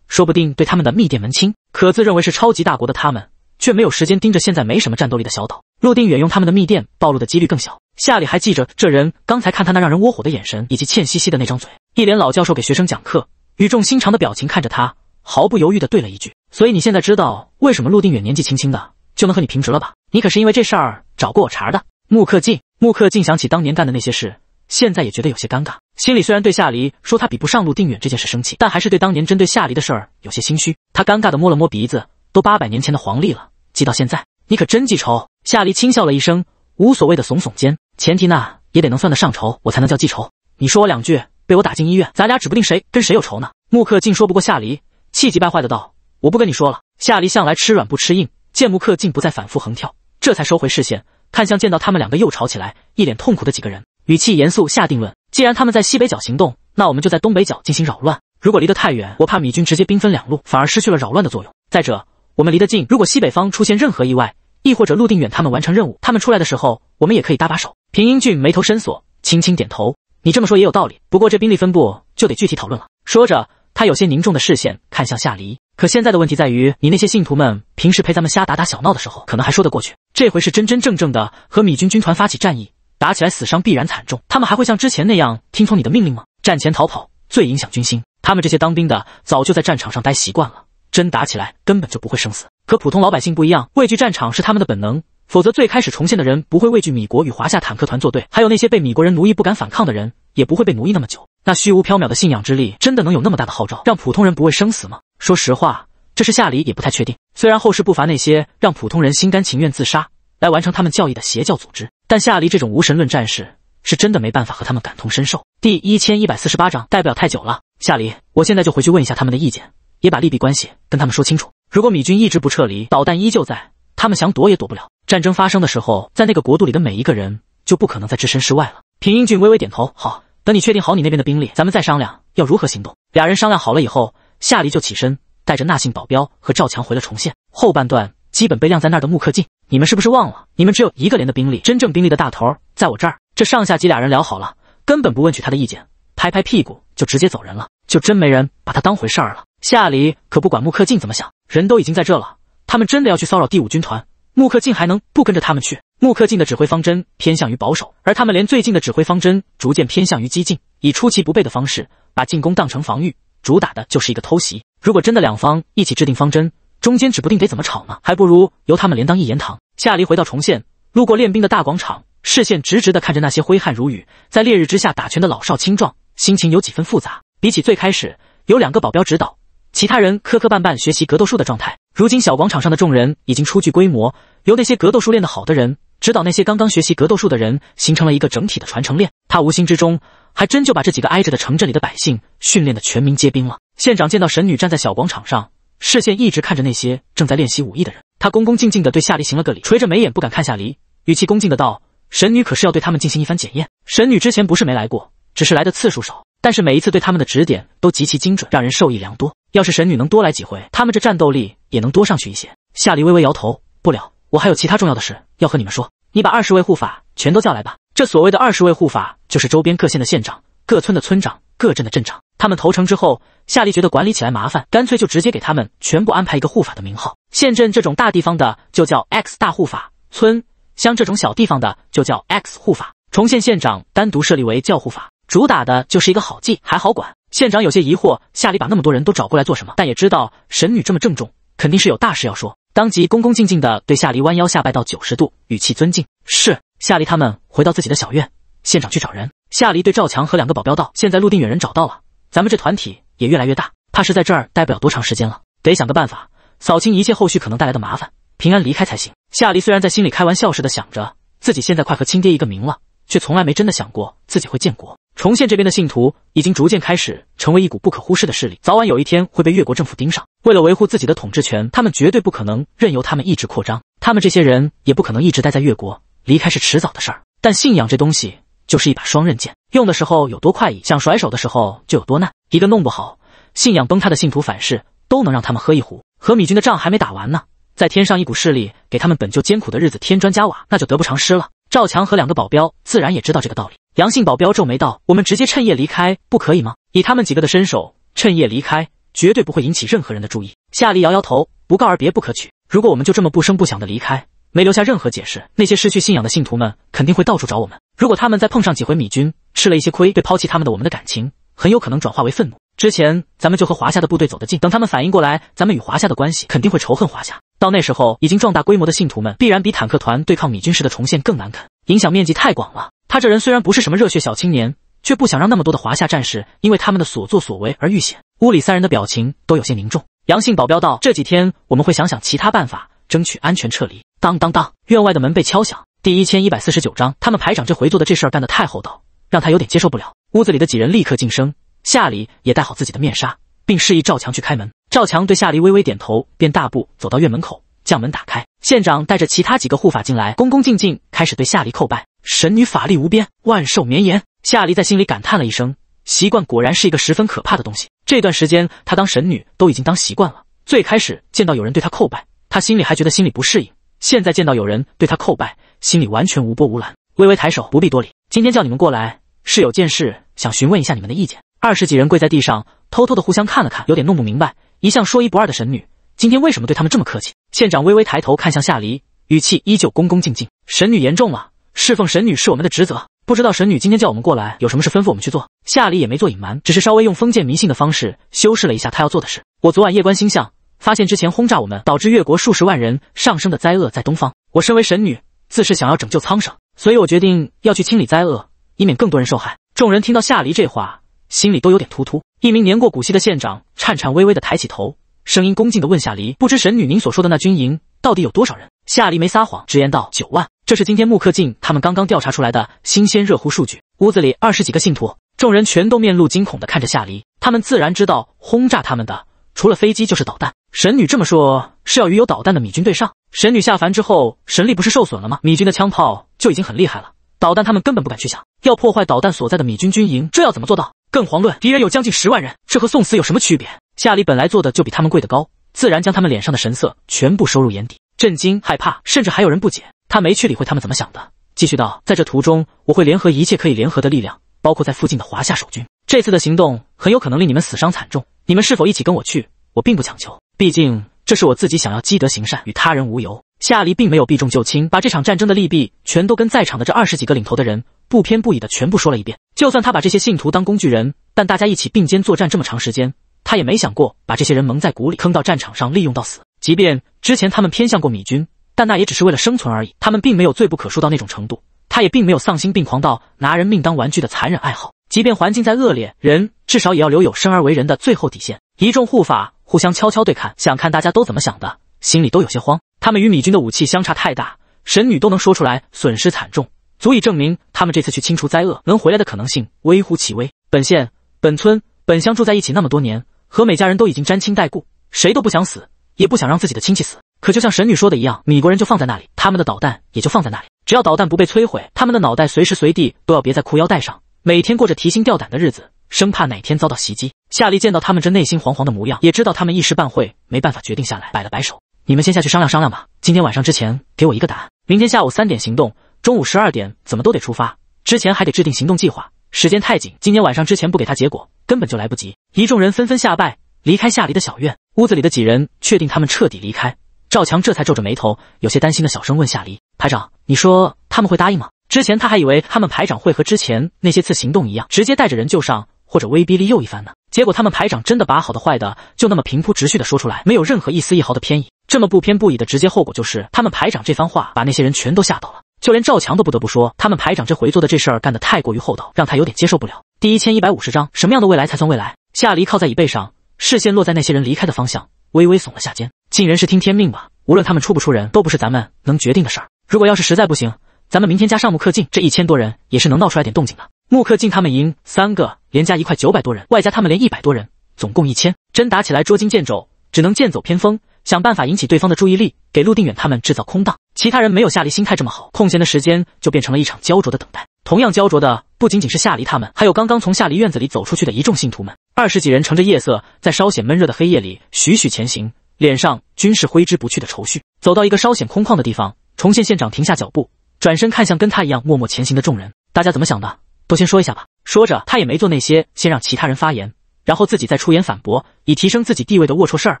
说不定对他们的密电门清。可自认为是超级大国的他们，却没有时间盯着现在没什么战斗力的小岛。陆定远用他们的密电暴露的几率更小。夏黎还记着这人刚才看他那让人窝火的眼神，以及欠兮兮的那张嘴，一脸老教授给学生讲课语重心长的表情，看着他，毫不犹豫地对了一句：“所以你现在知道为什么陆定远年纪轻轻的就能和你平职了吧？你可是因为这事儿找过我茬的。”穆克进，穆克进想起当年干的那些事，现在也觉得有些尴尬。心里虽然对夏黎说他比不上陆定远这件事生气，但还是对当年针对夏黎的事儿有些心虚。他尴尬地摸了摸鼻子：“都八百年前的黄历了，记到现在，你可真记仇。”夏黎轻笑了一声，无所谓的耸耸肩。前提呢，也得能算得上仇，我才能叫记仇。你说我两句，被我打进医院，咱俩指不定谁跟谁有仇呢。木克竟说不过夏离，气急败坏的道：“我不跟你说了。”夏离向来吃软不吃硬，见木克竟不再反复横跳，这才收回视线，看向见到他们两个又吵起来、一脸痛苦的几个人，语气严肃下定论：“既然他们在西北角行动，那我们就在东北角进行扰乱。如果离得太远，我怕米军直接兵分两路，反而失去了扰乱的作用。再者，我们离得近，如果西北方出现任何意外，亦或者陆定远他们完成任务，他们出来的时候，我们也可以搭把手。”平英俊眉头深锁，轻轻点头。你这么说也有道理，不过这兵力分布就得具体讨论了。说着，他有些凝重的视线看向夏离。可现在的问题在于，你那些信徒们平时陪咱们瞎打打小闹的时候，可能还说得过去。这回是真真正正的和米军军团发起战役，打起来死伤必然惨重。他们还会像之前那样听从你的命令吗？战前逃跑最影响军心。他们这些当兵的早就在战场上待习惯了，真打起来根本就不会生死。可普通老百姓不一样，畏惧战场是他们的本能。否则，最开始重现的人不会畏惧米国与华夏坦克团作对，还有那些被米国人奴役不敢反抗的人，也不会被奴役那么久。那虚无缥缈的信仰之力，真的能有那么大的号召，让普通人不畏生死吗？说实话，这是夏黎也不太确定。虽然后世不乏那些让普通人心甘情愿自杀来完成他们教义的邪教组织，但夏黎这种无神论战士，是真的没办法和他们感同身受。第一千一百四十八章，待不了太久了。夏黎，我现在就回去问一下他们的意见，也把利弊关系跟他们说清楚。如果米军一直不撤离，导弹依旧在，他们想躲也躲不了。战争发生的时候，在那个国度里的每一个人就不可能再置身事外了。平英俊微微点头，好，等你确定好你那边的兵力，咱们再商量要如何行动。俩人商量好了以后，夏黎就起身，带着那姓保镖和赵强回了重县。后半段基本被晾在那儿的穆克进，你们是不是忘了？你们只有一个连的兵力，真正兵力的大头在我这儿。这上下级俩人聊好了，根本不问取他的意见，拍拍屁股就直接走人了，就真没人把他当回事儿了。夏黎可不管穆克进怎么想，人都已经在这了，他们真的要去骚扰第五军团。穆克晋还能不跟着他们去？穆克进的指挥方针偏向于保守，而他们连最近的指挥方针逐渐偏向于激进，以出其不备的方式把进攻当成防御，主打的就是一个偷袭。如果真的两方一起制定方针，中间指不定得怎么吵呢，还不如由他们连当一言堂。夏黎回到重现，路过练兵的大广场，视线直直地看着那些挥汗如雨在烈日之下打拳的老少青壮，心情有几分复杂。比起最开始有两个保镖指导，其他人磕磕绊绊学习格斗术的状态。如今小广场上的众人已经初具规模，由那些格斗术练得好的人指导那些刚刚学习格斗术的人，形成了一个整体的传承链。他无心之中，还真就把这几个挨着的城镇里的百姓训练的全民皆兵了。县长见到神女站在小广场上，视线一直看着那些正在练习武艺的人，他恭恭敬敬地对夏离行了个礼，垂着眉眼不敢看夏离，语气恭敬地道：“神女可是要对他们进行一番检验？神女之前不是没来过，只是来的次数少，但是每一次对他们的指点都极其精准，让人受益良多。”要是神女能多来几回，他们这战斗力也能多上去一些。夏离微微摇头，不了，我还有其他重要的事要和你们说。你把二十位护法全都叫来吧。这所谓的二十位护法，就是周边各县的县长、各村的村长、各镇的镇长。他们投诚之后，夏离觉得管理起来麻烦，干脆就直接给他们全部安排一个护法的名号。县镇这种大地方的就叫 X 大护法，村乡这种小地方的就叫 X 护法。重现县长单独设立为教护法，主打的就是一个好记，还好管。县长有些疑惑，夏黎把那么多人都找过来做什么？但也知道神女这么郑重，肯定是有大事要说。当即恭恭敬敬地对夏黎弯腰下拜到九十度，语气尊敬。是夏黎他们回到自己的小院，县长去找人。夏黎对赵强和两个保镖道：“现在陆定远人找到了，咱们这团体也越来越大，怕是在这儿待不了多长时间了，得想个办法扫清一切后续可能带来的麻烦，平安离开才行。”夏黎虽然在心里开玩笑似的想着自己现在快和亲爹一个名了，却从来没真的想过自己会建国。重现这边的信徒已经逐渐开始成为一股不可忽视的势力，早晚有一天会被越国政府盯上。为了维护自己的统治权，他们绝对不可能任由他们一直扩张。他们这些人也不可能一直待在越国，离开是迟早的事儿。但信仰这东西就是一把双刃剑，用的时候有多快意，想甩手的时候就有多难。一个弄不好，信仰崩塌的信徒反噬都能让他们喝一壶。和米军的仗还没打完呢，再添上一股势力给他们本就艰苦的日子添砖加瓦，那就得不偿失了。赵强和两个保镖自然也知道这个道理。杨姓保镖皱眉道：“我们直接趁夜离开，不可以吗？以他们几个的身手，趁夜离开绝对不会引起任何人的注意。”夏黎摇摇头：“不告而别不可取。如果我们就这么不声不响的离开，没留下任何解释，那些失去信仰的信徒们肯定会到处找我们。如果他们再碰上几回米军，吃了一些亏，被抛弃他们的，我们的感情很有可能转化为愤怒。”之前咱们就和华夏的部队走得近，等他们反应过来，咱们与华夏的关系肯定会仇恨华夏。到那时候，已经壮大规模的信徒们必然比坦克团对抗米军时的重现更难啃，影响面积太广了。他这人虽然不是什么热血小青年，却不想让那么多的华夏战士因为他们的所作所为而遇险。屋里三人的表情都有些凝重。杨姓保镖道：“这几天我们会想想其他办法，争取安全撤离。”当当当，院外的门被敲响。第一千一百四十九章，他们排长这回做的这事干得太厚道，让他有点接受不了。屋子里的几人立刻噤声。夏黎也戴好自己的面纱，并示意赵强去开门。赵强对夏离微微点头，便大步走到院门口，将门打开。县长带着其他几个护法进来，恭恭敬敬开始对夏离叩拜：“神女法力无边，万寿绵延。”夏离在心里感叹了一声：“习惯果然是一个十分可怕的东西。这段时间他当神女都已经当习惯了。最开始见到有人对他叩拜，他心里还觉得心里不适应；现在见到有人对他叩拜，心里完全无波无澜。微微抬手，不必多礼。今天叫你们过来是有件事想询问一下你们的意见。”二十几人跪在地上，偷偷的互相看了看，有点弄不明白，一向说一不二的神女今天为什么对他们这么客气。县长微微抬头看向夏离，语气依旧恭恭敬敬：“神女言重了，侍奉神女是我们的职责。不知道神女今天叫我们过来有什么事吩咐我们去做。”夏离也没做隐瞒，只是稍微用封建迷信的方式修饰了一下他要做的事：“我昨晚夜观星象，发现之前轰炸我们导致越国数十万人上升的灾厄在东方。我身为神女，自是想要拯救苍生，所以我决定要去清理灾厄，以免更多人受害。”众人听到夏离这话。心里都有点突突。一名年过古稀的县长颤颤巍巍地抬起头，声音恭敬地问夏黎：“不知神女您所说的那军营到底有多少人？”夏黎没撒谎，直言道：“九万，这是今天穆克进他们刚刚调查出来的新鲜热乎数据。”屋子里二十几个信徒，众人全都面露惊恐地看着夏黎，他们自然知道轰炸他们的除了飞机就是导弹。神女这么说是要与有导弹的米军对上。神女下凡之后，神力不是受损了吗？米军的枪炮就已经很厉害了，导弹他们根本不敢去想。要破坏导弹所在的米军军营，这要怎么做到？更遑论敌人有将近十万人，这和送死有什么区别？夏黎本来做的就比他们贵的高，自然将他们脸上的神色全部收入眼底，震惊、害怕，甚至还有人不解。他没去理会他们怎么想的，继续道：“在这途中，我会联合一切可以联合的力量，包括在附近的华夏守军。这次的行动很有可能令你们死伤惨重，你们是否一起跟我去？我并不强求，毕竟这是我自己想要积德行善，与他人无尤。”夏黎并没有避重就轻，把这场战争的利弊全都跟在场的这二十几个领头的人。不偏不倚的全部说了一遍。就算他把这些信徒当工具人，但大家一起并肩作战这么长时间，他也没想过把这些人蒙在鼓里，坑到战场上利用到死。即便之前他们偏向过米军，但那也只是为了生存而已。他们并没有罪不可恕到那种程度，他也并没有丧心病狂到拿人命当玩具的残忍爱好。即便环境再恶劣，人至少也要留有生而为人的最后底线。一众护法互相悄悄对看，想看大家都怎么想的，心里都有些慌。他们与米军的武器相差太大，神女都能说出来损失惨重。足以证明，他们这次去清除灾厄能回来的可能性微乎其微。本县、本村、本乡住在一起那么多年，和每家人都已经沾亲带故，谁都不想死，也不想让自己的亲戚死。可就像神女说的一样，米国人就放在那里，他们的导弹也就放在那里。只要导弹不被摧毁，他们的脑袋随时随地都要别在裤腰带上，每天过着提心吊胆的日子，生怕哪天遭到袭击。夏丽见到他们这内心惶惶的模样，也知道他们一时半会没办法决定下来，摆了摆手：“你们先下去商量商量吧，今天晚上之前给我一个答案，明天下午三点行动。”中午十二点，怎么都得出发。之前还得制定行动计划，时间太紧。今天晚上之前不给他结果，根本就来不及。一众人纷纷下拜，离开夏离的小院。屋子里的几人确定他们彻底离开，赵强这才皱着眉头，有些担心的小声问夏离排长：“你说他们会答应吗？”之前他还以为他们排长会和之前那些次行动一样，直接带着人就上，或者威逼利诱一番呢。结果他们排长真的把好的坏的就那么平铺直叙的说出来，没有任何一丝一毫的偏移。这么不偏不倚的直接后果就是，他们排长这番话把那些人全都吓到了。就连赵强都不得不说，他们排长这回做的这事儿干得太过于厚道，让他有点接受不了。第一千一百五十章什么样的未来才算未来？夏离靠在椅背上，视线落在那些人离开的方向，微微耸了下肩。尽人事听天命吧，无论他们出不出人，都不是咱们能决定的事儿。如果要是实在不行，咱们明天加上木克进这一千多人，也是能闹出来点动静的。木克进他们营三个连加一块九百多人，外加他们连一百多人，总共一千，真打起来捉襟见肘，只能剑走偏锋，想办法引起对方的注意力，给陆定远他们制造空档。其他人没有夏离心态这么好，空闲的时间就变成了一场焦灼的等待。同样焦灼的不仅仅是夏离他们，还有刚刚从夏离院子里走出去的一众信徒们。二十几人乘着夜色，在稍显闷热的黑夜里徐徐前行，脸上均是挥之不去的愁绪。走到一个稍显空旷的地方，重现县长停下脚步，转身看向跟他一样默默前行的众人：“大家怎么想的，都先说一下吧。”说着，他也没做那些先让其他人发言，然后自己再出言反驳，以提升自己地位的龌龊事儿。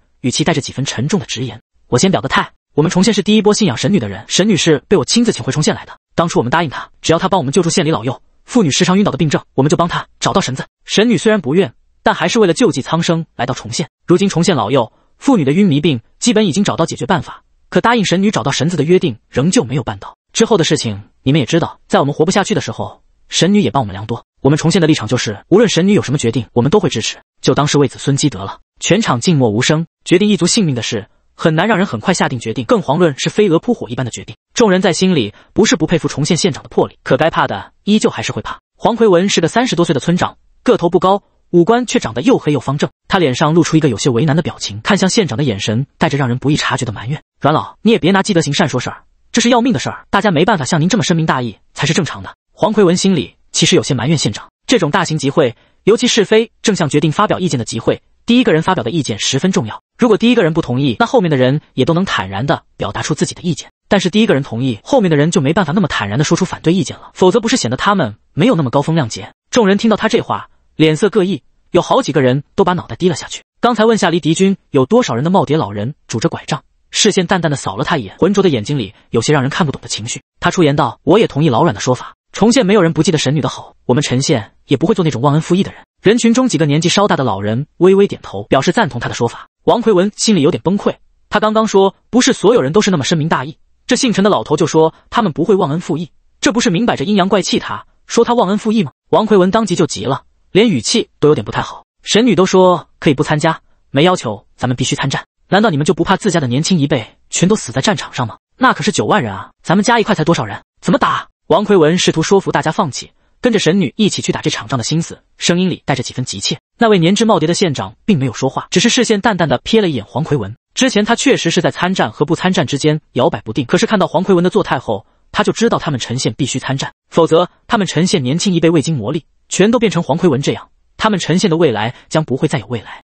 语气带着几分沉重的直言：“我先表个态。”我们重现是第一波信仰神女的人，神女是被我亲自请回重现来的。当初我们答应她，只要她帮我们救助县里老幼妇女时常晕倒的病症，我们就帮她找到神子。神女虽然不愿，但还是为了救济苍生来到重现。如今重现老幼妇女的晕迷病基本已经找到解决办法，可答应神女找到神子的约定仍旧没有办到。之后的事情你们也知道，在我们活不下去的时候，神女也帮我们良多。我们重现的立场就是，无论神女有什么决定，我们都会支持，就当是为子孙积德了。全场静默无声，决定一族性命的事。很难让人很快下定决定，更遑论是飞蛾扑火一般的决定。众人在心里不是不佩服重现县长的魄力，可该怕的依旧还是会怕。黄奎文是个三十多岁的村长，个头不高，五官却长得又黑又方正。他脸上露出一个有些为难的表情，看向县长的眼神带着让人不易察觉的埋怨。阮老，你也别拿积德行善说事儿，这是要命的事儿，大家没办法像您这么深明大义才是正常的。黄奎文心里其实有些埋怨县长，这种大型集会，尤其是非正向决定发表意见的集会，第一个人发表的意见十分重要。如果第一个人不同意，那后面的人也都能坦然的表达出自己的意见。但是第一个人同意，后面的人就没办法那么坦然的说出反对意见了，否则不是显得他们没有那么高风亮节？众人听到他这话，脸色各异，有好几个人都把脑袋低了下去。刚才问下离敌军有多少人的耄耋老人拄着拐杖，视线淡淡的扫了他一眼，浑浊的眼睛里有些让人看不懂的情绪。他出言道：“我也同意老阮的说法，重现没有人不记得神女的好，我们陈县也不会做那种忘恩负义的人。”人群中几个年纪稍大的老人微微点头，表示赞同他的说法。王奎文心里有点崩溃，他刚刚说不是所有人都是那么深明大义，这姓陈的老头就说他们不会忘恩负义，这不是明摆着阴阳怪气他，说他忘恩负义吗？王奎文当即就急了，连语气都有点不太好。神女都说可以不参加，没要求，咱们必须参战，难道你们就不怕自家的年轻一辈全都死在战场上吗？那可是九万人啊，咱们加一块才多少人，怎么打？王奎文试图说服大家放弃。跟着神女一起去打这场仗的心思，声音里带着几分急切。那位年之耄耋的县长并没有说话，只是视线淡淡的瞥了一眼黄奎文。之前他确实是在参战和不参战之间摇摆不定，可是看到黄奎文的作态后，他就知道他们陈县必须参战，否则他们陈县年轻一辈未经磨砺，全都变成黄奎文这样，他们陈县的未来将不会再有未来。